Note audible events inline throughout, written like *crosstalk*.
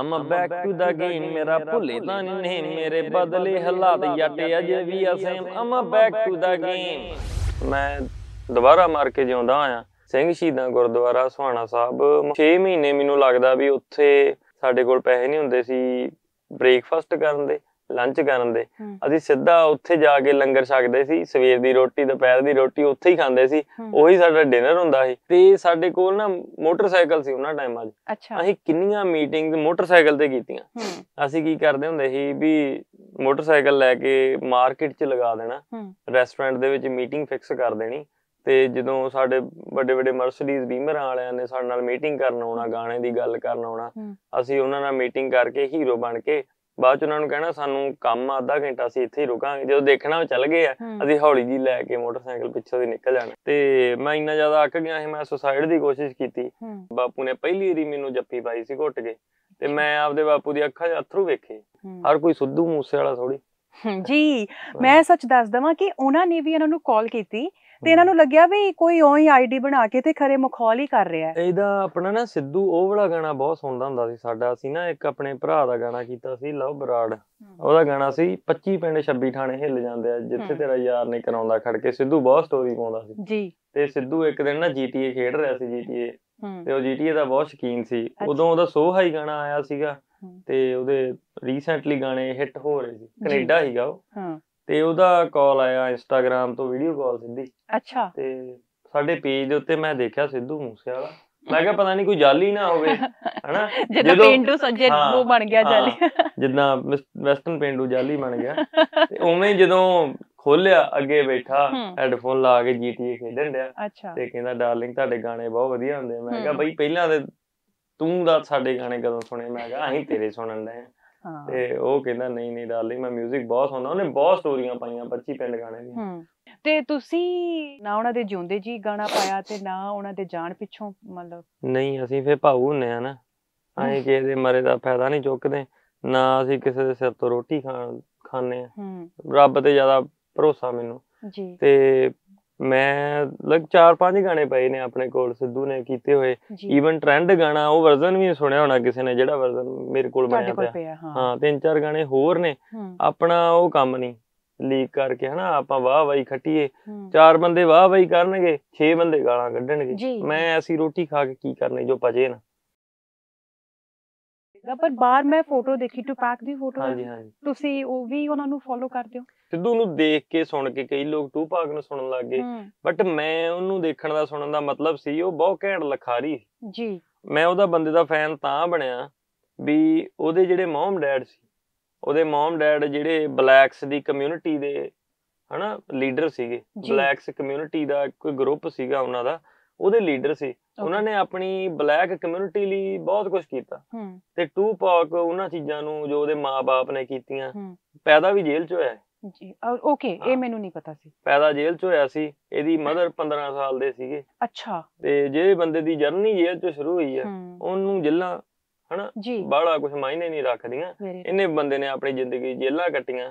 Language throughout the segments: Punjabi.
Um back to the game ਮੇਰਾ ਭੁੱਲੇ ਤਾਂ ਨਹੀਂ ਮੇਰੇ ਬਦਲੇ ਹਾਲਾਤ ਜੱਟ ਅਜੇ ਵੀ awesome I'm back to the game ਮੈਂ ਦੁਬਾਰਾ ਮਾਰ ਕੇ ਜਿਉਂਦਾ ਆਇਆ ਸਿੰਘ ਸ਼ਹੀਦਾਂ ਗੁਰਦੁਆਰਾ ਸੁਹਾਣਾ ਸਾਹਿਬ 6 ਮਹੀਨੇ ਮੈਨੂੰ ਲੱਗਦਾ ਵੀ ਉੱਥੇ ਸਾਡੇ ਕੋਲ ਪੈਸੇ ਨਹੀਂ ਹੁੰਦੇ ਸੀ ਬ੍ਰੇਕਫਾਸਟ ਕਰਨ ਦੇ ਲੰਚ ਕਰਨ ਦੇ ਅਸੀਂ ਸਿੱਧਾ ਉੱਥੇ ਜਾ ਕੇ ਲੰਗਰ ਛਕਦੇ ਸੀ ਸਵੇਰ ਦੀ ਰੋਟੀ ਦੁਪਹਿਰ ਦੀ ਰੋਟੀ ਉੱਥੇ ਹੀ ਖਾਂਦੇ ਸੀ ਉਹੀ ਸਾਡਾ ਡਿਨਰ ਹੁੰਦਾ ਸੀ ਤੇ ਸਾਡੇ ਕੋਲ ਨਾ ਮੋਟਰਸਾਈਕਲ ਸੀ ਉਹਨਾਂ ਟਾਈਮਾਂ 'ਚ ਅਸੀਂ ਕਿੰਨੀਆਂ ਮੀਟਿੰਗਸ ਮੋਟਰਸਾਈਕਲ ਤੇ ਕੀਤੀਆਂ ਅਸੀਂ ਕੀ ਕਰਦੇ ਹੁੰਦੇ ਸੀ ਵੀ ਮੋਟਰਸਾਈਕਲ ਲੈ ਕੇ ਮਾਰਕੀਟ 'ਚ ਲਗਾ ਦੇਣਾ ਰੈਸਟੋਰੈਂਟ ਦੇ ਵਿੱਚ ਮੀਟਿੰਗ ਫਿਕਸ ਕਰ ਦੇਣੀ ਤੇ ਜਦੋਂ ਸਾਡੇ ਵੱਡੇ ਵੱਡੇ ਮਰਸਡੀਜ਼ ਬੀਮਰ ਵਾਲਿਆਂ ਨੇ ਸਾਡੇ ਨਾਲ ਮੀਟਿੰਗ ਕਰਨ ਆਉਣਾ ਗਾਣੇ ਦੀ ਗੱਲ ਕਰਨ ਆਉਣਾ ਅਸੀਂ ਉਹਨਾਂ ਨਾਲ ਮੀਟਿੰਗ ਕਰਕੇ ਹੀਰੋ ਬਣ ਕੇ ਬਾਅਦ ਚ ਉਹਨਾਂ ਨੂੰ ਕਹਿਣਾ ਸਾਨੂੰ ਕੰਮ ਆਧਾ ਘੰਟਾ ਸੀ ਇੱਥੇ ਹੀ ਰੁਕਾਂਗੇ ਜਦੋਂ ਦੇਖਣਾ ਉਹ ਚੱਲ ਗਏ ਆ ਅਸੀਂ ਹੌਲੀ ਜੀ ਲੈ ਕੇ ਮੋਟਰਸਾਈਕਲ ਪਿੱਛੋਂ ਦੀ ਨਿਕਲ ਜਾਣਾ ਤੇ ਮੈਂ ਇੰਨਾ ਜ਼ਿਆਦਾ ਅੱਕ ਗਿਆ ਸੀ ਮੈਂ ਸੁਸਾਈਡ ਦੀ ਕੋਸ਼ਿਸ਼ ਕੀਤੀ ਬਾਪੂ ਨੇ ਪਹਿਲੀ ਵਾਰੀ ਮੈਨੂੰ ਜੱਫੀ ਪਾਈ ਸੀ ਘੁੱਟ ਕੇ ਤੇ ਮੈਂ ਆਪਦੇ ਬਾਪੂ ਦੀ ਅੱਖਾਂ 'ਚ ਅਥਰੂ ਵੇਖੇ ਹਰ ਕੋਈ ਸੁੱਧੂ ਮੂਸੇ ਵਾਲਾ ਥੋੜੀ ਜੀ ਮੈਂ ਸੱਚ ਦੱਸ ਦਵਾਂ ਕਿ ਉਹਨਾਂ ਨੇ ਵੀ ਇਹਨਾਂ ਨੂੰ ਕਾਲ ਕੀਤੀ ਤੇ ਇਹਨਾਂ ਨੂੰ ਲੱਗਿਆ ਵੀ ਕੋਈ ਓਂ ਹੀ ਆਈਡੀ ਬਣਾ ਕੇ ਤੇ ਖਰੇ ਮਖੌਲ ਹੀ ਕਰ ਰਿਹਾ ਹੈ ਇਹਦਾ ਆਪਣਾ ਨਾ ਸਿੱਧੂ ਉਹ ਵਾਲਾ ਗਾਣਾ ਬਹੁਤ ਸੁਣਦਾ ਹੁੰਦਾ ਸੀ ਸਾਡਾ ਸੀ ਨਾ ਇੱਕ ਆਪਣੇ ਭਰਾ ਦਾ ਗਾਣਾ ਕੀਤਾ ਸੀ ਲਵ ਬਰਾੜ ਉਹਦਾ ਗਾਣਾ ਸੀ 25 ਪਿੰਡ 26 ਥਾਣੇ ਹਿੱਲ ਜਾਂਦੇ ਆ ਜਿੱਥੇ ਤੇਰਾ ਯਾਰ ਨੇ ਕਰਾਉਂਦਾ ਖੜ ਕੇ ਸਿੱਧੂ ਬਹੁਤ ਸਟੋਰੀ ਪਾਉਂਦਾ ਸੀ ਜੀ ਤੇ ਸਿੱਧੂ ਇੱਕ ਦਿਨ ਨਾ ਜੀਟੀਏ ਖੇਡ ਰਿਹਾ ਸੀ ਜੀਟੀਏ ਤੇ ਉਹ ਜੀਟੀਏ ਦਾ ਬਹੁਤ ਸ਼ਕੀਨ ਸੀ ਉਦੋਂ ਉਹਦਾ ਸੋਹਾਈ ਗਾਣਾ ਆਇਆ ਸੀਗਾ ਤੇ ਉਹਦੇ ਰੀਸੈਂਟਲੀ ਗਾਣੇ ਹਿੱਟ ਹੋ ਰਹੇ ਸੀ ਕੈਨੇਡਾ ਹੀਗਾ ਉਹ ਹਾਂ ਤੇ ਉਹਦਾ ਕਾਲ ਆਇਆ ਇੰਸਟਾਗ੍ਰam ਤੋਂ ਵੀਡੀਓ ਕਾਲ ਸਿੱਧੀ ਅੱਛਾ ਤੇ ਸਾਡੇ ਪੇਜ ਦੇ ਉੱਤੇ ਮੈਂ ਦੇਖਿਆ ਸਿੱਧੂ ਮੂਸੇਵਾਲਾ ਮੈਂ ਕਿਹਾ ਪਤਾ ਨਹੀਂ ਕੋਈ ਜਾਲੀ ਨਾ ਹੋਵੇ ਹਨਾ *laughs* ਜਦੋਂ ਪਿੰਡੂ ਸੱਜੇ ਉਹ ਬਣ ਗਿਆ ਜਾਲੀ ਜਿੱਦਾਂ ਵੈਸਟਰਨ ਪਿੰਡੂ ਜਾਲੀ ਬਣ ਗਿਆ ਤੇ ਉਵੇਂ ਜਦੋਂ ਖੋਲਿਆ ਅੱਗੇ ਬੈਠਾ ਹੈੱਡਫੋਨ ਲਾ ਕੇ GTA ਖੇਡਣ ਡਿਆ ਤੇ ਕਹਿੰਦਾ ਡਾਰਲਿੰਗ ਤੁਹਾਡੇ ਗਾਣੇ ਬਹੁਤ ਵਧੀਆ ਹੁੰਦੇ ਮੈਂ ਕਿਹਾ ਬਈ ਪਹਿਲਾਂ ਤੇ ਤੂੰ ਦਾ ਸਾਡੇ ਗਾਣੇ ਕਦੋਂ ਸੁਣੇ ਮੈਂ ਕਿਹਾ ਅਸੀਂ ਤੇਰੇ ਸੁਣਨ ਦੇ ਤੇ ਉਹ ਕਹਿੰਦਾ ਨਹੀਂ ਨਹੀਂ ਡਾਰਲਿੰਗ ਮੈਂ 뮤직 ਬਹੁਤ ਸੁਣਦਾ ਉਹਨੇ ਬਹੁਤ ਸਟੋਰੀਆਂ ਪਾਈਆਂ 25 ਪਿੰਡ ਗਾਣੇ ਦੀਆਂ ਤੇ ਤੁਸੀਂ ਨਾ ਉਹਨਾਂ ਦੇ ਜਿਉਂਦੇ ਜੀ ਗਾਣਾ ਪਾਇਆ ਤੇ ਨਾ ਉਹਨਾਂ ਦੇ ਜਾਣ ਪਿੱਛੋਂ ਮਤਲਬ ਨਹੀਂ ਅਸੀਂ ਫੇ ਭਾਉ ਹੁੰਨੇ ਆ ਨਾ ਐਂ ਕਿਸੇ ਦੇ ਮਰੇ ਦਾ ਫਾਇਦਾ ਨਹੀਂ ਚੁੱਕਦੇ ਨਾ ਅਸੀਂ ਕਿਸੇ ਦੇ ਸਿਰ ਤੋਂ ਰੋਟੀ ਖਾਣ ਖਾਣੇ ਆ ਰੱਬ ਤੇ ਜ਼ਿਆਦਾ ਭਰੋਸਾ ਮੈਨੂੰ ਜੀ ਤੇ ਮੈਂ ਲਗ 4-5 ਗਾਣੇ ਪਏ ਨੇ ਆਪਣੇ ਕੋਲ ਸਿੱਧੂ ਨੇ ਕੀਤੇ ਹੋਏ ਈਵਨ ਟ੍ਰੈਂਡ ਗਾਣਾ ਉਹ ਵਰਜ਼ਨ ਵੀ ਸੁਣਿਆ ਹੋਣਾ ਕਿਸੇ ਨੇ ਜਿਹੜਾ ਵਰਜ਼ਨ ਮੇਰੇ ਕੋਲ ਬਣਿਆ ਪਿਆ ਹਾਂ ਤਿੰਨ ਚਾਰ ਗਾਣੇ ਹੋਰ ਨੇ ਆਪਣਾ ਉਹ ਕੰਮ ਨਹੀਂ ਲੀਕ ਕਰਕੇ ਹਨਾ ਆਪਾਂ ਵਾਹ ਵਾਈ ਖੱਟੀਏ ਚਾਰ ਬੰਦੇ ਵਾਹ ਵਾਈ ਕਰਨਗੇ 6 ਬੰਦੇ ਗਾਲਾਂ ਕੱਢਣਗੇ ਮੈਂ ਐਸੀ ਰੋਟੀ ਖਾ ਕੇ ਕੀ ਕਰਨੀ ਜੋ ਪਜੇ ਨਾ ਹੋਏਗਾ ਪਰ ਬਾਹਰ ਮੈਂ ਫੋਟੋ ਦੇਖੀ ਪੈਕ ਦੀ ਫੋਟੋ ਹਾਂਜੀ ਹਾਂਜੀ ਤੁਸੀਂ ਉਹ ਵੀ ਉਹਨਾਂ ਨੂੰ ਫੋਲੋ ਕਰਦੇ ਹੋ ਸਿੱਧੂ ਨੂੰ ਦੇਖ ਕੇ ਸੁਣ ਕੇ ਕਈ ਲੋਕ ਟੂਪਾਕ ਨੂੰ ਸੁਣਨ ਲੱਗ ਗਏ ਬਟ ਮੈਂ ਉਹਨੂੰ ਦੇਖਣ ਦਾ ਸੁਣਨ ਦਾ ਮਤਲਬ ਸੀ ਉਹ ਬਹੁਤ ਘੈਂਟ ਲਖਾਰੀ ਜੀ ਮੈਂ ਉਹਦਾ ਬੰਦੇ ਦਾ ਫੈਨ ਤਾਂ ਬਣਿਆ ਵੀ ਉਹਦੇ ਜਿਹੜੇ ਮਮ ਡੈਡ ਸੀ ਉਹਦੇ ਮਮ ਡੈਡ ਜਿਹੜੇ ਬਲੈਕਸ ਦੀ ਕਮਿਊਨਿਟੀ ਦੇ ਹਨਾ ਲੀਡਰ ਸੀਗੇ ਬਲੈਕਸ ਕਮਿਊਨਿਟੀ ਦਾ ਕੋਈ ਗਰੁੱਪ ਸੀਗਾ ਉਹਨਾਂ ਦਾ ਉਹਦੇ ਲੀਡਰ ਸੀ ਉਹਨਾਂ ਨੇ ਆਪਣੀ ਬਲੈਕ ਕਮਿਊਨਿਟੀ ਲਈ ਬਹੁਤ ਕੁਝ ਕੀਤਾ ਤੇ ਟੂ ਪਾਕ ਉਹਨਾਂ ਚੀਜ਼ਾਂ ਨੂੰ ਜੋ ਉਹਦੇ ਮਾਪੇ ਨੇ ਕੀਤੀਆਂ ਪੈਦਾ ਵੀ ਜੇਲ੍ਹ 'ਚ ਹੋਇਆ ਜੀ ਓਕੇ ਇਹ ਮੈਨੂੰ ਨਹੀਂ ਪਤਾ ਸੀ ਪੈਦਾ ਜੇਲ੍ਹ 'ਚ ਹੋਇਆ ਸੀ ਇਹਦੀ ਮਦਰ 15 ਸਾਲ ਦੇ ਸੀਗੇ ਅੱਛਾ ਤੇ ਜਿਹੜੇ ਬੰਦੇ ਦੀ ਜਰਨੀ ਜੇਲ੍ਹ 'ਚ ਸ਼ੁਰੂ ਹੋਈ ਆ ਉਹਨੂੰ ਜਿੱਲਾ ਹਨਾ ਬਾਹਲਾ ਕੁਝ ਮਾਇਨੇ ਨਹੀਂ ਰੱਖਦੀਆਂ ਇਹਨੇ ਬੰਦੇ ਨੇ ਆਪਣੀ ਜ਼ਿੰਦਗੀ ਜੇਲਾ ਕੱਟੀਆਂ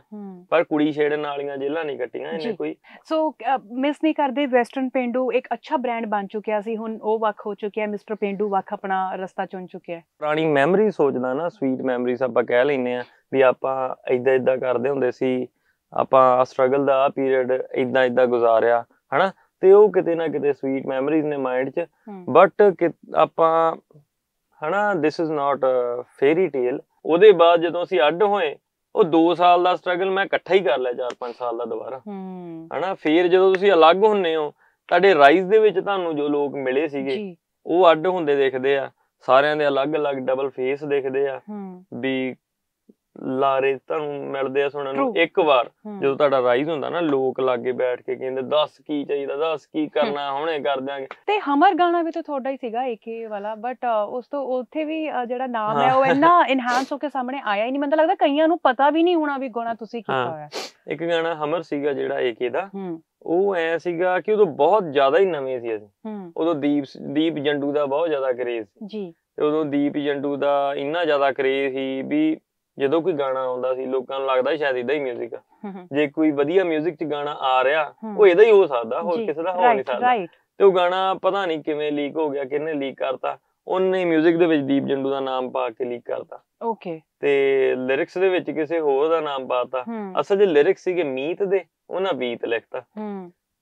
ਪਰ ਕੁੜੀ ਛੇੜਨ ਵਾਲੀਆਂ ਜੇਲਾ ਨਹੀਂ ਕੱਟੀਆਂ ਇਹਨੇ ਕੋਈ ਸੋ ਮਿਸ ਨਹੀਂ ਕਰਦੇ ਵੈਸਟਰਨ ਪਿੰਡੂ ਇੱਕ ਅੱਛਾ ਬ੍ਰਾਂਡ ਬਣ ਚੁੱਕਿਆ ਸੀ ਹੁਣ ਉਹ ਵੱਖ ਹੋ ਚੁੱਕਿਆ ਮਿਸਟਰ ਪਿੰਡੂ ਵੱਖ ਆਪਣਾ ਰਸਤਾ ਚੁਣ ਚੁੱਕਿਆ ਪੁਰਾਣੀ ਮੈਮਰੀ ਸੋਚਦਾ ਨਾ ਸਵੀਟ ਮੈਮਰੀਸ ਆਪਾਂ ਕਹਿ ਲੈਨੇ ਆ ਵੀ ਆਪਾਂ ਇਦਾਂ ਇਦਾਂ ਕਰਦੇ ਹੁੰਦੇ ਸੀ ਆਪਾਂ ਸਟਰਗਲ ਦਾ ਪੀਰੀਅਡ ਇਦਾਂ ਇਦਾਂ ਗੁਜ਼ਾਰਿਆ ਹਨਾ ਤੇ ਉਹ ਕਿਤੇ ਨਾ ਕਿਤੇ ਸਵੀਟ ਮੈਮਰੀਜ਼ ਨੇ ਮਾਈਂਡ 'ਚ ਬਟ ਆਪਾਂ ਹਨਾ ਥਿਸ ਇਜ਼ ਨਾਟ ਫੇਰੀ ਟੇਲ ਉਹਦੇ ਬਾਅਦ ਜਦੋਂ ਅਸੀਂ ਅੱਡ ਹੋਏ ਉਹ 2 ਸਾਲ ਦਾ ਸਟਰਗਲ ਮੈਂ ਇਕੱਠਾ ਹੀ ਕਰ ਲਿਆ 4-5 ਸਾਲ ਦਾ ਦੁਬਾਰਾ ਹਨਾ ਫੇਰ ਜਦੋਂ ਤੁਸੀਂ ਅਲੱਗ ਹੁੰਨੇ ਹੋ ਤੁਹਾਡੇ ਰਾਈਜ਼ ਦੇ ਵਿੱਚ ਤੁਹਾਨੂੰ ਜੋ ਲੋਕ ਮਿਲੇ ਸੀਗੇ ਉਹ ਅੱਡ ਹੁੰਦੇ ਦੇਖਦੇ ਆ ਸਾਰਿਆਂ ਦੇ ਅਲੱਗ-ਅਲੱਗ ਡਬਲ ਫੇਸ ਦੇਖਦੇ ਆ ਵੀ ਲਾਰੇ ਤੁਹਾਨੂੰ ਮਿਲਦੇ ਆ ਸੁਣਨ ਨੂੰ ਇੱਕ ਵਾਰ ਜਦੋਂ ਤੁਹਾਡਾ ਰਾਈਜ਼ ਹੁੰਦਾ ਨਾ ਲੋਕ ਲਾਗੇ ਬੈਠ ਕੇ ਕਹਿੰਦੇ ਦੱਸ ਕੀ ਚਾਹੀਦਾ ਦੱਸ ਕੀ ਕਰਨਾ ਹੁਣੇ ਕਰ ਦਿਆਂਗੇ ਤੇ ਹਮਰ ਗਾਣਾ ਵੀ ਤਾਂ ਤੁਹਾਡਾ ਹੀ ਸੀਗਾ ਏਕੇ ਵਾਲਾ ਬਟ ਉਸ ਤੋਂ ਉੱਥੇ ਵੀ ਜਿਹੜਾ ਨਾਮ ਹੈ ਉਹ ਇੰਨਾ ਇਨਹਾਂਸ ਹੋ ਕੇ ਸਾਹਮਣੇ ਆਇਆ ਹੀ ਨਹੀਂ ਮੈਨੂੰ ਲੱਗਦਾ ਕਈਆਂ ਨੂੰ ਪਤਾ ਵੀ ਨਹੀਂ ਹੋਣਾ ਵੀ ਗਾਣਾ ਤੁਸੀਂ ਕੀਤਾ ਹੋਇਆ ਇੱਕ ਗਾਣਾ ਹਮਰ ਸੀਗਾ ਜਿਹੜਾ ਏਕੇ ਦਾ ਉਹ ਐ ਸੀਗਾ ਕਿ ਉਦੋਂ ਬਹੁਤ ਜ਼ਿਆਦਾ ਹੀ ਨਵੇਂ ਸੀ ਅਸੀਂ ਉਦੋਂ ਦੀਪ ਦੀਪ ਜੰਡੂ ਦਾ ਬਹੁਤ ਜ਼ਿਆਦਾ ਕਰੇਜ਼ ਸੀ ਜੀ ਤੇ ਉਦੋਂ ਦੀਪ ਜੰਡੂ ਦਾ ਇੰਨਾ ਜ਼ਿਆਦਾ ਕਰੇਜ਼ ਸੀ ਵੀ ਜਦੋਂ ਕੋਈ ਗਾਣਾ ਆਉਂਦਾ ਸੀ ਲੋਕਾਂ ਨੂੰ ਲੱਗਦਾ ਸ਼ਾਇਦ ਇਦਾਂ ਹੀ 뮤직 ਆ ਜੇ ਕੋਈ ਵਧੀਆ 뮤직 'ਚ ਗਾਣਾ ਆ ਰਿਹਾ ਉਹ ਇਦਾਂ ਹੀ ਹੋ ਸਕਦਾ ਹੋਰ ਕਿਸੇ ਦਾ ਹੋ ਨਹੀਂ ਸਕਦਾ ਤੇ ਉਹ ਗਾਣਾ ਪਤਾ ਨਹੀਂ ਕਿਵੇਂ ਲੀਕ ਹੋ ਗਿਆ ਕਿਹਨੇ ਲੀਕ ਕਰਤਾ ਉਹਨੇ 뮤직 ਦੇ ਵਿੱਚ ਦੀਪ ਜੰਡੂ ਦਾ ਨਾਮ ਪਾ ਕੇ ਲੀਕ ਕਰਤਾ ਓਕੇ ਤੇ ਲਿਰਿਕਸ ਦੇ ਵਿੱਚ ਕਿਸੇ ਹੋਰ ਦਾ ਨਾਮ ਪਾਤਾ ਅਸਲ ਜੇ ਲਿਰਿਕਸ ਸੀਗੇ ਮੀਤ ਦੇ ਉਹਨਾਂ ਬੀਤ ਲਿਖਤਾ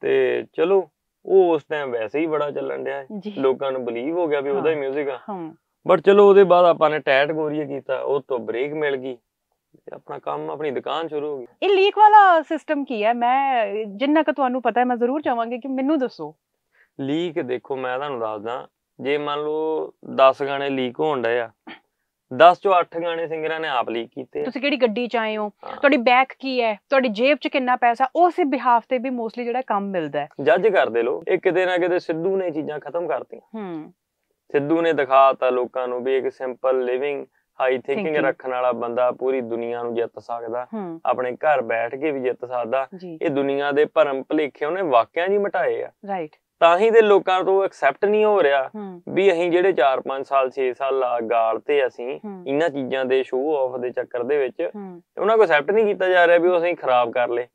ਤੇ ਚਲੋ ਉਹ ਉਸ ਟਾਈਮ ਵੈਸੇ ਹੀ ਬੜਾ ਚੱਲਣ ਡਿਆ ਲੋਕਾਂ ਨੂੰ ਬਲੀਵ ਹੋ ਗਿਆ ਵੀ ਉਹਦਾ ਹੀ 뮤직 ਆ ਬਟ ਚਲੋ ਉਹਦੇ ਬਾਅਦ ਆਪਾਂ ਨੇ ਟੈਟ ਗੋਰੀਆ ਕੀਤਾ ਉਹ ਤੋਂ ਬ੍ਰੇਕ ਮਿਲ ਗਈ ਆਪਣਾ ਕੰਮ ਆਪਣੀ ਦੁਕਾਨ ਸ਼ੁਰੂ ਹੋ ਗਈ ਇਹ ਲੀਕ ਵਾਲਾ ਸਿਸਟਮ ਕੀ ਹੈ ਮੈਂ ਜਿੰਨਾ ਕਿ ਤੁਹਾਨੂੰ ਪਤਾ ਹੈ ਮੈਂ ਜ਼ਰੂਰ ਚਾਹਾਂਗੀ ਕਿ ਮੈਨੂੰ ਦੱਸੋ ਲੀਕ ਦੇਖੋ ਮੈਂ ਤੁਹਾਨੂੰ ਦੱਸਦਾ ਜੇ ਮੰਨ ਲਓ 10 ਗਾਣੇ ਲੀਕ ਹੋਣ ਡਏ ਆ 10 ਚੋਂ 8 ਗਾਣੇ ਸਿੰਗਰਾਂ ਨੇ ਆਪ ਲੀਕ ਕੀਤੇ ਤੁਸੀਂ ਕਿਹੜੀ ਗੱਡੀ ਚ ਆਏ ਹੋ ਤੁਹਾਡੀ ਬੈਕ ਕੀ ਹੈ ਤੁਹਾਡੀ ਜੇਬ ਚ ਕਿੰਨਾ ਪੈਸਾ ਉਸੇ ਬਿਹਾਫ ਤੇ ਵੀ ਮੋਸਟਲੀ ਜਿਹੜਾ ਕੰਮ ਮਿਲਦਾ ਹੈ ਜੱਜ ਕਰਦੇ ਲੋ ਇਹ ਕਿਤੇ ਨਾ ਕਿਤੇ ਸਿੱਧੂ ਨੇ ਚੀਜ਼ਾਂ ਖਤਮ ਕਰਤੀਆਂ ਹੂੰ ਸਿੱਧੂ ਨੇ ਦਿਖਾਤਾ ਲੋਕਾਂ ਨੂੰ ਵੀ ਇੱਕ ਸਿੰਪਲ ਲਿਵਿੰਗ ਹਾਈ ਥਿੰਕਿੰਗ ਰੱਖਣ ਵਾਲਾ ਬੰਦਾ ਪੂਰੀ ਦੁਨੀਆ ਨੂੰ ਜਿੱਤ ਸਕਦਾ ਆਪਣੇ ਘਰ ਬੈਠ ਕੇ ਵੀ ਜਿੱਤ ਸਕਦਾ ਇਹ ਦੁਨੀਆ ਦੇ ਭਰਮ ਭਲੇਖੇ ਉਹਨੇ ਵਾਕਿਆ ਜੀ ਮਟਾਏ ਆ ਰਾਈਟ ਤਾਂ ਹੀ ਦੇ ਲੋਕਾਂ ਤੋਂ ਐਕਸੈਪਟ ਨਹੀਂ ਹੋ ਰਿਹਾ ਵੀ ਅਸੀਂ ਜਿਹੜੇ 4-5 ਸਾਲ 6 ਸਾਲ ਲਾ ਗਾਲ ਤੇ ਅਸੀਂ ਇਹਨਾਂ ਚੀਜ਼ਾਂ ਦੇ ਸ਼ੋਅ ਆਫ ਦੇ ਚੱਕਰ ਦੇ ਵਿੱਚ ਉਹਨਾਂ ਕੋ ਐਕਸੈਪਟ ਨਹੀਂ ਕੀਤਾ ਜਾ ਰਿਹਾ ਵੀ ਉਹ ਅਸੀਂ ਖਰਾਬ ਕਰ ਲਏ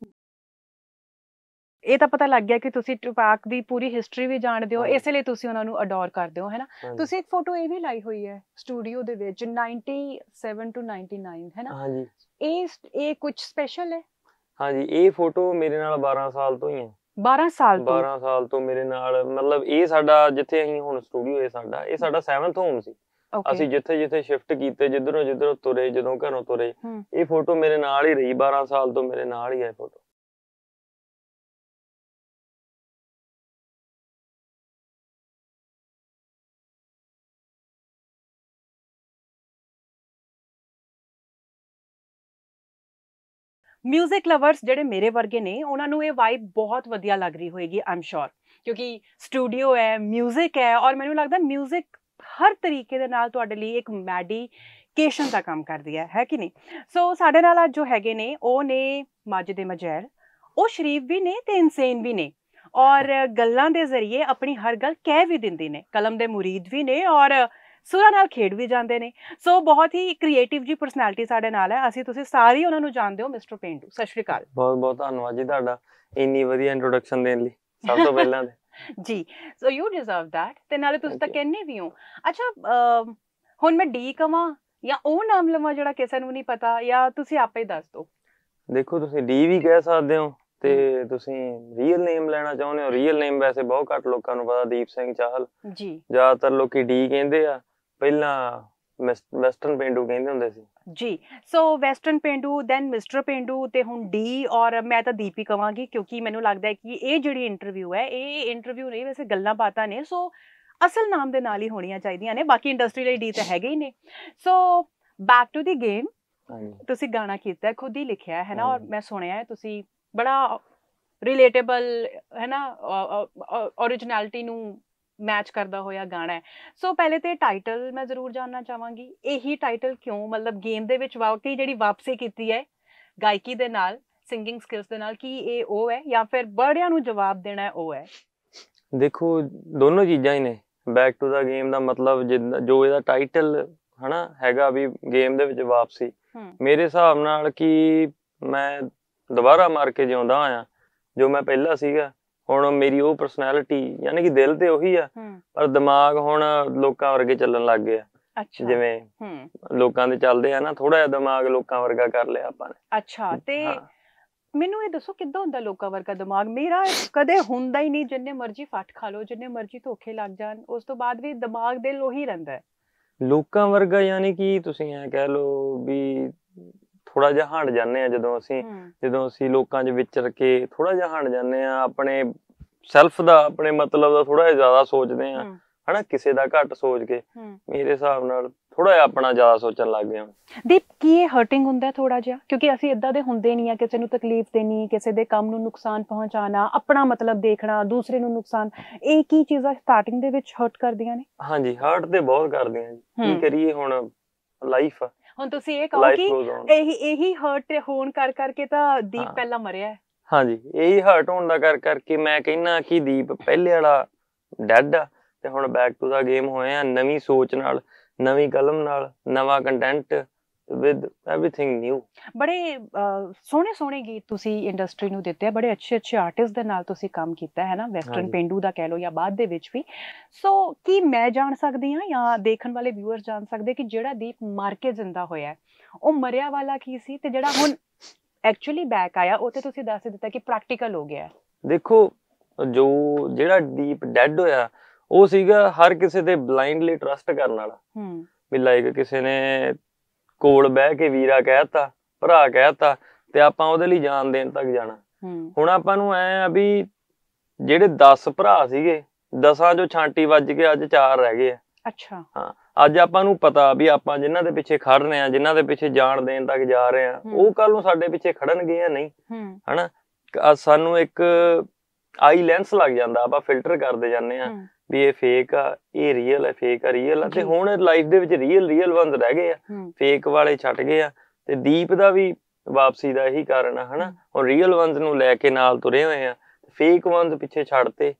ਇਹ ਤਾਂ ਪਤਾ ਲੱਗ ਗਿਆ ਕਿ ਤੁਸੀਂ ਟੁਪਾਕ ਦੀ ਪੂਰੀ ਹਿਸਟਰੀ ਵੀ ਜਾਣਦੇ ਹੋ ਇਸੇ ਲਈ ਤੁਸੀਂ ਉਹਨਾਂ ਨੂੰ ਅਡੋਰ ਕਰਦੇ ਹੋ ਹੈਨਾ ਤੁਸੀਂ ਇੱਕ ਫੋਟੋ ਇਹ ਵੀ ਲਾਈ ਹੋਈ ਹੈ ਸਟੂਡੀਓ ਦੇ ਵਿੱਚ 97 ਟੂ 99 ਹੈਨਾ ਹਾਂਜੀ ਇਹ ਇਹ ਕੁਝ ਸਪੈਸ਼ਲ ਹੈ ਹਾਂਜੀ ਇਹ ਫੋਟੋ ਮੇਰੇ ਨਾਲ 12 ਸਾਲ ਤੋਂ ਹੀ ਹੈ 12 ਸਾਲ ਤੋਂ 12 ਸਾਲ ਤੋਂ ਮੇਰੇ ਨਾਲ ਮਤਲਬ ਇਹ ਸਾਡਾ ਜਿੱਥੇ ਅਸੀਂ ਹੁਣ ਸਟੂਡੀਓ ਹੈ ਸਾਡਾ ਇਹ ਸਾਡਾ 7th ਹੋਮ ਸੀ ਅਸੀਂ ਜਿੱਥੇ ਜਿੱਥੇ ਸ਼ਿਫਟ ਕੀਤੇ ਜਿੱਧਰੋਂ ਜਿੱਧਰੋਂ ਤੁਰੇ ਜਦੋਂ ਘਰੋਂ ਤੁਰੇ ਇਹ ਫੋਟੋ ਮੇਰੇ ਨਾਲ ਹੀ ਰਹੀ 12 ਸਾਲ ਤੋਂ ਮੇਰੇ ਨਾਲ ਹੀ ਹੈ ਫੋਟੋ ਮਿਊਜ਼ਿਕ ਲਵਰਸ ਜਿਹੜੇ ਮੇਰੇ ਵਰਗੇ ਨੇ ਉਹਨਾਂ ਨੂੰ ਇਹ ਵਾਈਬ ਬਹੁਤ ਵਧੀਆ ਲੱਗ ਰਹੀ ਹੋਏਗੀ ਆਮ ਸ਼ੋਰ ਕਿਉਂਕਿ ਸਟੂਡੀਓ ਹੈ 뮤직 ਹੈ ਔਰ ਮੈਨੂੰ ਲੱਗਦਾ 뮤직 ਹਰ ਤਰੀਕੇ ਦੇ ਨਾਲ ਤੁਹਾਡੇ ਲਈ ਇੱਕ ਮੈਡੀਕੇਸ਼ਨ ਦਾ ਕੰਮ ਕਰਦੀ ਹੈ ਹੈ ਕਿ ਨਹੀਂ ਸੋ ਸਾਡੇ ਨਾਲ ਅੱਜ ਜੋ ਹੈਗੇ ਨੇ ਉਹ ਨੇ ਦੇ ਮਜੈਰ ਉਹ ਸ਼ਰੀਫ ਵੀ ਨੇ ਤੇ ਇਨਸੇਨ ਵੀ ਨੇ ਔਰ ਗੱਲਾਂ ਦੇ ਜ਼ਰੀਏ ਆਪਣੀ ਹਰ ਗੱਲ ਕਹਿ ਵੀ ਦਿੰਦੇ ਨੇ ਕਲਮ ਦੇ ਮੁਰੀਦ ਵੀ ਨੇ ਔਰ ਸੁਰਾਂ ਨਾਲ ਖੇਡ ਵੀ ਜਾਂਦੇ ਨੇ ਸੋ ਬਹੁਤ ਹੀ ਕ੍ਰੀਏਟਿਵ ਜੀ ਪਰਸਨੈਲਿਟੀ ਸਾਡੇ ਨਾਲ ਹੈ ਅਸੀਂ ਤੁਸੀਂ ਸਾਰੇ ਉਹਨਾਂ ਨੂੰ ਜਾਣਦੇ ਹੋ ਮਿਸਟਰ ਪੇਂਡੂ ਸਤਿ ਸ਼੍ਰੀ ਅਕਾਲ ਬਹੁਤ ਬਹੁਤ ਧੰਨਵਾਦ ਜੀ ਤੁਹਾਡਾ ਇੰਨੀ ਵਧੀਆ ਇੰਟਰੋਡਕਸ਼ਨ ਦੇਣ ਲਈ ਸਭ ਤੋਂ ਪਹਿਲਾਂ *laughs* ਜੀ ਸੋ ਯੂ ਡਿਸਰਵ ਥੈਟ ਤੇ ਨਾਲੇ ਤੁਸੀਂ ਤਾਂ ਕਹਿੰਨੇ ਵੀ ਹੋ ਅੱਛਾ ਹੁਣ ਮੈਂ ਡੀ ਕਵਾਂ ਜਾਂ ਉਹ ਨਾਮ ਲਵਾਂ ਜਿਹੜਾ ਕਿਸੇ ਨੂੰ ਨਹੀਂ ਪਤਾ ਜਾਂ ਤੁਸੀਂ ਆਪੇ ਦੱਸ ਦਿਓ ਦੇਖੋ ਤੁਸੀਂ ਡੀ ਵੀ ਕਹਿ ਸਕਦੇ ਹੋ ਤੇ ਤੁਸੀਂ ਰੀਅਲ ਨੇਮ ਲੈਣਾ ਚਾਹੁੰਦੇ ਹੋ ਰੀਅਲ ਨੇਮ ਵੈਸੇ ਬਹੁਤ ਘੱਟ ਲੋਕਾਂ ਨੂੰ ਪਤਾ ਦੀਪ ਸਿੰਘ ਚਾਹਲ ਜੀ ਜ਼ਿਆਦਾਤਰ ਲੋਕੀ ਡੀ ਕਹਿੰਦੇ ਆ ਪਹਿਲਾਂ ਵੈਸਟਰਨ ਪੇਂਡੂ ਕਹਿੰਦੇ ਹੁੰਦੇ ਸੀ ਜੀ ਸੋ ਵੈਸਟਰਨ ਪੇਂਡੂ ਦੈਨ ਮਿਸਟਰ ਪੇਂਡੂ ਤੇ ਹੁਣ ਡੀ ਔਰ ਮੈਂ ਤਾਂ ਦੀਪੀ ਕਵਾਂਗੀ ਕਿਉਂਕਿ ਮੈਨੂੰ ਲੱਗਦਾ ਹੈ ਕਿ ਇਹ ਜਿਹੜੀ ਇੰਟਰਵਿਊ ਹੈ ਇਹ ਇੰਟਰਵਿਊ ਨਹੀਂ ਵੈਸੇ ਗੱਲਾਂ ਬਾਤਾਂ ਨੇ ਸੋ ਅਸਲ ਨਾਮ ਦੇ ਨਾਲ ਹੀ ਹੋਣੀਆਂ ਚਾਹੀਦੀਆਂ ਨੇ ਬਾਕੀ ਇੰਡਸਟਰੀ ਲਈ ਡੀ ਤਾਂ ਹੈਗੇ ਹੀ ਨੇ so back to the game ਤੁਸੀਂ ਗਾਣਾ ਕੀਤਾ ਖੁਦ ਹੀ ਲਿਖਿਆ ਹੈ ਨਾ ਔਰ ਮੈਂ ਸੁਣਿਆ ਹੈ ਤੁਸੀਂ ਬੜਾ ਰਿਲੇਟੇਬਲ ਹੈ ਨਾ originality ਨੂੰ ਮੈਚ ਕਰਦਾ ਹੋਇਆ ਗਾਣਾ ਹੈ ਸੋ ਪਹਿਲੇ ਤੇ ਟਾਈਟਲ ਮੈਂ ਜ਼ਰੂਰ ਜਾਨਣਾ ਚਾਹਾਂਗੀ ਇਹੀ ਟਾਈਟਲ ਕਿਉਂ ਮਤਲਬ ਗੇਮ ਦੇ ਵਿੱਚ ਵਾਕਈ ਜਿਹੜੀ ਵਾਪਸੀ ਕੀਤੀ ਹੈ ਗਾਇਕੀ ਦੇ ਨਾਲ ਸਿੰਗਿੰਗ ਸਕਿਲਸ ਦੇ ਨਾਲ ਕੀ ਇਹ ਉਹ ਹੈ ਜਾਂ ਫਿਰ ਬੜਿਆਂ ਨੂੰ ਜਵਾਬ ਦੇਣਾ ਉਹ ਹੈ ਦੇਖੋ ਦੋਨੋਂ ਚੀਜ਼ਾਂ ਹੀ ਨੇ ਬੈਕ ਟੂ ਦਾ ਗੇਮ ਦਾ ਮਤਲਬ ਜੋ ਇਹਦਾ ਟਾਈਟਲ ਹਨਾ ਹੈਗਾ ਵੀ ਗੇਮ ਦੇ ਵਿੱਚ ਵਾਪਸੀ ਮੇਰੇ ਹਿਸਾਬ ਨਾਲ ਕਿ ਮੈਂ ਦੁਬਾਰਾ ਮਾਰ ਕੇ ਜਿਉਂਦਾ ਆ ਜੋ ਮੈਂ ਪਹਿਲਾਂ ਸੀਗਾ ਹੁਣ ਮੇਰੀ ਉਹ ਪਰਸਨੈਲਿਟੀ ਯਾਨੀ ਕਿ ਦਿਲ ਤੇ ਉਹੀ ਆ ਪਰ ਦਿਮਾਗ ਹੁਣ ਲੋਕਾਂ ਵਰਗੇ ਚੱਲਣ ਲੱਗ ਗਿਆ ਅੱਛਾ ਜਿਵੇਂ ਲੋਕਾਂ ਦੇ ਚੱਲਦੇ ਆ ਨਾ ਥੋੜਾ ਜਿਹਾ ਦਿਮਾਗ ਲੋਕਾਂ ਵਰਗਾ ਕਰ ਲਿਆ ਆਪਾਂ ਨੇ ਅੱਛਾ ਤੇ ਮੈਨੂੰ ਇਹ ਦੱਸੋ ਕਿੱਦਾਂ ਹੁੰਦਾ ਲੋਕਾਂ ਵਰਗਾ ਦਿਮਾਗ ਮੇਰਾ ਕਦੇ ਹੁੰਦਾ ਹੀ ਨਹੀਂ ਜਿੰਨੇ ਮਰਜ਼ੀ ਫਟ ਖਾ ਲੋ ਜਿੰਨੇ ਮਰਜ਼ੀ ਧੋਖੇ ਲੱਗ ਜਾਣ ਉਸ ਤੋਂ ਬਾਅਦ ਵੀ ਦਿਮਾਗ ਦਿਲ ਉਹੀ ਰਹਿੰਦਾ ਹੈ ਲੋਕਾਂ ਵਰਗਾ ਯਾਨੀ ਕਿ ਤੁਸੀਂ ਐ ਕਹਿ ਲਓ ਵੀ ਥੋੜਾ ਜਿਹਾ ਹਟ ਜਾਂਦੇ ਆ ਜਦੋਂ ਅਸੀਂ ਜਦੋਂ ਅਸੀਂ ਲੋਕਾਂ 'ਚ ਵਿਚਰ ਕੇ ਥੋੜਾ ਜਿਹਾ ਹਟ ਜਾਂਦੇ ਆ ਆਪਣੇ ਸੈਲਫ ਦਾ ਆਪਣੇ ਮਤਲਬ ਦਾ ਥੋੜਾ ਜ਼ਿਆਦਾ ਸੋਚਦੇ ਆ ਹਨਾ ਕਿਸੇ ਦਾ ਘੱਟ ਸੋਚ ਕੇ ਮੇਰੇ ਹਿਸਾਬ ਨਾਲ ਥੋੜਾ ਜਿਹਾ ਆਪਣਾ ਜ਼ਿਆਦਾ ਸੋਚਣ ਲੱਗ ਗਏ ਹਾਂ ਦੀਪ ਕੀ ਇਹ ਹਰਟਿੰਗ ਹੁੰਦਾ ਥੋੜਾ ਜਿਹਾ ਕਿਉਂਕਿ ਅਸੀਂ ਇਦਾਂ ਦੇ ਹੁੰਦੇ ਨਹੀਂ ਆ ਕਿਸੇ ਨੂੰ ਤਕਲੀਫ ਦੇਣੀ ਕਿਸੇ ਦੇ ਕੰਮ ਨੂੰ ਨੁਕਸਾਨ ਪਹੁੰਚਾਣਾ ਆਪਣਾ ਮਤਲਬ ਦੇਖਣਾ ਦੂਸਰੇ ਨੂੰ ਨੁਕਸਾਨ ਇਹ ਕੀ ਚੀਜ਼ਾਂ ਸਟਾਰਟਿੰਗ ਦੇ ਵਿੱਚ ਹਰਟ ਕਰਦੀਆਂ ਨੇ ਹਾਂਜੀ ਹਰਟ ਤੇ ਬਹੁਤ ਕਰਦੀਆਂ ਜੀ ਕੀ ਕਰੀਏ ਹੁਣ ਲਾਈਫ ਹੁਣ ਤੁਸੀਂ ਇਹ ਕਹੋ ਕਿ ਇਹੀ ਇਹੀ ਹਰਟ ਹੋਣ ਕਰ ਕਰਕੇ ਤਾਂ ਦੀਪ ਪਹਿਲਾਂ ਮਰਿਆ ਹੈ ਹਾਂਜੀ ਇਹੀ ਹਰਟ ਹੋਣ ਦਾ ਕਰ ਕਰਕੇ ਮੈਂ ਕਹਿੰਨਾ ਕਿ ਦੀਪ ਪਹਿਲੇ ਵਾਲਾ ਡੈਡ ਆ ਤੇ ਹੁਣ ਬੈਕ ਟੂ ਦਾ ਗੇਮ ਹੋਏ ਆ ਨਵੀਂ ਸੋਚ ਨਾਲ ਨਵੀਂ ਕਲਮ ਨਾਲ ਨਵਾਂ ਕੰਟੈਂਟ ਵਿਦ एवरीथिंग ਨਿਊ ਬੜੇ ਸੋਹਣੇ ਸੋਹਣੇ ਗੀਤ ਤੁਸੀਂ ਇੰਡਸਟਰੀ ਨੂੰ ਦਿੱਤੇ ਆ ਬੜੇ ਅੱਛੇ ਅੱਛੇ ਆਰਟਿਸਟ ਦੇ ਨਾਲ ਤੁਸੀਂ ਕੰਮ ਕੀਤਾ ਹੈ ਨਾ ਵੈਸਟਰਨ ਪਿੰਡੂ ਦਾ ਕਹਿ ਲੋ ਜਾਂ ਬਾਅਦ ਦੇ ਵਿੱਚ ਵੀ ਸੋ ਕੀ ਮੈਂ ਜਾਣ ਸਕਦੀ ਹਾਂ ਜਾਂ ਦੇਖਣ ਵਾਲੇ ਵਿਊਅਰ ਜਾਣ ਸਕਦੇ ਕਿ ਜਿਹੜਾ ਦੀਪ ਮਾਰ ਕੇ ਜ਼ਿੰਦਾ ਹੋਇਆ ਉਹ ਮਰਿਆ ਵਾਲਾ ਕੀ ਸੀ ਤੇ ਜਿਹੜਾ ਹੁਣ ਐਕਚੁਅਲੀ ਬੈਕ ਆਇਆ ਉਹ ਤੇ ਤੁਸੀਂ ਦੱਸ ਦਿੱਤਾ ਕਿ ਪ੍ਰੈਕਟੀਕਲ ਹੋ ਗਿਆ ਦੇਖੋ ਜੋ ਜਿਹੜਾ ਦੀਪ ਡੈੱਡ ਹੋਇਆ ਉਹ ਸੀਗਾ ਹਰ ਕਿਸੇ ਤੇ ਬਲਾਈਂਡਲੀ ਟਰਸਟ ਕਰਨ ਵਾਲਾ ਹੂੰ ਵੀ ਕਿਸੇ ਨੇ ਕੋਲ ਬਹਿ ਕੇ ਵੀਰਾ ਕਹਿਤਾ ਭਰਾ ਕਹਿਤਾ ਤੇ ਆਪਾਂ ਉਹਦੇ ਲਈ ਜਾਨ ਦੇਣ ਤੱਕ ਜਾਣਾ ਹੁਣ ਆਪਾਂ ਨੂੰ ਐ ਆ ਵੀ ਜਿਹੜੇ 10 ਭਰਾ ਸੀਗੇ ਦਸਾਂ ਜੋ ਛਾਂਟੀ ਵੱਜ ਕੇ ਅੱਜ ਚਾਰ ਰਹਿ ਗਏ ਆ ਅੱਛਾ ਹਾਂ ਅੱਜ ਆਪਾਂ ਨੂੰ ਪਤਾ ਵੀ ਆਪਾਂ ਜਿਨ੍ਹਾਂ ਦੇ ਪਿੱਛੇ ਖੜ ਰਹੇ ਆ ਜਿਨ੍ਹਾਂ ਦੇ ਪਿੱਛੇ ਜਾਣ ਦੇਣ ਤੱਕ ਜਾ ਰਹੇ ਆ ਉਹ ਕੱਲ ਨੂੰ ਸਾਡੇ ਪਿੱਛੇ ਖੜਨਗੇ ਜਾਂ ਨਹੀਂ ਹਨਾ ਸਾਨੂੰ ਇੱਕ ਆਈ ਲੈਂਸ ਲੱਗ ਜਾਂਦਾ ਆਪਾਂ ਫਿਲਟਰ ਕਰਦੇ ਜਾਂਦੇ ਆ ਵੀ ਇਹ ਫੇਕ ਆ ਇਹ ਰੀਅਲ ਆ ਫੇਕ ਆ ਰੀਅਲ ਆ ਤੇ ਹੁਣ ਲਾਈਫ ਦੇ ਵਿੱਚ ਰੀਅਲ ਰੀਅਲ ਬੰਦ ਰਹਿ ਗਏ ਆ ਫੇਕ ਵਾਲੇ ਛੱਟ ਗਏ ਆ ਤੇ ਦੀਪ ਦਾ ਵੀ ਵਾਪਸੀ ਦਾ ਇਹੀ ਕਾਰਨ ਆ ਹਨਾ ਹੁਣ ਰੀਅਲ ਵਨਸ ਨੂੰ ਲੈ ਕੇ ਨਾਲ ਤੁਰੇ ਹੋਏ ਆ ਫੇਕ ਵਨਸ ਪਿੱਛੇ ਛੱਡਤੇ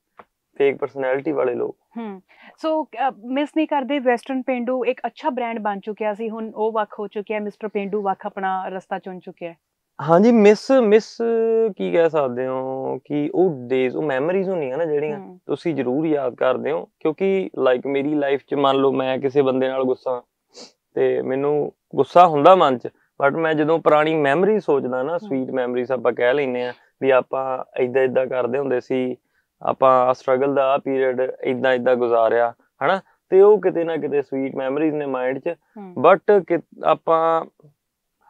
ਫੇਕ ਪਰਸਨੈਲਿਟੀ ਵਾਲੇ ਲੋਕ ਹੂੰ ਸੋ ਮਿਸ ਨਹੀਂ ਕਰਦੇ ਵੈਸਟਰਨ ਪਿੰਡੂ ਇੱਕ ਅੱਛਾ ਬ੍ਰਾਂਡ ਬਣ ਚੁੱਕਿਆ ਸੀ ਹੁਣ ਉਹ ਵੱਖ ਹੋ ਚੁੱਕਿਆ ਮਿਸਟਰ ਪਿੰਡੂ ਵੱਖ ਆਪਣਾ ਰਸਤਾ ਚੁਣ ਚੁੱਕਿਆ ਹਾਂਜੀ ਮਿਸ ਮਿਸ ਕੀ ਕਹਿ ਸਕਦੇ ਹੋ ਕਿ ਉਹ ਡੇਜ਼ ਉਹ ਮੈਮਰੀਜ਼ ਹੁੰਦੀਆਂ ਨਾ ਜਿਹੜੀਆਂ ਤੁਸੀਂ ਜ਼ਰੂਰ ਯਾਦ ਕਰਦੇ ਹੋ ਕਿਉਂਕਿ ਲਾਈਕ ਮੇਰੀ ਲਾਈਫ 'ਚ ਮੰਨ ਲਓ ਮੈਂ ਕਿਸੇ ਬੰਦੇ ਨਾਲ ਗੁੱਸਾ ਤੇ ਮੈਨੂੰ ਗੁੱਸਾ ਹੁੰਦਾ ਮਨ 'ਚ ਬਟ ਮੈਂ ਜਦੋਂ ਪੁਰਾਣੀ ਮੈਮਰੀ ਸੋਚਦਾ ਨਾ ਸਵੀਟ ਮੈਮਰੀਜ਼ ਆਪਾਂ ਕਹਿ ਲੈਨੇ ਆ ਵੀ ਆਪਾਂ ਇਦਾਂ ਇਦਾਂ ਕਰਦੇ ਹੁੰਦੇ ਸੀ ਆਪਾਂ ਸਟਰਗਲ ਦਾ ਆ ਪੀਰੀਅਡ ਇਦਾਂ ਇਦਾਂ ਗੁਜ਼ਾਰਿਆ ਹਨਾ ਤੇ ਉਹ ਕਿਤੇ ਨਾ ਕਿਤੇ ਸਵੀਟ ਮੈਮਰੀਜ਼ ਨੇ ਮਾਈਂਡ 'ਚ ਬਟ ਆਪਾਂ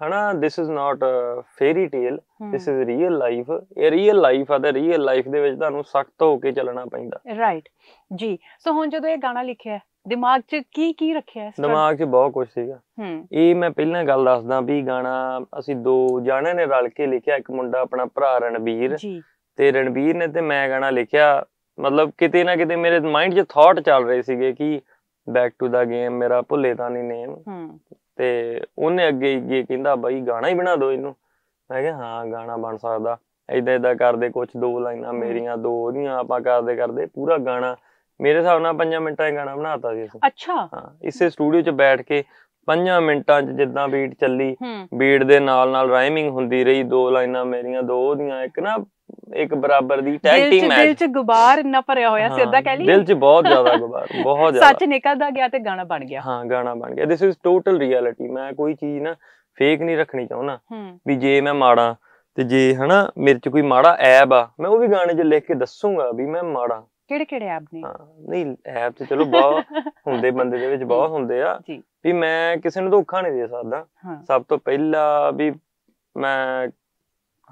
ਹਨਾ this is not a fairy tale this is real life ਇਹ ਰੀਅਲ ਲਾਈਫ ਆ ਤੇ ਰੀਅਲ ਲਾਈਫ ਦੇ ਵਿੱਚ ਤੁਹਾਨੂੰ ਸਖਤ ਹੋ ਕੇ ਚੱਲਣਾ ਪੈਂਦਾ ਰਾਈਟ ਜੀ ਸੋ ਹੁਣ ਜਦੋਂ ਇਹ ਗਾਣਾ ਲਿਖਿਆ ਦਿਮਾਗ 'ਚ ਕੀ ਕੀ ਰੱਖਿਆ ਇਸ ਦਿਮਾਗ 'ਚ ਬਹੁਤ ਕੁਝ ਸੀਗਾ ਇਹ ਮੈਂ ਪਹਿਲਾਂ ਗੱਲ ਦੱਸਦਾ ਵੀ ਗਾਣਾ ਅਸੀਂ ਦੋ ਜਾਣਿਆਂ ਨੇ ਰਲ ਕੇ ਲਿਖਿਆ ਇੱਕ ਮੁੰਡਾ ਆਪਣਾ ਭਰਾ ਰਣਵੀਰ ਜੀ ਤੇ ਰਣਵੀਰ ਨੇ ਤੇ ਮੈਂ ਗਾਣਾ ਲਿਖਿਆ ਮਤਲਬ ਕਿਤੇ ਨਾ ਕਿਤੇ ਮੇਰੇ ਮਾਈਂਡ 'ਚ ਥਾਟ ਚੱਲ ਰਹੇ ਸੀਗੇ ਕਿ ਬੈਕ ਟੂ ਦਾ ਗੇਮ ਮੇਰਾ ਭੁੱਲੇ ਤਾਂ ਨਹੀਂ ਨੇਮ ਤੇ ਉਹਨੇ ਅੱਗੇ ਅੱਗੇ ਕਹਿੰਦਾ ਬਾਈ ਗਾਣਾ ਹੀ ਬਣਾ ਦਿਓ ਇਹਨੂੰ ਮੈਂ ਕਿਹਾ ਹਾਂ ਗਾਣਾ ਬਣ ਸਕਦਾ ਇਦਾਂ ਇਦਾਂ ਕਰਦੇ ਕੁਝ ਦੋ ਲਾਈਨਾਂ ਮੇਰੀਆਂ ਦੋ ਉਹਦੀਆਂ ਆਪਾਂ ਕਰਦੇ ਕਰਦੇ ਪੂਰਾ ਗਾਣਾ ਮੇਰੇ ਹਿਸਾਬ ਨਾਲ 5 ਮਿੰਟਾਂ 'ਚ ਗਾਣਾ ਬਣਾਤਾ ਸੀ ਅਸੀਂ ਅੱਛਾ ਹਾਂ ਇਸੇ ਸਟੂਡੀਓ 'ਚ ਬੈਠ ਕੇ 5 ਮਿੰਟਾਂ 'ਚ ਜਿੱਦਾਂ ਬੀਟ ਚੱਲੀ ਬੀਟ ਦੇ ਨਾਲ ਨਾਲ ਰਾਈਮਿੰਗ ਹੁੰਦੀ ਰਹੀ ਦੋ ਲਾਈਨਾਂ ਮੇਰੀਆਂ ਦੋ ਉਹਦੀਆਂ ਇੱਕ ਨਾ ਇੱਕ ਬਰਾਬਰ ਦੀ ਟੈਗ ਟੀਮ ਮੈਚ ਦਿਲ ਚ ਗੁਬਾਰ ਨਾ ਭਰਿਆ ਹੋਇਆ ਸੀ ਅੱਧਾ ਕਹਿ ਲਈ ਦਿਲ ਚ ਬਹੁਤ ਜ਼ਿਆਦਾ ਗੁਬਾਰ ਬਹੁਤ ਜ਼ਿਆਦਾ ਸੱਚ ਨਿਕਲਦਾ ਗਿਆ ਤੇ ਗਾਣਾ ਬਣ ਗਿਆ ਹਾਂ ਗਾਣਾ ਬਣ ਗਿਆ ਥਿਸ ਇਜ਼ ਟੋਟਲ ਰਿਐਲਿਟੀ ਮੈਂ ਕੋਈ ਚੀਜ਼ ਨਾ ਫੇਕ ਨਹੀਂ ਰੱਖਣੀ ਚਾਹੁੰਦਾ ਵੀ ਜੇ ਮੈਂ ਮਾੜਾ ਤੇ ਜੇ ਹਨਾ ਮੇਰੇ ਚ ਕੋਈ ਮਾੜਾ ਐਬ ਆ ਮੈਂ ਉਹ ਵੀ ਗਾਣੇ 'ਚ ਲਿਖ ਕੇ ਦੱਸੂਗਾ ਵੀ ਮੈਂ ਮਾੜਾ ਕਿਹੜੇ ਕਿਹੜੇ ਐਬ ਨੇ ਨਹੀਂ ਐਬ ਤੇ ਚਲੋ ਬਹੁਤ ਹੁੰਦੇ ਬੰਦੇ ਦੇ ਵਿੱਚ ਬਹੁਤ ਹੁੰਦੇ ਆ ਵੀ ਮੈਂ ਕਿਸੇ ਨੂੰ ਧੋਖਾ ਨਹੀਂ ਦੇ ਸਕਦਾ ਸਭ ਤੋਂ ਪਹਿਲਾਂ ਵੀ ਮੈਂ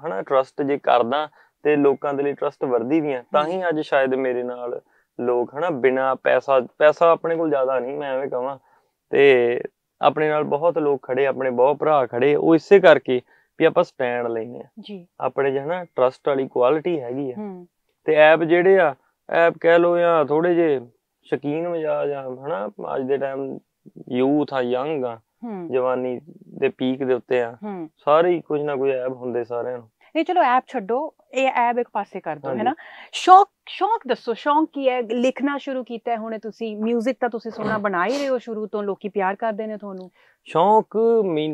ਹਨਾ ਟਰਸਟ ਜੇ ਕਰਦਾ ਤੇ ਲੋਕਾਂ ਦੇ ਲਈ ਟਰਸਟ ਵਰਦੀ ਵੀ ਆ ਤਾਂ ਹੀ ਅੱਜ ਸ਼ਾਇਦ ਮੇਰੇ ਨਾਲ ਲੋਕ ਹਨਾ ਬਿਨਾ ਪੈਸਾ ਪੈਸਾ ਆਪਣੇ ਕੋਲ ਜ਼ਿਆਦਾ ਨਹੀਂ ਮੈਂ ਐਵੇਂ ਕਹਾਂ ਤੇ ਆਪਣੇ ਨਾਲ ਬਹੁਤ ਲੋਕ ਖੜੇ ਆਪਣੇ ਬਹੁਤ ਭਰਾ ਖੜੇ ਉਹ ਇਸੇ ਕਰਕੇ ਵੀ ਆਪਾਂ ਸਟੈਂਡ ਲੈਨੇ ਆ ਜੀ ਆਪਣੇ ਜਿਹੜਾ ਟਰਸਟ ਵਾਲੀ ਕੁਆਲਿਟੀ ਹੈਗੀ ਆ ਤੇ ਐਪ ਜਿਹੜੇ ਆ ਐਪ ਕਹਿ ਲੋ ਜਾਂ ਥੋੜੇ ਜੇ ਸ਼ਕੀਨ ਮਜਾਜ ਆ ਹਨਾ ਅੱਜ ਦੇ ਟਾਈਮ ਯੂਥ ਆ ਯੰਗ ਆ ਜਵਾਨੀ ਦੇ ਪੀਕ ਦੇ ਉੱਤੇ ਆ ਸਾਰੇ ਹੀ ਕੁਝ ਨਾ ਕੋਈ ਐਪ ਹੁੰਦੇ ਸਾਰਿਆਂ ਨੂੰ ਨਹੀਂ ਚਲੋ ਐਪ ਛੱਡੋ ਇਹ ਐਪ ਇੱਕ ਪਾਸੇ ਕਰ ਦੋ ਹੈਨਾ ਸ਼ੌਕ ਸ਼ੌਕ ਦੱਸੋ ਸ਼ੌਕ ਕੀ ਹੈ ਲਿਖਣਾ ਸ਼ੁਰੂ ਕੀਤਾ ਹੈ ਹੁਣੇ ਤੁਸੀਂ 뮤직 ਤਾਂ ਤੁਸੀਂ ਸੁਣਾ *coughs* ਬਣਾ ਹੀ ਰਹੇ ਹੋ ਸ਼ੁਰੂ ਤੋਂ ਲੋਕੀ ਪਿਆਰ ਕਰਦੇ ਨੇ ਤੁਹਾਨੂੰ ਸ਼ੌਕ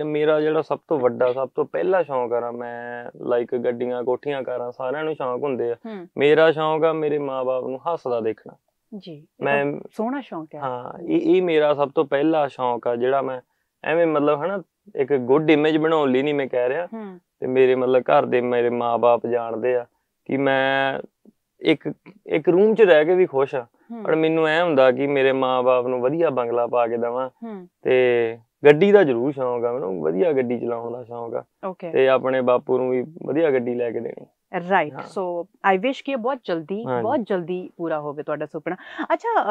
ਮੇਰਾ ਜਿਹੜਾ ਸਭ ਤੋਂ ਵੱਡਾ ਸਭ ਤੋਂ ਪਹਿਲਾ ਸ਼ੌਕ ਆ ਮੈਂ ਲਾਈਕ ਗੱਡੀਆਂ ਕੋਠੀਆਂ ਕਾਰਾਂ ਸਾਰਿਆਂ ਨੂੰ ਸ਼ੌਕ ਹੁੰਦੇ ਆ ਮੇਰਾ ਸ਼ੌਕ ਆ ਮੇਰੇ ਮਾਪੇ ਨੂੰ ਹੱਸਦਾ ਦੇਖਣਾ ਜੀ ਮੈਂ ਸੋਹਣਾ ਸ਼ੌਂਕ ਹੈ ਹਾਂ ਇਹ ਇਹ ਮੇਰਾ ਸਭ ਤੋਂ ਪਹਿਲਾ ਸ਼ੌਂਕ ਆ ਜਿਹੜਾ ਮੈਂ ਐਵੇਂ ਮਤਲਬ ਹਨਾ ਇੱਕ ਗੁੱਡ ਇਮੇਜ ਬਣਾਉਣ ਲਈ ਨਹੀਂ ਮੈਂ ਕਹਿ ਰਿਹਾ ਤੇ ਮੇਰੇ ਮਤਲਬ ਘਰ ਦੇ ਮੇਰੇ ਮਾਪੇ ਜਾਣਦੇ ਆ ਕਿ ਮੈਂ ਇੱਕ ਇੱਕ ਰੂਮ 'ਚ ਰਹਿ ਕੇ ਵੀ ਖੁਸ਼ ਆ ਪਰ ਮੈਨੂੰ ਐ ਹੁੰਦਾ ਕਿ ਮੇਰੇ ਮਾਪੇ ਨੂੰ ਵਧੀਆ ਬੰਗਲਾ ਪਾ ਕੇ ਦਵਾਂ ਤੇ ਗੱਡੀ ਦਾ ਜ਼ਰੂਰ ਸ਼ੌਂਕ ਆ ਮੈਨੂੰ ਵਧੀਆ ਗੱਡੀ ਚਲਾਉਣ ਦਾ ਸ਼ੌਂਕ ਆ ਤੇ ਆਪਣੇ ਬਾਪੂ ਨੂੰ ਵੀ ਵਧੀਆ ਗੱਡੀ ਲੈ ਕੇ ਦੇਣੀ ਰਾਈਟ ਸੋ ਆਈ ਵਿਸ਼ ਕਿ ਇਹ ਬਹੁਤ ਜਲਦੀ ਬਹੁਤ ਜਲਦੀ ਪੂਰਾ ਹੋਵੇ ਤੁਹਾਡਾ ਸੁਪਨਾ ਅੱਛਾ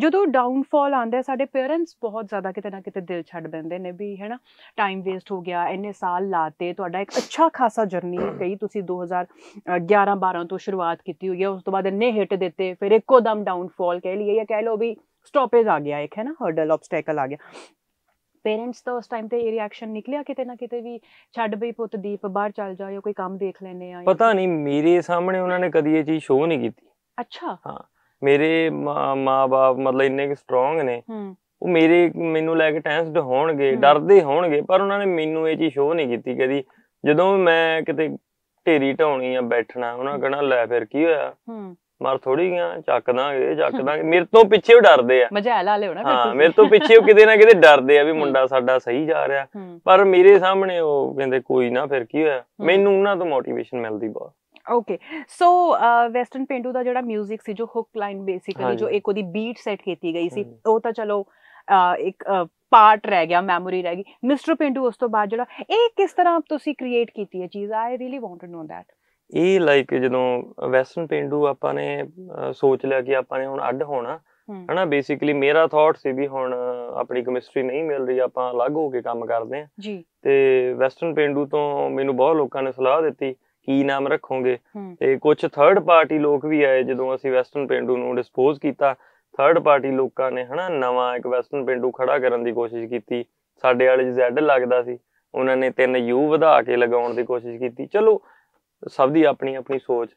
ਜਦੋਂ ਡਾਊਨਫਾਲ ਆਂਦਾ ਸਾਡੇ ਪੇਰੈਂਟਸ ਬਹੁਤ ਜ਼ਿਆਦਾ ਕਿਤੇ ਨਾ ਕਿਤੇ ਦਿਲ ਛੱਡ ਦਿੰਦੇ ਨੇ ਵੀ ਹੈਨਾ ਟਾਈਮ ਵੇਸਟ ਹੋ ਗਿਆ ਇੰਨੇ ਸਾਲ ਲਾਤੇ ਤੁਹਾਡਾ ਇੱਕ ਅੱਛਾ ਖਾਸਾ ਜਰਨੀ ਕਈ ਤੁਸੀਂ 2011 12 ਤੋਂ ਸ਼ੁਰੂਆਤ ਕੀਤੀ ਹੋਈ ਹੈ ਉਸ ਤੋਂ ਬਾਅਦ ਇੰਨੇ ਹਿੱਟ ਦਿੱਤੇ ਫਿਰ ਇੱਕੋ ਦਮ ਡਾਊਨਫਾਲ ਕਹਿ ਲਈਏ ਜਾਂ ਕਹਿ ਲਓ ਵੀ ਸਟਾਪੇਜ ਆ ਗਿਆ ਇੱਕ ਹੈ ਨਾ ਹਰਡਲ ਆਬਸਟੈਕਲ ਆ ਗਿਆ ਪੇਰੈਂਟਸ ਤੋਂ ਉਸ ਟਾਈਮ ਤੇ ਇਹ ਰਿਐਕਸ਼ਨ ਨਿਕਲਿਆ ਕਿਤੇ ਨਾ ਕਿਤੇ ਵੀ ਛੱਡ ਬਈ ਪੁੱਤ ਦੀਪ ਬਾਹਰ ਚੱਲ ਜਾ ਜਾਂ ਕੋਈ ਕੰਮ ਦੇਖ ਲੈਨੇ ਆ ਪਤਾ ਨਹੀਂ ਮੇਰੇ ਸਾਹਮਣੇ ਉਹਨਾਂ ਨੇ ਕਦੀ ਇਹ ਚੀਜ਼ ਸ਼ੋਅ ਨਹੀਂ ਕੀਤੀ ਅੱਛਾ ਹਾਂ ਮੇਰੇ ਮਾਪੇ ਮਤਲਬ ਇੰਨੇ ਕਿ ਸਟਰੋਂਗ ਨੇ ਉਹ ਮੇਰੇ ਮੈਨੂੰ ਲੈ ਕੇ ਟੈਂਸਡ ਹੋਣਗੇ ਡਰਦੇ ਹੋਣਗੇ ਪਰ ਉਹਨਾਂ ਨੇ ਮੈਨੂੰ ਇਹ ਚੀਜ਼ ਸ਼ੋਅ ਨਹੀਂ ਕੀਤੀ ਕਦੀ ਜਦੋਂ ਮੈਂ ਕਿਤੇ ਢੇਰੀ ਢਾਉਣੀ ਆ ਬੈਠਣਾ ਉਹਨਾਂ ਕਹਣਾ ਲੈ ਫਿਰ ਕੀ ਹੋਇਆ ਮਾਰ ਥੋੜੀ ਗਿਆ ਚੱਕ ਦਾਂਗੇ ਚੱਕ ਦਾਂਗੇ ਮੇਰੇ ਤੋਂ ਪਿੱਛੇ ਉਹ ਡਰਦੇ ਆ ਮਜਾਲ ਲਾ ਹੋਣਾ ਹਾਂ ਮੇਰੇ ਤੋਂ ਪਿੱਛੇ ਉਹ ਕਿਤੇ ਨਾ ਕਿਤੇ ਡਰਦੇ ਆ ਵੀ ਮੁੰਡਾ ਸਾਡਾ ਸਹੀ ਜਾ ਰਿਹਾ ਪਰ ਮੇਰੇ ਸਾਹਮਣੇ ਉਹ ਕਹਿੰਦੇ ਕੋਈ ਨਾ ਫਿਰ ਕੀ ਹੋਇਆ ਮੈਨੂੰ ਉਹਨਾਂ ਤੋਂ ਮੋਟੀਵੇਸ਼ਨ ਮਿਲਦੀ ਬਹੁਤ ਓਕੇ ਸੋ ਵੈਸਟਰਨ ਪਿੰਡੂ ਦਾ ਜਿਹੜਾ 뮤직 ਸੀ ਜੋ ਹੁੱਕ ਲਾਈਨ ਬੇਸਿਕਲੀ ਜੋ ਇੱਕ ਉਹਦੀ ਬੀਟ ਸੈੱਟ ਕੀਤੀ ਗਈ ਸੀ ਉਹ ਤਾਂ ਚਲੋ ਇੱਕ ਪਾਰਟ ਰਹਿ ਗਿਆ ਮੈਮੋਰੀ ਰਹਿ ਗਈ ਮਿਸਟਰ ਪਿੰਡੂ ਉਸ ਤੋਂ ਬਾਅਦ ਜਿਹੜਾ ਇਹ ਕਿਸ ਤਰ੍ਹਾਂ ਤੁਸੀਂ ਕ੍ਰੀਏਟ ਕੀਤੀ ਹੈ ਚੀਜ਼ I really want to know that ਇਹ ਲਾਈਕ ਜਦੋਂ ਵੈਸਟਰਨ ਪਿੰਡੂ ਆਪਾਂ ਨੇ ਸੋਚ ਲਿਆ ਕਿ ਆਪਾਂ ਨੇ ਹੁਣ ਅੱਡ ਹੋਣਾ ਹਣਾ ਬੇਸਿਕਲੀ ਮੇਰਾ ਥਾਟ ਸੀ ਵੀ ਹੁਣ ਆਪਣੀ ਕੈਮਿਸਟਰੀ ਨਹੀਂ ਮਿਲ ਰਹੀ ਆਪਾਂ ਅਲੱਗ ਹੋ ਕੇ ਕੰਮ ਕਰਦੇ ਆ ਜੀ ਤੇ ਵੈਸਟਰਨ ਪਿੰਡੂ ਤੋਂ ਮੈਨੂੰ ਬਹੁਤ ਲੋਕਾਂ ਨੇ ਸਲਾਹ ਦਿੱਤੀ ਕੀ ਨਾਮ ਰੱਖੋਗੇ ਤੇ ਕੁਝ ਥਰਡ ਪਾਰਟੀ ਲੋਕ ਵੀ ਆਏ ਜਦੋਂ ਅਸੀਂ ਵੈਸਟਰਨ ਪਿੰਡੂ ਨੂੰ ਡਿਸਪੋਜ਼ ਕੀਤਾ ਥਰਡ ਪਾਰਟੀ ਲੋਕਾਂ ਨੇ ਹਨਾ ਨਵਾਂ ਇੱਕ ਵੈਸਟਰਨ ਪਿੰਡੂ ਖੜਾ ਕਰਨ ਦੀ ਕੋਸ਼ਿਸ਼ ਕੀਤੀ ਸਾਡੇ ਵਾਲੇ ਜ਼ੈਡ ਲੱਗਦਾ ਸੀ ਉਹਨਾਂ ਨੇ ਤਿੰਨ ਯੂ ਵਧਾ ਕੇ ਲਗਾਉਣ ਦੀ ਕੋਸ਼ਿਸ਼ ਕੀਤੀ ਚਲੋ ਸਭ ਦੀ ਆਪਣੀ ਆਪਣੀ ਸੋਚ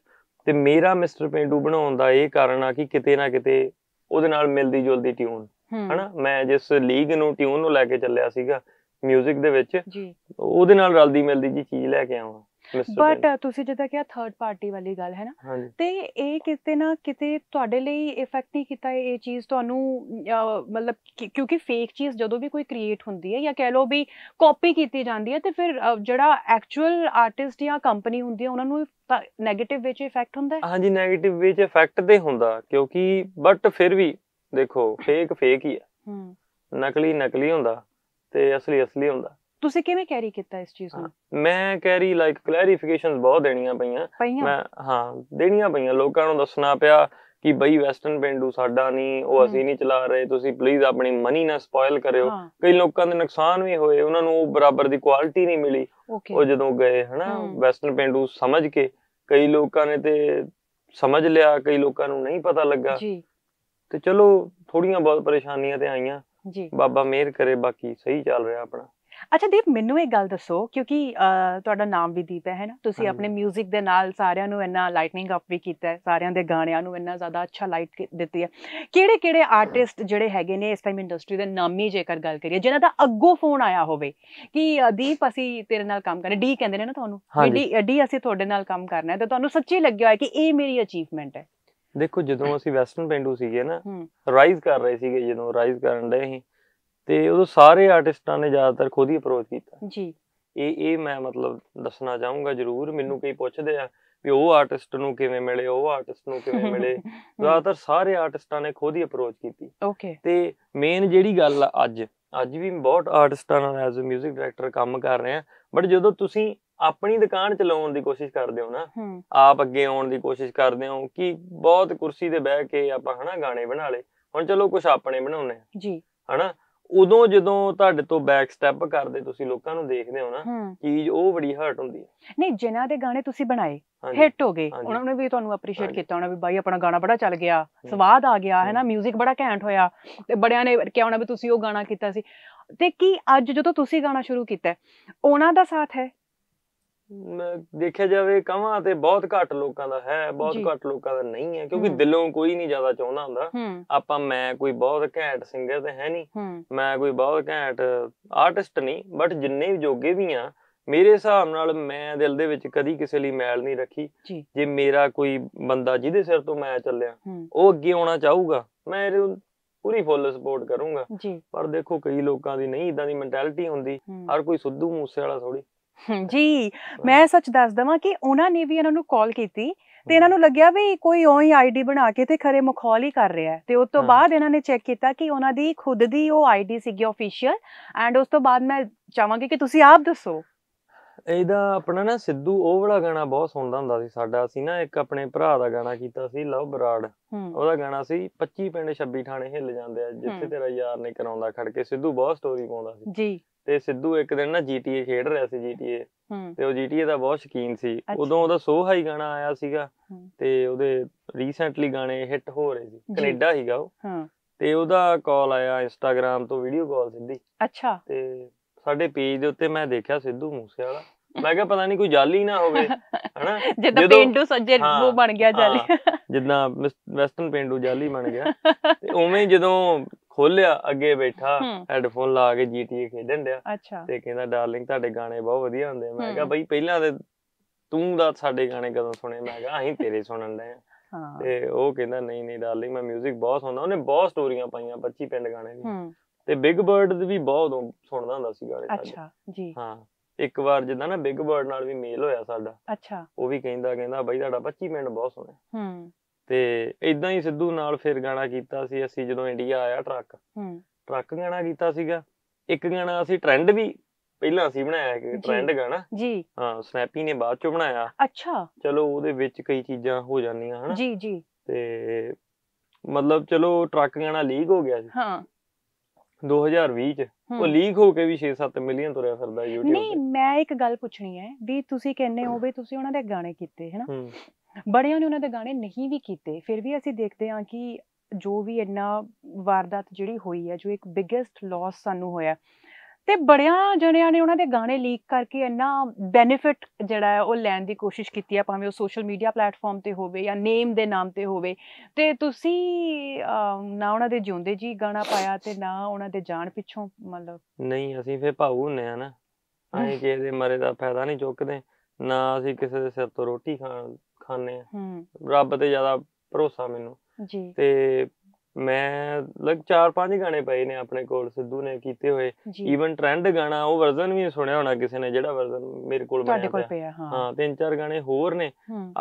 ਤੇ ਮੇਰਾ ਮਿਸਟਰ ਪੇਂਡੂ ਬਣਾਉਣ ਦਾ ਇਹ ਕਾਰਨ ਆ ਕਿ ਕਿਤੇ ਨਾ ਕਿਤੇ ਉਹਦੇ ਨਾਲ ਮਿਲਦੀ ਜੁਲਦੀ ਟਿਊਨ ਹਨਾ ਮੈਂ ਜਿਸ ਲੀਗ ਨੂੰ ਟਿਊਨ ਨੂੰ ਲੈ ਕੇ ਚੱਲਿਆ ਸੀਗਾ 뮤직 ਦੇ ਵਿੱਚ ਜੀ ਉਹਦੇ ਨਾਲ ਰਲਦੀ ਮਿਲਦੀ ਜੀ ਚੀਜ਼ ਲੈ ਕੇ ਆਵਾਂ ਬਟ ਤੁਸੀਂ ਜਿੱਦਾਂ ਕਿਹਾ ਥਰਡ ਪਾਰਟੀ ਵਾਲੀ ਗੱਲ ਹੈ ਨਾ ਤੇ ਇਹ ਕਿਤੇ ਨਾ ਕਿਤੇ ਤੁਹਾਡੇ ਲਈ ਇਫੈਕਟ ਨਹੀਂ ਕੀਤਾ ਇਹ ਚੀਜ਼ ਤੁਹਾਨੂੰ ਮਤਲਬ ਕਿਉਂਕਿ ਫੇਕ ਚੀਜ਼ ਜਦੋਂ ਵੀ ਕੋਈ ਕ੍ਰੀਏਟ ਹੁੰਦੀ ਹੈ ਜਾਂ ਕਹਿ ਲਓ ਵੀ ਕਾਪੀ ਕੀਤੀ ਜਾਂਦੀ ਹੈ ਤੇ ਫਿਰ ਜਿਹੜਾ ਐਕਚੁਅਲ ਆਰਟਿਸਟ ਜਾਂ ਕੰਪਨੀ ਹੁੰਦੀ ਹੈ ਉਹਨਾਂ ਨੂੰ ਨੈਗੇਟਿਵ ਵਿੱਚ ਇਫੈਕਟ ਹੁੰਦਾ ਹੈ ਹਾਂਜੀ ਨੈਗੇਟਿਵ ਵਿੱਚ ਇਫੈਕਟ ਤੇ ਹੁੰਦਾ ਕਿਉਂਕਿ ਬਟ ਫਿਰ ਵੀ ਦੇਖੋ ਫੇਕ ਫੇਕ ਹੀ ਹੈ ਹੂੰ ਨਕਲੀ ਨਕਲੀ ਹੁੰਦਾ ਤੇ ਅਸਲੀ ਅਸਲੀ ਹੁੰਦਾ ਤੁਸੀਂ ਕਿਵੇਂ ਕੈਰੀ ਕੀਤਾ ਇਸ ਚੀਜ਼ ਨੂੰ ਮੈਂ ਕੈਰੀ ਲਾਈਕ ਕਲੈਰੀਫਿਕੇਸ਼ਨਸ ਬਹੁਤ ਦੇਣੀਆਂ ਪਈਆਂ ਮੈਂ ਹਾਂ ਦੇਣੀਆਂ ਪਈਆਂ ਲੋਕਾਂ ਨੂੰ ਦੱਸਣਾ ਪਿਆ ਕਿ ਬਈ ਵੈਸਟਰਨ ਪਿੰਡੂ ਸਾਡਾ ਨਹੀਂ ਉਹ ਅਸੀਂ ਨਹੀਂ ਚਲਾ ਰਹੇ ਤੁਸੀਂ ਪਲੀਜ਼ ਆਪਣੀ ਮਨੀ ਨਾ ਸਪੋਇਲ ਕਰਿਓ ਕਈ ਲੋਕਾਂ ਦੇ ਨੁਕਸਾਨ ਵੀ ਹੋਏ ਉਹਨਾਂ ਨੂੰ ਉਹ ਬਰਾਬਰ ਦੀ ਕੁਆਲਿਟੀ ਨਹੀਂ ਮਿਲੀ ਉਹ ਜਦੋਂ ਗਏ ਹਨਾ ਵੈਸਟਰਨ ਪਿੰਡੂ ਸਮਝ ਕੇ ਕਈ ਲੋਕਾਂ ਨੇ ਤੇ ਸਮਝ ਲਿਆ ਕਈ ਲੋਕਾਂ ਨੂੰ ਨਹੀਂ ਪਤਾ ਲੱਗਾ ਜੀ ਤੇ ਚਲੋ ਥੋੜੀਆਂ ਬਹੁਤ ਪਰੇਸ਼ਾਨੀਆਂ ਤੇ ਆਈਆਂ ਜੀ ਬਾਬਾ ਮਿਹਰ ਕਰੇ ਬਾਕੀ ਸਹੀ ਚੱਲ ਰਿਹਾ ਆਪਣਾ ਅੱਛਾ ਦੀਪ ਮੈਨੂੰ ਇੱਕ ਗੱਲ ਦੱਸੋ ਕਿਉਂਕਿ ਤੁਹਾਡਾ ਨਾਮ ਵੀ ਦੀਪ ਹੈ ਨਾ ਤੁਸੀਂ ਆਪਣੇ 뮤직 ਦੇ ਨਾਲ ਸਾਰਿਆਂ ਨੂੰ ਇੰਨਾ ਲਾਈਟਨਿੰਗ ਅਪ ਵੀ ਕੀਤਾ ਹੈ ਸਾਰਿਆਂ ਦੇ ਗਾਣਿਆਂ ਨੂੰ ਇੰਨਾ ਜ਼ਿਆਦਾ ਅੱਛਾ ਲਾਈਟ ਦਿੱਤੀ ਹੈ ਕਿਹੜੇ ਕਿਹੜੇ ਆਰਟਿਸਟ ਜਿਹੜੇ ਹੈਗੇ ਨੇ ਇਸ ਟਾਈਮ ਇੰਡਸਟਰੀ ਦੇ ਨਾਮੀ ਜੇਕਰ ਗੱਲ ਕਰੀਏ ਜਿਨ੍ਹਾਂ ਦਾ ਅੱਗੋ ਫੋਨ ਆਇਆ ਹੋਵੇ ਕਿ ਦੀਪ ਅਸੀਂ ਤੇਰੇ ਨਾਲ ਕੰਮ ਕਰਨਾ ਡੀ ਕਹਿੰਦੇ ਨੇ ਨਾ ਤੁਹਾਨੂੰ ਡੀ ਡੀ ਅਸੀਂ ਤੁਹਾਡੇ ਨਾਲ ਕੰਮ ਕਰਨਾ ਹੈ ਤੇ ਤੁਹਾਨੂੰ ਸੱਚੀ ਲੱਗਿਆ ਹੋਇਆ ਕਿ ਇਹ ਮੇਰੀ ਅਚੀਵਮੈਂਟ ਹੈ ਦੇਖੋ ਜਦੋਂ ਅਸੀਂ ਵੈਸਟਰਨ ਪਿੰਡੂ ਸੀਗੇ ਨਾ ਰਾਈਜ਼ ਕਰ ਰਹੇ ਸੀਗੇ ਜਦੋਂ ਰਾਈਜ਼ ਕਰਨ ਦੇ ਅਸੀਂ ਤੇ ਉਹ ਸਾਰੇ ਆਰਟਿਸਟਾਂ ਨੇ ਜ਼ਿਆਦਾਤਰ ਖੁਦ ਹੀ ਅਪਰੋਚ ਕੀਤਾ ਜੀ ਇਹ ਇਹ ਮੈਂ ਮਤਲਬ ਦੱਸਣਾ ਚਾਹੂੰਗਾ ਜਰੂਰ ਮੈਨੂੰ ਕਈ ਪੁੱਛਦੇ ਆ ਵੀ ਉਹ ਆਰਟਿਸਟ ਨੂੰ ਕਿਵੇਂ ਮਿਲੇ ਉਹ ਆਰਟਿਸਟ ਨੂੰ ਕਿਵੇਂ ਮਿਲੇ *laughs* ਜ਼ਿਆਦਾਤਰ ਸਾਰੇ ਆਰਟਿਸਟਾਂ ਨੇ ਖੁਦ ਹੀ ਅਪਰੋਚ ਕੀਤੀ ਓਕੇ ਤੇ ਮੇਨ ਜਿਹੜੀ ਗੱਲ ਆ ਅੱਜ ਅੱਜ ਵੀ ਬਹੁਤ ਆਰਟਿਸਟਾਂ ਨਾਲ ਐਜ਼ ਅ 뮤직 ਡਾਇਰੈਕਟਰ ਕੰਮ ਕਰ ਰਹੇ ਆ ਬਟ ਜਦੋਂ ਤੁਸੀਂ ਆਪਣੀ ਦੁਕਾਨ ਚਲਾਉਣ ਦੀ ਕੋਸ਼ਿਸ਼ ਕਰਦੇ ਹੋ ਨਾ ਆਪ ਅੱਗੇ ਆਉਣ ਦੀ ਕੋਸ਼ਿਸ਼ ਕਰਦੇ ਹੋ ਕਿ ਬਹੁਤ ਕੁਰਸੀ ਤੇ ਬਹਿ ਕੇ ਆਪਾਂ ਹਨਾ ਗਾਣੇ ਬਣਾ ਲੇ ਹੁਣ ਚਲੋ ਕੁਝ ਆਪਣੇ ਬਣਾਉਨੇ ਜੀ ਹਨਾ ਉਦੋਂ ਜਦੋਂ ਤੁਹਾਡੇ ਤੋਂ ਬੈਕ ਸਟੈਪ ਕਰਦੇ ਤੁਸੀਂ ਲੋਕਾਂ ਨੂੰ ਦੇਖਦੇ ਹੋ ਨਾ ਚੀਜ਼ ਉਹ ਬੜੀ ਹਰਟ ਹੁੰਦੀ ਹੈ ਨਹੀਂ ਜਿਨ੍ਹਾਂ ਦੇ ਗਾਣੇ ਤੁਸੀਂ ਬਣਾਏ ਹਿੱਟ ਹੋ ਗਏ ਉਹਨਾਂ ਨੇ ਵੀ ਤੁਹਾਨੂੰ ਅਪਰੀਸ਼ੀਏਟ ਕੀਤਾ ਹੋਣਾ ਵੀ ਬਾਈ ਆਪਣਾ ਗਾਣਾ ਬੜਾ ਚੱਲ ਗਿਆ ਸਵਾਦ ਆ ਗਿਆ ਹੈ ਨਾ 뮤직 ਬੜਾ ਘੈਂਟ ਹੋਇਆ ਤੇ ਬੜਿਆਂ ਨੇ ਕਿਹਾ ਹੋਣਾ ਵੀ ਤੁਸੀਂ ਉਹ ਗਾਣਾ ਕੀਤਾ ਸੀ ਤੇ ਕੀ ਅੱਜ ਜਦੋਂ ਤੁਸੀਂ ਗਾਣਾ ਸ਼ੁਰੂ ਕੀਤਾ ਉਹਨਾਂ ਦਾ ਸਾਥ ਹੈ ਦੇਖਿਆ ਜਾਵੇ ਕਵਾਂ ਤੇ ਬਹੁਤ ਘੱਟ ਲੋਕਾਂ ਦਾ ਹੈ ਬਹੁਤ ਘੱਟ ਲੋਕਾਂ ਦਾ ਨਹੀਂ ਹੈ ਕਿਉਂਕਿ ਦਿਲੋਂ ਕੋਈ ਨਹੀਂ ਜ਼ਿਆਦਾ ਚਾਹੁੰਦਾ ਹੁੰਦਾ ਆਪਾਂ ਮੈਂ ਕੋਈ ਬਹੁਤ ਘੈਂਟ ਸਿੰਗਰ ਤੇ ਹੈ ਨਹੀਂ ਮੈਂ ਕੋਈ ਬਹੁਤ ਘੈਂਟ ਆਰਟਿਸਟ ਨਹੀਂ ਬਟ ਜਿੰਨੇ ਵੀ ਜੋਗੇ ਵੀ ਆ ਮੇਰੇ ਹਿਸਾਬ ਨਾਲ ਮੈਂ ਦਿਲ ਦੇ ਵਿੱਚ ਕਦੀ ਕਿਸੇ ਲਈ ਮੈਲ ਨਹੀਂ ਰੱਖੀ ਜੇ ਮੇਰਾ ਕੋਈ ਬੰਦਾ ਜਿਹਦੇ ਸਿਰ ਤੋਂ ਮੈਂ ਚੱਲਿਆ ਉਹ ਅੱਗੇ ਆਉਣਾ ਚਾਹੂਗਾ ਮੈਂ ਪੂਰੀ ਫੁੱਲ ਸਪੋਰਟ ਕਰੂੰਗਾ ਪਰ ਦੇਖੋ ਕਈ ਲੋਕਾਂ ਦੀ ਨਹੀਂ ਇਦਾਂ ਦੀ ਮੈਂਟੈਲਿਟੀ ਹੁੰਦੀ ਹਰ ਕੋਈ ਸੁੱਧੂ ਮੂਸੇ ਵਾਲਾ ਥੋੜੀ *laughs* ਜੀ, ਮੈਂ ਸੱਚ ਦੱਸ ਦਵਾਂ ਕਿ ਉਹਨਾਂ ਨੇ ਵੀ ਇਹਨਾਂ ਨੂੰ ਕਾਲ ਕੀਤੀ ਤੇ ਇਹਨਾਂ ਨੂੰ ਲੱਗਿਆ ਵੀ ਕੋਈ ਹੀ ਆਈਡੀ ਬਣਾ ਕੇ ਤੇ ਖਰੇ ਮਖੌਲ ਹੀ ਕਰ ਰਿਹਾ ਹੈ ਤੇ ਉਸ ਤੋਂ ਬਾਅਦ ਇਹਨਾਂ ਨੇ ਚੈੱਕ ਕੀਤਾ ਕਿ ਉਹਨਾਂ ਦੀ ਖੁਦ ਦੀ ਉਹ ਆਈਡੀ ਸੀਗੀ ਆਫੀਸ਼ੀਅਲ ਐਂਡ ਉਸ ਤੋਂ ਬਾਅਦ ਮੈਂ ਚਾਹਾਂਗੀ ਕਿ ਤੁਸੀਂ ਆਪ ਦੱਸੋ। ਇਹਦਾ ਆਪਣਾ ਨਾ ਸਿੱਧੂ ਉਹ ਵਾਲਾ ਗਾਣਾ ਬਹੁਤ ਸੁਣਦਾ ਹੁੰਦਾ ਸੀ ਸਾਡਾ ਸੀ ਨਾ ਇੱਕ ਆਪਣੇ ਭਰਾ ਦਾ ਗਾਣਾ ਕੀਤਾ ਸੀ ਲਵ ਬਰਾੜ ਉਹਦਾ ਗਾਣਾ ਸੀ 25 ਪਿੰਡ 26 ਥਾਣੇ ਹਿੱਲ ਜਾਂਦੇ ਆ ਜਿੱਥੇ ਤੇਰਾ ਯਾਰ ਨੇ ਕਰਾਉਂਦਾ ਖੜ ਕੇ ਸਿੱਧੂ ਬਹੁਤ ਸਟੋਰੀ ਪਾਉਂਦਾ ਸੀ ਜੀ। ਤੇ ਸਿੱਧੂ ਇੱਕ ਦਿਨ ਨਾ GTA ਖੇਡ ਰਿਹਾ ਸੀ GTA ਤੇ ਉਹ GTA ਦਾ ਬਹੁਤ ਸ਼ਕੀਨ ਸੀ ਉਦੋਂ ਉਹਦਾ ਸੋਹਾ ਹੀ ਗਾਣਾ ਆਇਆ ਸੀਗਾ ਤੇ ਉਹਦੇ ਰੀਸੈਂਟਲੀ ਗਾਣੇ ਹਿੱਟ ਹੋ ਰਹੇ ਸੀ ਕੈਨੇਡਾ ਹੀਗਾ ਉਹ ਤੇ ਉਹਦਾ ਕਾਲ ਆਇਆ ਇੰਸਟਾਗ੍ਰam ਤੋਂ ਵੀਡੀਓ ਕਾਲ ਸਿੱਧੀ ਅੱਛਾ ਤੇ ਸਾਡੇ ਪੇਜ ਦੇ ਉੱਤੇ ਮੈਂ ਦੇਖਿਆ ਸਿੱਧੂ ਮੂਸੇ ਵਾਲਾ ਮੈਂ ਕਿਹਾ ਪਤਾ ਨਹੀਂ ਕੋਈ ਜਾਲੀ ਨਾ ਹੋਵੇ ਹਨਾ *laughs* ਜਿੱਦਾਂ ਪਿੰਡੂ ਸੱਜੇ ਉਹ ਬਣ ਗਿਆ ਜਾਲੀ ਜਿੱਦਾਂ ਵੈਸਟਰਨ ਪਿੰਡੂ ਜਾਲੀ ਬਣ ਗਿਆ *laughs* ਤੇ ਉਵੇਂ ਜਦੋਂ ਖੋਲਿਆ ਅੱਗੇ ਬੈਠਾ ਹੈੱਡਫੋਨ ਲਾ ਕੇ ਜੀਟੀਏ ਖੇਡਣ ਡਿਆ ਤੇ ਕਹਿੰਦਾ ਡਾਰਲਿੰਗ ਤੁਹਾਡੇ ਗਾਣੇ ਬਹੁਤ ਵਧੀਆ ਹੁੰਦੇ ਮੈਂ ਕਿਹਾ ਬਈ ਪਹਿਲਾਂ ਤੇ ਤੂੰ ਦਾ ਸਾਡੇ ਗਾਣੇ ਕਦੋਂ ਸੁਣੇ ਮੈਂ ਕਿਹਾ ਅਸੀਂ ਤੇਰੇ ਸੁਣਨ ਡਏ ਹਾਂ ਤੇ ਉਹ ਕਹਿੰਦਾ ਨਹੀਂ ਨਹੀਂ ਡਾਰਲਿੰਗ ਮੈਂ 뮤직 ਬਹੁਤ ਸੁਣਦਾ ਉਹਨੇ ਬਹੁਤ ਸਟੋਰੀਆਂ ਪਾਈਆਂ 25 ਪਿੰਡ ਗਾਣੇ ਦੀ ਤੇ ਬਿਗ ਬਰਡ ਵੀ ਬਹੁਤ ਸੁਣਦਾ ਹੁੰਦਾ ਸੀ ਗਾਣੇ ਅੱਛਾ ਜੀ ਹਾਂ ਇੱਕ ਵਾਰ ਜਿੱਦਾਂ ਨਾ ਬਿਗ ਬਰਡ ਨਾਲ ਵੀ ਮੇਲ ਹੋਇਆ ਸਾਡਾ ਅੱਛਾ ਉਹ ਵੀ ਕਹਿੰਦਾ ਕਹਿੰਦਾ ਬਾਈ ਤੁਹਾਡਾ 25 ਮਿੰਟ ਬਹੁਤ ਸੁਣਿਆ ਹੂੰ ਤੇ ਇਦਾਂ ਹੀ ਸਿੱਧੂ ਨਾਲ ਫਿਰ ਗਾਣਾ ਕੀਤਾ ਸੀ ਅਸੀਂ ਜਦੋਂ ਇੰਡੀਆ ਆਇਆ ਟਰੱਕ ਹੂੰ ਟਰੱਕ ਗਾਣਾ ਕੀਤਾ ਸੀਗਾ ਇੱਕ ਗਾਣਾ ਅਸੀਂ ਟ੍ਰੈਂਡ ਵੀ ਪਹਿਲਾਂ ਅਸੀਂ ਬਣਾਇਆ ਕਿ ਟ੍ਰੈਂਡ ਗਾਣਾ ਜੀ ਹਾਂ ਸਨੈਪੀ ਨੇ ਬਾਅਦ ਚ ਬਣਾਇਆ ਅੱਛਾ ਚਲੋ ਉਹਦੇ ਵਿੱਚ ਕਈ ਚੀਜ਼ਾਂ ਹੋ ਜਾਂਦੀਆਂ ਹਨਾ ਜੀ ਜੀ ਤੇ ਮਤਲਬ ਚਲੋ ਟਰੱਕ ਗਾਣਾ ਲੀਕ ਹੋ ਗਿਆ ਸੀ ਹਾਂ 2020 ਚ ਉਹ ਲੀਕ ਹੋ ਕੇ ਵੀ 6-7 ਮਿਲੀਅਨ ਤੁਰਿਆ ਫਿਰਦਾ YouTube ਤੇ ਨਹੀਂ ਮੈਂ ਇੱਕ ਗੱਲ ਪੁੱਛਣੀ ਹੈ ਵੀ ਤੁਸੀਂ ਕਹਿੰਦੇ ਹੋ ਵੀ ਤੁਸੀਂ ਉਹਨਾਂ ਦੇ ਗਾਣੇ ਕੀਤੇ ਹੈਨਾ ਬੜਿਆਂ ਨੇ ਉਹਨਾਂ ਦੇ ਗਾਣੇ ਨਹੀਂ ਵੀ ਕੀਤੇ ਫਿਰ ਵੀ ਅਸੀਂ ਦੇਖਦੇ ਹਾਂ ਕਿ ਜੋ ਵੀ ਇੰਨਾ ਵਾਰਦਾਤ ਜਿਹੜੀ ਹੋਈ ਹੈ ਜੋ ਇੱਕ ਬਿਗੇਸਟ ਲਾਸ ਸਾਨੂੰ ਹੋਇਆ ਤੇ ਬੜਿਆਂ ਜਣਿਆਂ ਨੇ ਉਹਨਾਂ ਦੇ ਗਾਣੇ ਲੀਕ ਕਰਕੇ ਇੰਨਾ ਬੈਨੀਫਿਟ ਜਿਹੜਾ ਹੈ ਉਹ ਲੈਣ ਦੀ ਕੋਸ਼ਿਸ਼ ਕੀਤੀ ਆ ਭਾਵੇਂ ਉਹ ਸੋਸ਼ਲ ਮੀਡੀਆ ਪਲੇਟਫਾਰਮ ਤੇ ਹੋਵੇ ਜਾਂ ਨੇਮ ਦੇ ਨਾਮ ਤੇ ਹੋਵੇ ਤੇ ਤੁਸੀਂ ਨਾ ਉਹਨਾਂ ਦੇ ਜਿਉਂਦੇ ਜੀ ਗਾਣਾ ਪਾਇਆ ਤੇ ਨਾ ਉਹਨਾਂ ਦੇ ਜਾਣ ਪਿੱਛੋਂ ਮਤਲਬ ਨਹੀਂ ਅਸੀਂ ਫੇ ਭਾਊ ਹੁੰਨੇ ਆ ਨਾ ਅਸੀਂ ਕਿਸੇ ਦੇ ਮਰੇ ਦਾ ਫਾਇਦਾ ਨਹੀਂ ਚੁੱਕਦੇ ਨਾ ਅਸੀਂ ਕਿਸੇ ਦੇ ਸਿਰ ਤੋਂ ਰੋਟੀ ਖਾਣ ਖਾਣੇ ਆ ਰੱਬ ਤੇ ਜ਼ਿਆਦਾ ਭਰੋਸਾ ਮੈਨੂੰ ਜੀ ਤੇ ਮੈਂ ਲਗ 4-5 ਗਾਣੇ ਪਏ ਨੇ ਆਪਣੇ ਕੋਲ ਸਿੱਧੂ ਨੇ ਕੀਤੇ ਹੋਏ ਈਵਨ ਟ੍ਰੈਂਡ ਗਾਣਾ ਉਹ ਵਰਜ਼ਨ ਵੀ ਸੁਣਿਆ ਹੋਣਾ ਕਿਸੇ ਨੇ ਜਿਹੜਾ ਵਰਜ਼ਨ ਮੇਰੇ ਕੋਲ ਬਣਿਆ ਤੁਹਾਡੇ ਕੋਲ ਪਿਆ ਹਾਂ ਹਾਂ ਤਿੰਨ ਚਾਰ ਗਾਣੇ ਹੋਰ ਨੇ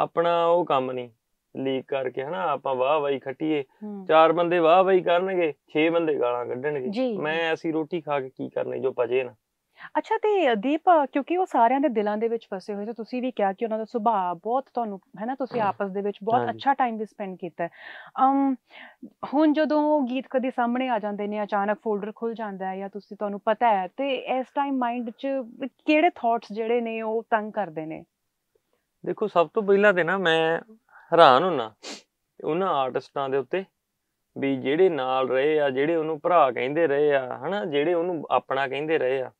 ਆਪਣਾ ਉਹ ਕੰਮ ਨਹੀਂ ਲੀਕ ਕਰਕੇ ਹਨਾ ਆਪਾਂ ਵਾਹ ਵਾਹੀ ਖੱਟੀਏ ਚਾਰ ਬੰਦੇ ਵਾਹ ਵਾਹੀ ਕਰਨਗੇ 6 ਬੰਦੇ ਗਾਲਾਂ ਕੱਢਣਗੇ ਮੈਂ ਐਸੀ ਰੋਟੀ ਖਾ ਕੇ ਕੀ ਕਰਨੀ ਜੋ ਪਜੇ ਨਾ ਅੱਛਾ ਤੇ ਦੀਪ ਕਿਉਂਕਿ ਉਹ ਸਾਰਿਆਂ ਦੇ ਦਿਲਾਂ ਦੇ ਵਿੱਚ ਫਸੇ ਹੋਏ ਤੇ ਤੁਸੀਂ ਵੀ ਕਿਹਾ ਕਿ ਉਹਨਾਂ ਦਾ ਸੁਭਾਅ ਬਹੁਤ ਤੁਹਾਨੂੰ ਹੈ ਨਾ ਤੁਸੀਂ ਆਪਸ ਦੇ ਵਿੱਚ ਬਹੁਤ ਅੱਛਾ ਟਾਈਮ ਵੀ ਸਪੈਂਡ ਕੀਤਾ ਹੈ ਅਮ ਹੁਣ ਜਦੋਂ ਗੀਤ ਕਦੀ ਸਾਹਮਣੇ ਆ ਜਾਂਦੇ ਨੇ ਅਚਾਨਕ ਫੋਲਡਰ ਖੁੱਲ ਜਾਂਦਾ ਹੈ ਜਾਂ ਤੁਸੀਂ ਤੁਹਾਨੂੰ ਪਤਾ ਹੈ ਤੇ ਇਸ ਟਾਈਮ ਮਾਈਂਡ 'ਚ ਕਿਹੜੇ ਥਾਟਸ ਜਿਹੜੇ ਨੇ ਉਹ ਤੰਗ ਕਰਦੇ ਨੇ ਦੇਖੋ ਸਭ ਤੋਂ ਪਹਿਲਾਂ ਤੇ ਨਾ ਮੈਂ ਹੈਰਾਨ ਹੁੰਨਾ ਉਹਨਾਂ ਆਰਟਿਸਟਾਂ ਦੇ ਉੱਤੇ ਵੀ ਜਿਹੜੇ ਨਾਲ ਰਹੇ ਆ ਜਿਹੜੇ ਉਹਨੂੰ ਭਰਾ ਕਹਿੰਦੇ ਰਹੇ ਆ ਹਨਾ ਜਿਹੜੇ ਉਹਨੂੰ ਆਪਣਾ ਕਹਿੰਦੇ ਰਹੇ ਆ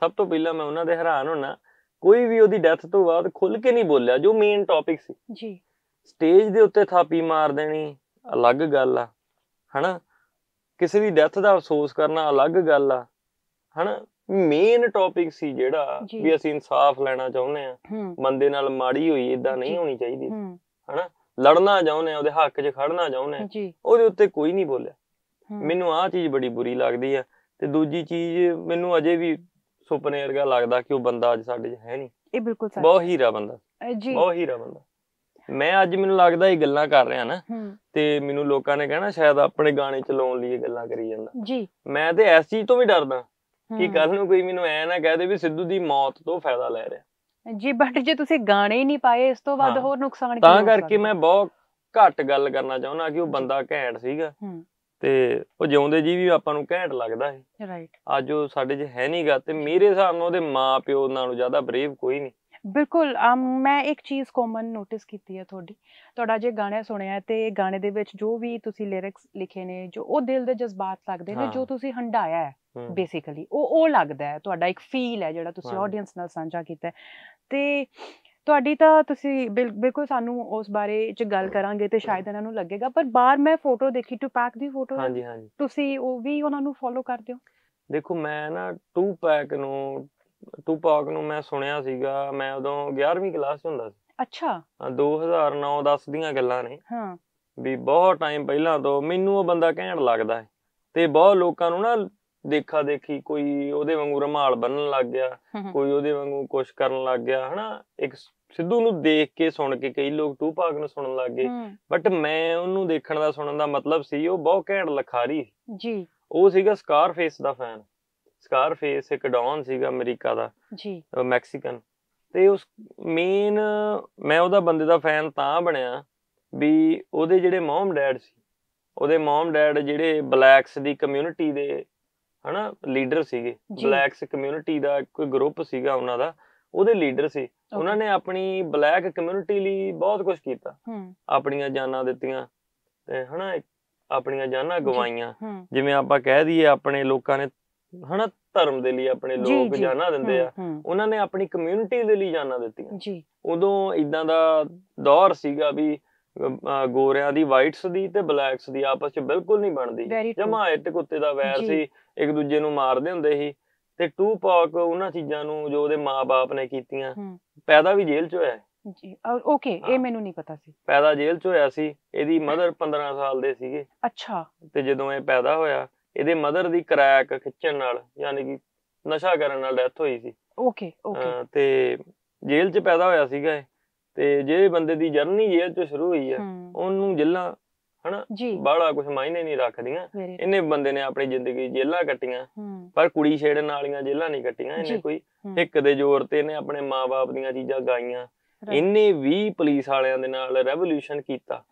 ਸਭ ਤੋਂ ਪਹਿਲਾਂ ਮੈਂ ਉਹਨਾਂ ਦੇ ਹੈਰਾਨ ਹੋਣਾ ਕੋਈ ਵੀ ਉਹਦੀ ਡੈਥ ਤੋਂ ਬਾਅਦ ਖੁੱਲ ਕੇ ਨਹੀਂ ਬੋਲਿਆ ਜੋ ਮੇਨ ਟੌਪਿਕ ਸੀ ਜੀ ਸਟੇਜ ਦੇ ਉੱਤੇ ਥਾਪੀ ਮਾਰ ਦੇਣੀ ਅਲੱਗ ਗੱਲ ਆ ਹਨਾ ਕਿਸੇ ਦੀ ਡੈਥ ਦਾ ਅਫਸੋਸ ਕਰਨਾ ਅਲੱਗ ਗੱਲ ਆ ਹਨਾ ਮੇਨ ਟੌਪਿਕ ਸੀ ਜਿਹੜਾ ਵੀ ਅਸੀਂ ਇਨਸਾਫ ਲੈਣਾ ਚਾਹੁੰਦੇ ਆ ਬੰਦੇ ਨਾਲ ਮਾੜੀ ਹੋਈ ਇਦਾਂ ਨਹੀਂ ਹੋਣੀ ਚਾਹੀਦੀ ਹਨਾ ਲੜਨਾ ਚਾਹੁੰਦੇ ਆ ਉਹਦੇ ਹੱਕ 'ਚ ਖੜਨਾ ਚਾਹੁੰਦੇ ਆ ਉਹਦੇ ਉੱਤੇ ਕੋਈ ਨਹੀਂ ਬੋਲਿਆ ਮੈਨੂੰ ਆਹ ਚੀਜ਼ ਬੜੀ ਬੁਰੀ ਲੱਗਦੀ ਆ ਤੇ ਦੂਜੀ ਚੀਜ਼ ਮੈਨੂੰ ਅਜੇ ਵੀ ਸੁਪਨੇ ਵਰਗਾ ਲੱਗਦਾ ਕਿ ਉਹ ਬੰਦਾ ਅੱਜ ਸਾਡੇ 'ਚ ਹੈ ਨਹੀਂ ਇਹ ਬਿਲਕੁਲ ਸੱਚ ਬਹੁਤ ਹੀਰਾ ਬੰਦਾ ਜੀ ਬਹੁਤ ਹੀਰਾ ਬੰਦਾ ਮੈਂ ਅੱਜ ਮੈਨੂੰ ਲੱਗਦਾ ਇਹ ਗੱਲਾਂ ਕਰ ਰਿਹਾ ਨਾ ਤੇ ਮੈਨੂੰ ਲੋਕਾਂ ਨੇ ਕਹਿਣਾ ਸ਼ਾਇਦ ਆਪਣੇ ਗਾਣੇ ਚ ਲਾਉਣ ਲਈ ਇਹ ਗੱਲਾਂ ਕਰੀ ਜਾਂਦਾ ਜੀ ਮੈਂ ਤੇ ਐਸੀ ਚੀਜ਼ ਤੋਂ ਵੀ ਡਰਦਾ ਕਿ ਕੱਲ ਨੂੰ ਕੋਈ ਮੈਨੂੰ ਐ ਨਾ ਕਹਿ ਦੇ ਵੀ ਸਿੱਧੂ ਦੀ ਮੌਤ ਤੋਂ ਫਾਇਦਾ ਲੈ ਰਿਹਾ ਜੀ ਬਟ ਜੇ ਤੁਸੀਂ ਗਾਣੇ ਹੀ ਨਹੀਂ ਪਾਏ ਇਸ ਤੋਂ ਵੱਧ ਹੋਰ ਨੁਕਸਾਨ ਕੀ ਤਾਂ ਕਰਕੇ ਮੈਂ ਬਹੁਤ ਘੱਟ ਗੱਲ ਕਰਨਾ ਚਾਹੁੰਦਾ ਕਿ ਉਹ ਬੰਦਾ ਘੈਂਟ ਸੀਗਾ ਤੇ ਉਹ ਜਿਉਂਦੇ ਜੀ ਵੀ ਆਪਾਂ ਨੂੰ ਘੈਂਟ ਲੱਗਦਾ ਹੈ ਰਾਈਟ ਅੱਜ ਉਹ ਸਾਡੇ 'ਚ ਹੈ ਨਹੀਂਗਾ ਤੇ ਮੇਰੇ ਹਿਸਾਬ ਨਾਲ ਉਹਦੇ ਮਾਪਿਓ ਨਾਲੋਂ ਜ਼ਿਆਦਾ ਬਰੇਵ ਕੋਈ ਨਹੀਂ ਬਿਲਕੁਲ ਮੈਂ ਇੱਕ ਚੀਜ਼ ਕਾਮਨ ਨੋਟਿਸ ਕੀਤੀ ਹੈ ਤੁਹਾਡੀ ਤੁਹਾਡਾ ਜੇ ਗਾਣਾ ਸੁਣਿਆ ਤੇ ਗਾਣੇ ਦੇ ਵਿੱਚ ਜੋ ਵੀ ਤੁਸੀਂ ਲਿਰਿਕਸ ਲਿਖੇ ਨੇ ਜੋ ਉਹ ਦਿਲ ਦੇ ਜਜ਼ਬਾਤ ਲੱਗਦੇ ਨੇ ਜੋ ਤੁਸੀਂ ਹੰਡਾਇਆ ਹੈ ਬੇਸਿਕਲੀ ਉਹ ਉਹ ਲੱਗਦਾ ਹੈ ਤੁਹਾਡਾ ਇੱਕ ਫੀਲ ਹੈ ਜਿਹੜਾ ਤੁਸੀਂ ਆਡੀਅנס ਨਾਲ ਸਾਂਝਾ ਕੀਤਾ ਤੇ ਤੁਹਾਡੀ ਤਾਂ ਤੁਸੀਂ ਬਿਲਕੁਲ ਸਾਨੂੰ ਉਸ ਬਾਰੇ ਚ ਗੱਲ ਕਰਾਂਗੇ ਤੇ ਸ਼ਾਇਦ ਇਹਨਾਂ ਨੂੰ ਲੱਗੇਗਾ ਪਰ ਬਾਹਰ ਮੈਂ ਫੋਟੋ ਦੇਖੀ ਟੂ ਪੈਕ ਦੀ ਫੋਟੋ ਹਾਂਜੀ ਹਾਂਜੀ ਤੁਸੀਂ ਉਹ ਵੀ ਉਹਨਾਂ ਨੂੰ ਫੋਲੋ ਕਰਦੇ ਹੋ ਦੇਖੋ ਮੈਂ ਨਾ ਟੂ ਪੈਕ ਨੂੰ ਟੂ ਪੈਕ ਨੂੰ ਮੈਂ ਸੁਣਿਆ ਸੀਗਾ ਮੈਂ ਉਦੋਂ 11ਵੀਂ ਕਲਾਸ ਚ ਹੁੰਦਾ ਸੀ ਅੱਛਾ 2009-10 ਦੀਆਂ ਗੱਲਾਂ ਨੇ ਹਾਂ ਵੀ ਬਹੁਤ ਟਾਈਮ ਪਹਿਲਾਂ ਤੋਂ ਮੈਨੂੰ ਉਹ ਬੰਦਾ ਕਹਿਣ ਲੱਗਦਾ ਹੈ ਤੇ ਬਹੁਤ ਲੋਕਾਂ ਨੂੰ ਨਾ ਦੇਖਾ ਦੇਖੀ ਕੋਈ ਉਹਦੇ ਵਾਂਗੂ ਰਮਾਲ ਬੰਨਣ ਲੱਗ ਗਿਆ ਕੋਈ ਉਹਦੇ ਵਾਂਗੂ ਕੁਝ ਕਰਨ ਲੱਗ ਗਿਆ ਹਨਾ ਇੱਕ ਸਿੱਧੂ ਨੂੰ ਦੇਖ ਕੇ ਸੁਣ ਕੇ ਕਈ ਲੋਕ ਟੂਪਾਕ ਨੂੰ ਸੁਣਨ ਲੱਗ ਗਏ ਬਟ ਮੈਂ ਉਹਨੂੰ ਦੇਖਣ ਦਾ ਸੁਣਨ ਦਾ ਮਤਲਬ ਸੀ ਉਹ ਬਹੁਤ ਘੈਂਟ ਲਖਾਰੀ ਜੀ ਉਹ ਸੀਗਾ ਸਕਾਰਫੇਸ ਦਾ ਫੈਨ ਸਕਾਰਫੇਸ ਇੱਕ ਡੌਨ ਸੀਗਾ ਅਮਰੀਕਾ ਦਾ ਜੀ ਮੈਕਸੀਕਨ ਤੇ ਉਸ ਮੇਨ ਮੈਂ ਉਹਦਾ ਬੰਦੇ ਦਾ ਫੈਨ ਤਾਂ ਬਣਿਆ ਵੀ ਉਹਦੇ ਜਿਹੜੇ ਮਮ ਡੈਡ ਸੀ ਉਹਦੇ ਮਮ ਡੈਡ ਜਿਹੜੇ ਬਲੈਕਸ ਦੀ ਕਮਿਊਨਿਟੀ ਦੇ ਹਨਾ ਲੀਡਰ ਸੀਗੇ ਬਲੈਕਸ ਕਮਿਊਨਿਟੀ ਦਾ ਕੋਈ ਗਰੁੱਪ ਸੀਗਾ ਉਹਨਾਂ ਦਾ ਉਹਦੇ ਲੀਡਰ ਸੀ ਉਹਨਾਂ ਨੇ ਆਪਣੀ ਬਲੈਕ ਕਮਿਊਨਿਟੀ ਲਈ ਬਹੁਤ ਕੁਝ ਕੀਤਾ ਆਪਣੀਆਂ ਜਾਨਾਂ ਦਿੱਤੀਆਂ ਤੇ ਹਨਾ ਆਪਣੀਆਂ ਜਾਨਾਂ ਗਵਾਈਆਂ ਜਿਵੇਂ ਆਪਾਂ ਕਹਿ ਦਈਏ ਆਪਣੇ ਲੋਕਾਂ ਨੇ ਹਨਾ ਧਰਮ ਦੇ ਲਈ ਆਪਣੇ ਲੋਕ ਜਾਨਾਂ ਦਿੰਦੇ ਆ ਉਹਨਾਂ ਨੇ ਆਪਣੀ ਕਮਿਊਨਿਟੀ ਦੇ ਲਈ ਜਾਨਾਂ ਦਿੱਤੀਆਂ ਜੀ ਉਦੋਂ ਇਦਾਂ ਦਾ ਦੌਰ ਸੀਗਾ ਵੀ ਗੋਰਿਆਂ ਦੀ ਵਾਈਟਸ ਦੀ ਤੇ ਬਲੈਕਸ ਦੀ ਆਪਸ ਵਿੱਚ ਬਿਲਕੁਲ ਨਹੀਂ ਬਣਦੀ ਜਮਾਇਤ ਕੁੱਤੇ ਦਾ ਵੈਰ ਸੀ ਇੱਕ ਦੂਜੇ ਨੂੰ ਮਾਰਦੇ ਹੁੰਦੇ ਸੀ ਤੇ ਟੂ ਪਾਕ ਉਹਨਾਂ ਚੀਜ਼ਾਂ ਨੂੰ ਜੋ ਉਹਦੇ ਮਾਪੇ ਨੇ ਕੀਤੀਆਂ ਪੈਦਾ ਵੀ ਜੇਲ੍ਹ 'ਚ ਹੋਇਆ ਜੀ ਓਕੇ ਇਹ ਮੈਨੂੰ ਨਹੀਂ ਪਤਾ ਸੀ ਪੈਦਾ ਜੇਲ੍ਹ 'ਚ ਹੋਇਆ ਸੀ ਇਹਦੀ ਮਦਰ 15 ਸਾਲ ਦੇ ਸੀਗੇ ਅੱਛਾ ਤੇ ਜਦੋਂ ਇਹ ਪੈਦਾ ਹੋਇਆ ਇਹਦੇ ਮਦਰ ਦੀ ਕ੍ਰੈਕ ਖਿੱਚਣ ਨਾਲ ਯਾਨੀ ਕਿ ਨਸ਼ਾ ਕਰਨ ਨਾਲ ਡੈਥ ਹੋਈ ਸੀ ਓਕੇ ਓਕੇ ਤੇ ਜੇਲ੍ਹ 'ਚ ਪੈਦਾ ਹੋਇਆ ਸੀਗਾ ਇਹ ਤੇ ਜਿਹੜੇ ਬੰਦੇ ਦੀ ਜਰਨੀ ਜੇਲ੍ਹ 'ਚ ਸ਼ੁਰੂ ਹੋਈ ਆ ਉਹਨੂੰ ਜਿੱਲਾ ਹਨਾ ਬਾਹਲਾ ਕੁਝ ਮਾਇਨੇ ਨਹੀਂ ਰੱਖਦੀਆਂ ਇਹਨੇ ਬੰਦੇ ਨੇ ਆਪਣੀ ਜ਼ਿੰਦਗੀ ਜੇਲਾ ਕੱਟੀਆਂ ਪਰ ਕੁੜੀ ਛੇੜਨ ਵਾਲੀਆਂ ਜੇਲਾ ਨਹੀਂ ਕੱਟੀਆਂ ਇਹਨੇ ਕੋਈ ਇੱਕ ਦੇ ਜ਼ੋਰ ਤੇ ਇਹਨੇ ਆਪਣੇ ਮਾਪੇ ਦੀਆਂ ਚੀਜ਼ਾਂ ਗਾਈਆਂ ਇਹਨੇ ਵੀ ਪੁਲਿਸ ਵਾਲਿਆਂ ਦੇ ਨਾਲ ਰੈਵੋਲੂਸ਼ਨ ਕੀਤਾ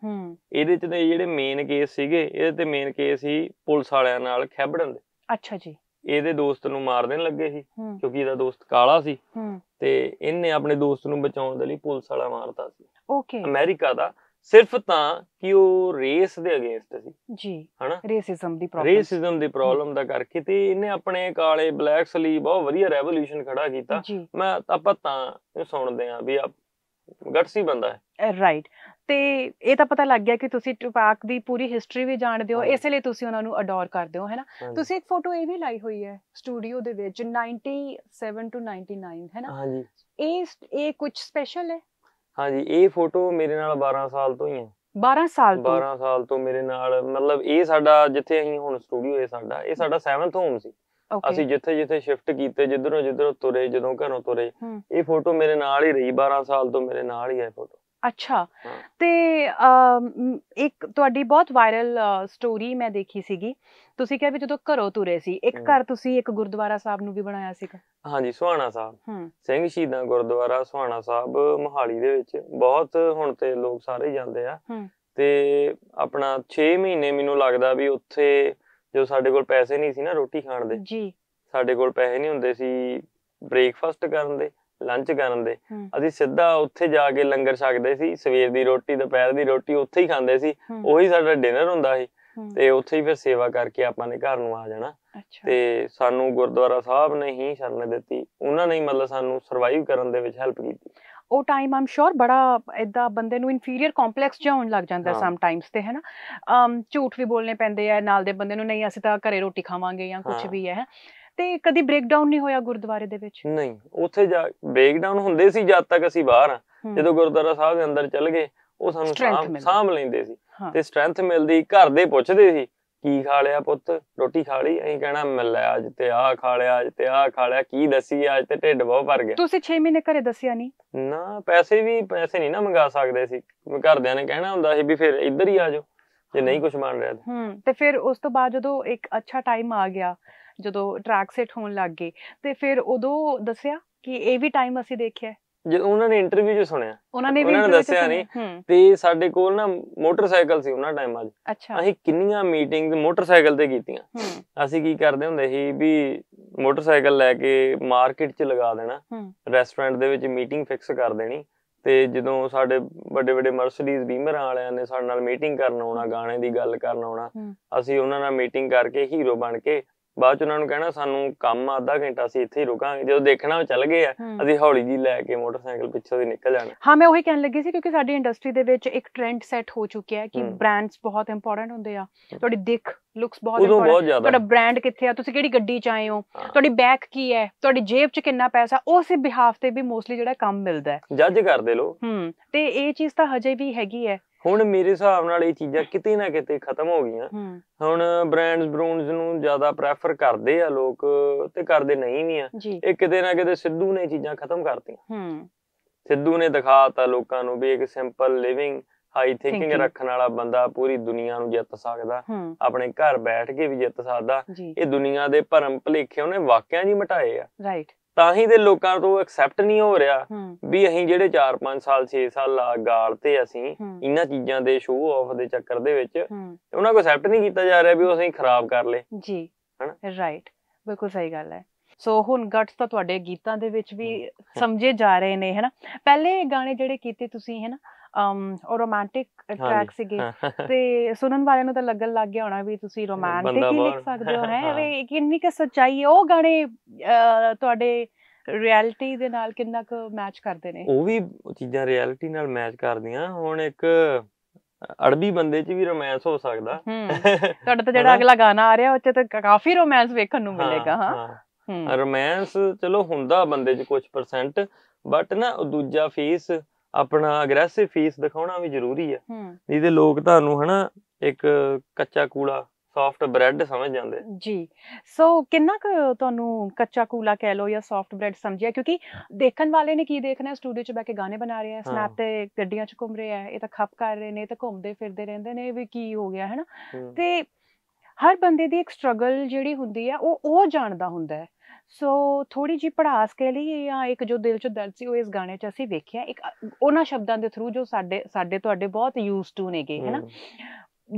ਇਹਦੇ ਚ ਤੇ ਜਿਹੜੇ ਮੇਨ ਕੇਸ ਸੀਗੇ ਇਹਦੇ ਤੇ ਮੇਨ ਕੇਸ ਸੀ ਪੁਲਿਸ ਵਾਲਿਆਂ ਨਾਲ ਖੈਬੜਨ ਦੇ ਅੱਛਾ ਜੀ ਇਹਦੇ ਦੋਸਤ ਨੂੰ ਮਾਰ ਦੇਣ ਲੱਗੇ ਸੀ ਕਿਉਂਕਿ ਇਹਦਾ ਦੋਸਤ ਕਾਲਾ ਸੀ ਤੇ ਇਹਨੇ ਆਪਣੇ ਦੋਸਤ ਨੂੰ ਬਚਾਉਣ ਦੇ ਲਈ ਪੁਲਿਸ ਵਾਲਾ ਮਾਰਤਾ ਸੀ ਓਕੇ ਅਮਰੀਕਾ ਦਾ ਸਿਰਫ ਤਾਂ ਕਿ ਉਹ ਰੇਸ ਦੇ ਅਗੇਂਸਟ ਸੀ ਜੀ ਹਨਾ ਰੇਸਿਜ਼ਮ ਦੀ ਪ੍ਰੋਬਲਮ ਰੇਸਿਜ਼ਮ ਦੀ ਪ੍ਰੋਬਲਮ ਦਾ ਕਰਕੇ ਤੇ ਇਹਨੇ ਆਪਣੇ ਕਾਲੇ ਬਲੈਕ ਸਲੀ ਬਹੁਤ ਵਧੀਆ ਰੈਵੋਲੂਸ਼ਨ ਖੜਾ ਕੀਤਾ ਮੈਂ ਆਪਾਂ ਤਾਂ ਇਹ ਸੁਣਦੇ ਆ ਵੀ ਆ ਗੱਟਸੀ ਬੰਦਾ ਹੈ ਰਾਈਟ ਤੇ ਇਹ ਤਾਂ ਪਤਾ ਲੱਗ ਗਿਆ ਕਿ ਤੁਸੀਂ ਟੁਪਾਕ ਦੀ ਪੂਰੀ ਹਿਸਟਰੀ ਵੀ ਜਾਣਦੇ ਹੋ ਇਸੇ ਲਈ ਤੁਸੀਂ ਉਹਨਾਂ ਨੂੰ ਅਡੋਰ ਕਰਦੇ ਹੋ ਹੈਨਾ ਤੁਸੀਂ ਇੱਕ ਫੋਟੋ ਇਹ ਵੀ ਲਾਈ ਹੋਈ ਹੈ ਸਟੂਡੀਓ ਦੇ ਵਿੱਚ 97 ਟੂ 99 ਹੈਨਾ ਹਾਂਜੀ ਇਹ ਇਹ ਕੁਝ ਸਪੈਸ਼ਲ ਹੈ ਹਾਂਜੀ ਇਹ ਫੋਟੋ ਮੇਰੇ ਨਾਲ 12 ਸਾਲ ਤੋਂ ਹੀ ਹੈ 12 ਸਾਲ ਤੋਂ 12 ਸਾਲ ਤੋਂ ਮੇਰੇ ਨਾਲ ਮਤਲਬ ਇਹ ਸਾਡਾ ਜਿੱਥੇ ਅਸੀਂ ਹੁਣ ਸਟੂਡੀਓ ਹੈ ਸਾਡਾ ਇਹ ਸਾਡਾ 7th ਹੋਮ ਸੀ ਅਸੀਂ ਜਿੱਥੇ ਜਿੱਥੇ ਸ਼ਿਫਟ ਕੀਤੇ ਜਿੱਧਰੋਂ ਜਿੱਧਰੋਂ ਤੁਰੇ ਜਦੋਂ ਘਰੋਂ ਤੁਰੇ ਇਹ ਫੋਟੋ ਮੇਰੇ ਨਾਲ ਹੀ ਰਹੀ 12 ਸਾਲ ਤੋਂ ਮੇਰੇ ਨਾਲ ਹੀ ਹੈ ਫੋਟੋ ਅੱਛਾ ਤੇ ਇੱਕ ਤੁਹਾਡੀ ਬਹੁਤ ਵਾਇਰਲ ਸਟੋਰੀ ਮੈਂ ਦੇਖੀ ਸੀਗੀ ਤੁਸੀਂ ਕਿਹਾ ਵੀ ਜਦੋਂ ਘਰੋਂ ਤੁਰੇ ਸੀ ਇੱਕ ਘਰ ਤੁਸੀਂ ਇੱਕ ਗੁਰਦੁਆਰਾ ਸਾਹਿਬ ਨੂੰ ਵੀ ਬਣਾਇਆ ਸੀਗਾ ਹਾਂਜੀ ਸੁਹਾਣਾ ਸਾਹਿਬ ਸਿੰਘ ਸ਼ਹੀਦਾਂ ਗੁਰਦੁਆਰਾ ਸੁਹਾਣਾ ਸਾਹਿਬ ਮੋਹਾਲੀ ਦੇ ਵਿੱਚ ਬਹੁਤ ਹੁਣ ਤੇ ਲੋਕ ਸਾਰੇ ਜਾਂਦੇ ਆ ਤੇ ਆਪਣਾ 6 ਮਹੀਨੇ ਮੈਨੂੰ ਲੱਗਦਾ ਵੀ ਉੱਥੇ ਜੋ ਸਾਡੇ ਕੋਲ ਪੈਸੇ ਨਹੀਂ ਸੀ ਨਾ ਰੋਟੀ ਖਾਣ ਦੇ ਜੀ ਸਾਡੇ ਕੋਲ ਪੈਸੇ ਨਹੀਂ ਹੁੰਦੇ ਸੀ ਬ੍ਰੇਕਫਾਸਟ ਕਰਨ ਦੇ ਲੰਚ ਕਰਨ ਦੇ ਅਸੀਂ ਸਿੱਧਾ ਉੱਥੇ ਜਾ ਕੇ ਲੰਗਰ ਛਕਦੇ ਸੀ ਸਵੇਰ ਦੀ ਰੋਟੀ ਦੁਪਹਿਰ ਦੀ ਰੋਟੀ ਉੱਥੇ ਹੀ ਖਾਂਦੇ ਸੀ ਉਹੀ ਸਾਡਾ ਡਿਨਰ ਹੁੰਦਾ ਸੀ ਤੇ ਉੱਥੇ ਹੀ ਫਿਰ ਸੇਵਾ ਕਰਕੇ ਆਪਾਂ ਨੇ ਘਰ ਨੂੰ ਆ ਜਾਣਾ ਤੇ ਸਾਨੂੰ ਗੁਰਦੁਆਰਾ ਸਾਹਿਬ ਨੇ ਹੀ ਸ਼ਰਨ ਦਿੱਤੀ ਉਹਨਾਂ ਨੇ ਹੀ ਮਤਲਬ ਸਾਨੂੰ ਸਰਵਾਈਵ ਕਰਨ ਦੇ ਵਿੱਚ ਹੈਲਪ ਕੀਤੀ ਉਹ ਟਾਈਮ ਆਮ ਸ਼ੋਰ ਬੜਾ ਇਦਾਂ ਬੰਦੇ ਨੂੰ ਇਨਫੀਰੀਅਰ ਕੰਪਲੈਕਸ ਜਿਹਾ ਹੋਣ ਲੱਗ ਜਾਂਦਾ ਸਮ ਟਾਈਮਸ ਤੇ ਹੈਨਾ ਝੂਠ ਵੀ ਬੋਲਨੇ ਪੈਂਦੇ ਆ ਨਾਲ ਦੇ ਬੰਦੇ ਨੂੰ ਨਹੀਂ ਅਸੀਂ ਤਾਂ ਘਰੇ ਰੋਟੀ ਖਾਵਾਂਗੇ ਜਾਂ ਕੁਝ ਵੀ ਹੈ ਤੇ ਕਦੀ ਬ੍ਰੇਕਡਾਊਨ ਨਹੀਂ ਹੋਇਆ ਗੁਰਦੁਆਰੇ ਦੇ ਵਿੱਚ ਨਹੀਂ ਉੱਥੇ ਜਾ ਬ੍ਰੇਕਡਾਊਨ ਹੁੰਦੇ ਸੀ ਜਦ ਤੱਕ ਅਸੀਂ ਬਾਹਰ ਆ ਜਦੋਂ ਗੁਰਦੁਆਰਾ ਸਾਹਿਬ ਦੇ ਅੰਦਰ ਚੱਲ ਗਏ ਉਹ ਸਾਨੂੰ ਸਾਂਭ ਲੈਂਦੇ ਸੀ ਤੇ ਸਟਰੈਂਥ ਮਿਲਦੀ ਘਰ ਦੇ ਪੁੱਛਦੇ ਸੀ ਕੀ ਖਾ ਲਿਆ ਪੁੱਤ ਰੋਟੀ ਖਾ ਲਈ ਅਸੀਂ ਕਹਿਣਾ ਲਿਆ ਅੱਜ ਤੇ ਆਹ ਖਾ ਲਿਆ ਅੱਜ ਤੇ ਆਹ ਖਾ ਲਿਆ ਕੀ ਦੱਸੀ ਅੱਜ ਤੇ ਢਿੱਡ ਬਹੁਤ ਭਰ ਗਿਆ ਤੁਸੀਂ 6 ਮਹੀਨੇ ਘਰੇ ਦੱਸਿਆ ਨਹੀਂ ਨਾ ਪੈਸੇ ਵੀ ਪੈਸੇ ਨਹੀਂ ਨਾ ਮੰਗਾ ਸਕਦੇ ਸੀ ਘਰਦਿਆਂ ਨੇ ਕਹਿਣਾ ਹੁੰਦਾ ਸੀ ਵੀ ਫਿਰ ਇੱਧਰ ਹੀ ਆ ਜਾਓ ਜੇ ਨਹੀਂ ਕੁਝ ਮੰਨ ਰਿਹਾ ਹੂੰ ਤੇ ਫਿਰ ਉਸ ਤੋਂ ਬਾਅਦ ਜਦੋਂ ਇੱਕ ਅੱਛਾ ਟਾਈਮ ਆ ਗਿਆ ਜਦੋਂ ਟਰੈਕ ਸੈੱਟ ਹੋਣ ਲੱਗ ਗਏ ਤੇ ਫਿਰ ਉਦੋਂ ਦੱਸਿਆ ਕਿ ਇਹ ਵੀ ਟਾਈਮ ਅਸੀਂ ਦੇਖਿਆ ਜਦੋਂ ਉਹਨਾਂ ਨੇ ਇੰਟਰਵਿਊ ਜੋ ਸੁਣਿਆ ਉਹਨਾਂ ਨੇ ਵੀ ਦੱਸਿਆ ਨਹੀਂ ਤੇ ਸਾਡੇ ਕੋਲ ਨਾ ਮੋਟਰਸਾਈਕਲ ਸੀ ਉਹਨਾਂ ਟਾਈਮ ਅੱਜ ਅਸੀਂ ਕਿੰਨੀਆਂ ਮੀਟਿੰਗਸ ਮੋਟਰਸਾਈਕਲ ਤੇ ਕੀਤੀਆਂ ਅਸੀਂ ਕੀ ਕਰਦੇ ਹੁੰਦੇ ਸੀ ਵੀ ਮੋਟਰਸਾਈਕਲ ਲੈ ਕੇ ਮਾਰਕੀਟ 'ਚ ਲਗਾ ਦੇਣਾ ਰੈਸਟੋਰੈਂਟ ਦੇ ਵਿੱਚ ਮੀਟਿੰਗ ਫਿਕਸ ਕਰ ਦੇਣੀ ਤੇ ਜਦੋਂ ਸਾਡੇ ਵੱਡੇ ਵੱਡੇ ਮਰਸਡੀਜ਼ ਬੀਮਰ ਵਾਲਿਆਂ ਨੇ ਸਾਡੇ ਨਾਲ ਮੀਟਿੰਗ ਕਰਨ ਆਉਣਾ ਗਾਣੇ ਦੀ ਗੱਲ ਕਰਨ ਆਉਣਾ ਅਸੀਂ ਉਹਨਾਂ ਨਾਲ ਮੀਟਿੰਗ ਕਰਕੇ ਹੀਰੋ ਬਣ ਕੇ ਬਾਅਦ ਚ ਉਹਨਾਂ ਨੂੰ ਕਹਿਣਾ ਸਾਨੂੰ ਕੰਮ ਆ ਅੱਧਾ ਘੰਟਾ ਅਸੀਂ ਇੱਥੇ ਹੀ ਰੁਕਾਂਗੇ ਜਦੋਂ ਦੇਖਣਾ ਉਹ ਚੱਲ ਗਏ ਆ ਅਸੀਂ ਹੌਲੀ ਜੀ ਲੈ ਕੇ ਮੋਟਰਸਾਈਕਲ ਪਿੱਛੋਂ ਦੀ ਨਿਕਲ ਜਾਣਾ ਹਾਂ ਮੈਂ ਉਹੀ ਕਹਿਣ ਲੱਗੀ ਸੀ ਕਿਉਂਕਿ ਸਾਡੀ ਇੰਡਸਟਰੀ ਦੇ ਵਿੱਚ ਇੱਕ ਟ੍ਰੈਂਡ ਸੈੱਟ ਹੋ ਚੁੱਕਿਆ ਹੈ ਕਿ ਬ੍ਰਾਂਡਸ ਬਹੁਤ ਇੰਪੋਰਟੈਂਟ ਹੁੰਦੇ ਆ ਤੁਹਾਡੀ ਦਿੱਖ ਲੁਕਸ ਬਹੁਤ ਇੰਪੋਰਟੈਂਟ ਤੁਹਾਡਾ ਬ੍ਰਾਂਡ ਕਿੱਥੇ ਆ ਤੁਸੀਂ ਕਿਹੜੀ ਗੱਡੀ ਚ ਆਏ ਹੋ ਤੁਹਾਡੀ ਬੈਕ ਕੀ ਹੈ ਤੁਹਾਡੀ ਜੇਬ ਚ ਕਿੰਨਾ ਪੈਸਾ ਉਸੇ ਬਿਹਾਫ ਤੇ ਵੀ ਮੋਸਟਲੀ ਜਿਹੜਾ ਕੰਮ ਮਿਲਦਾ ਹੈ ਜੱਜ ਕਰਦੇ ਲੋ ਹੂੰ ਤੇ ਇਹ ਚੀਜ਼ ਤਾਂ ਹਜੇ ਵੀ ਹੈਗੀ ਹੈ ਹੁਣ ਮੇਰੇ ਹਿਸਾਬ ਨਾਲ ਇਹ ਚੀਜ਼ਾਂ ਕਿਤੇ ਨਾ ਕਿਤੇ ਖਤਮ ਹੋ ਗਈਆਂ ਹੁਣ ਬ੍ਰਾਂਡਸ ਬਰੂਨਸ ਨੂੰ ਜ਼ਿਆਦਾ ਪ੍ਰੈਫਰ ਕਰਦੇ ਆ ਲੋਕ ਤੇ ਕਰਦੇ ਨਹੀਂ ਵੀ ਆ ਇਹ ਕਿਤੇ ਨਾ ਕਿਤੇ ਸਿੱਧੂ ਨੇ ਚੀਜ਼ਾਂ ਖਤਮ ਕਰਤੀਆਂ ਸਿੱਧੂ ਨੇ ਦਿਖਾਤਾ ਲੋਕਾਂ ਨੂੰ ਵੀ ਇੱਕ ਸਿੰਪਲ ਲਿਵਿੰਗ ਹਾਈ ਥਿੰਕਿੰਗ ਰੱਖਣ ਵਾਲਾ ਬੰਦਾ ਪੂਰੀ ਦੁਨੀਆ ਨੂੰ ਜਿੱਤ ਸਕਦਾ ਆਪਣੇ ਘਰ ਬੈਠ ਕੇ ਵੀ ਜਿੱਤ ਸਕਦਾ ਇਹ ਦੁਨੀਆ ਦੇ ਭਰਮ ਭਲੇਖੇ ਉਹਨੇ ਵਾਕਿਆ ਜੀ ਮਟਾਏ ਆ ਰਾਈਟ ਤਾਂ ਹੀ ਦੇ ਲੋਕਾਂ ਤੋਂ ਐਕਸੈਪਟ ਨਹੀਂ ਹੋ ਰਿਹਾ ਵੀ ਅਸੀਂ ਜਿਹੜੇ 4-5 ਸਾਲ 6 ਸਾਲ ਲਾ ਗਾਲ ਤੇ ਅਸੀਂ ਇਹਨਾਂ ਚੀਜ਼ਾਂ ਦੇ ਸ਼ੋਅ ਆਫ ਦੇ ਚੱਕਰ ਦੇ ਵਿੱਚ ਉਹਨਾਂ ਕੋ ਐਕਸੈਪਟ ਨਹੀਂ ਕੀਤਾ ਜਾ ਰਿਹਾ ਵੀ ਉਹ ਅਸੀਂ ਖਰਾਬ ਕਰ ਲੇ ਜੀ ਹਨਾ ਰਾਈਟ ਬਿਲਕੁਲ ਸਹੀ ਗੱਲ ਹੈ ਸੋ ਹੁਣ ਗੱਟਸ ਤਾਂ ਤੁਹਾਡੇ ਗੀਤਾਂ ਦੇ ਵਿੱਚ ਵੀ ਸਮਝੇ ਜਾ ਰਹੇ ਨੇ ਹੈਨਾ ਪਹਿਲੇ ਗਾਣੇ ਜਿਹੜੇ ਕੀਤੇ ਤੁਸੀਂ ਹੈਨਾ ਔਰ ਰੋਮਾਂਟਿਕ ਟਰੈਕ ਸੀਗੇ *laughs* ਤੇ ਸੁਣਨ ਵਾਲਿਆਂ ਨੂੰ ਤਾਂ ਲੱਗਣ ਲੱਗ ਗਿਆ ਹੋਣਾ ਵੀ ਤੁਸੀਂ ਰੋਮਾਂਟਿਕ ਹੀ ਲਿਖ ਸਕਦੇ *laughs* ਹੋ ਹੈ ਵੀ ਕਿੰਨੀ ਕੁ ਸੱਚਾਈ ਹੈ ਉਹ ਗਾਣੇ ਤੁਹਾਡੇ ਰਿਐਲਿਟੀ ਦੇ ਨਾਲ ਕਿੰਨਾ ਕੁ ਮੈਚ ਕਰਦੇ ਨੇ ਉਹ ਵੀ ਚੀਜ਼ਾਂ ਰਿਐਲਿਟੀ ਨਾਲ ਮੈਚ ਕਰਦੀਆਂ ਹੁਣ ਇੱਕ ਅੜਬੀ ਬੰਦੇ 'ਚ ਵੀ ਰੋਮਾਂਸ ਹੋ ਸਕਦਾ *laughs* ਤੁਹਾਡਾ ਤਾਂ ਜਿਹੜਾ ਅਗਲਾ ਗਾਣਾ ਆ ਰਿਹਾ ਉਹ 'ਚ ਤਾਂ ਕਾਫੀ ਰੋਮਾਂਸ ਵੇਖਣ ਨੂੰ ਮਿਲੇਗਾ ਹਾਂ ਰੋਮਾਂਸ ਚਲੋ ਹੁੰਦਾ ਬੰਦੇ 'ਚ ਕੁਝ ਪਰਸੈਂਟ ਬਟ ਨਾ ਦੂਜਾ ਫੇਸ ਆਪਣਾ ਅਗਰੈਸਿਵ ਫੇਸ ਦਿਖਾਉਣਾ ਵੀ ਜ਼ਰੂਰੀ ਆ ਨਹੀਂ ਤੇ ਲੋਕ ਤੁਹਾਨੂੰ ਹਨਾ ਇੱਕ ਕੱਚਾ ਕੂਲਾ ਸੌਫਟ ਬ੍ਰੈਡ ਸਮਝ ਜਾਂਦੇ ਜੀ ਸੋ ਕਿੰਨਾ ਕੁ ਤੁਹਾਨੂੰ ਕੱਚਾ ਕੂਲਾ ਕਹਿ ਲੋ ਜਾਂ ਸੌਫਟ ਬ੍ਰੈਡ ਸਮਝਿਆ ਕਿਉਂਕਿ ਦੇਖਣ ਵਾਲੇ ਨੇ ਕੀ ਦੇਖਣਾ ਸਟੂਡੀਓ 'ਚ ਬੈ ਕੇ ਗਾਣੇ ਬਣਾ ਰਿਹਾ ਹੈ ਸਨੈਪ ਤੇ ਗੱਡੀਆਂ 'ਚ ਘੁੰਮ ਰਿਹਾ ਹੈ ਇਹ ਤਾਂ ਖੱਪ ਕਰ ਰਹੇ ਨੇ ਤੇ ਘੁੰਮਦੇ ਫਿਰਦੇ ਰਹਿੰਦੇ ਨੇ ਵੀ ਕੀ ਹੋ ਗਿਆ ਹਨਾ ਤੇ ਹਰ ਬੰਦੇ ਦੀ ਇੱਕ ਸਟਰਗਲ ਜਿਹੜੀ ਹੁੰਦੀ ਆ ਉਹ ਉਹ ਜਾਣਦਾ ਹੁੰਦਾ ਹੈ ਸੋ ਥੋੜੀ ਜੀ ਪੜਾਸ ਕੇ ਲਈ ਜਾਂ ਇੱਕ ਜੋ ਦਿਲ 'ਚ ਦਰਦ ਸੀ ਉਹ ਇਸ ਗਾਣੇ 'ਚ ਅਸੀਂ ਵੇਖਿਆ ਇੱਕ ਉਹਨਾਂ ਸ਼ਬਦਾਂ ਦੇ ਥਰੂ ਜੋ ਸਾਡੇ ਸਾਡੇ ਤੁਹਾਡੇ ਬਹੁਤ ਯੂਜ਼ ਟੂ ਨੇਗੇ ਹੈਨਾ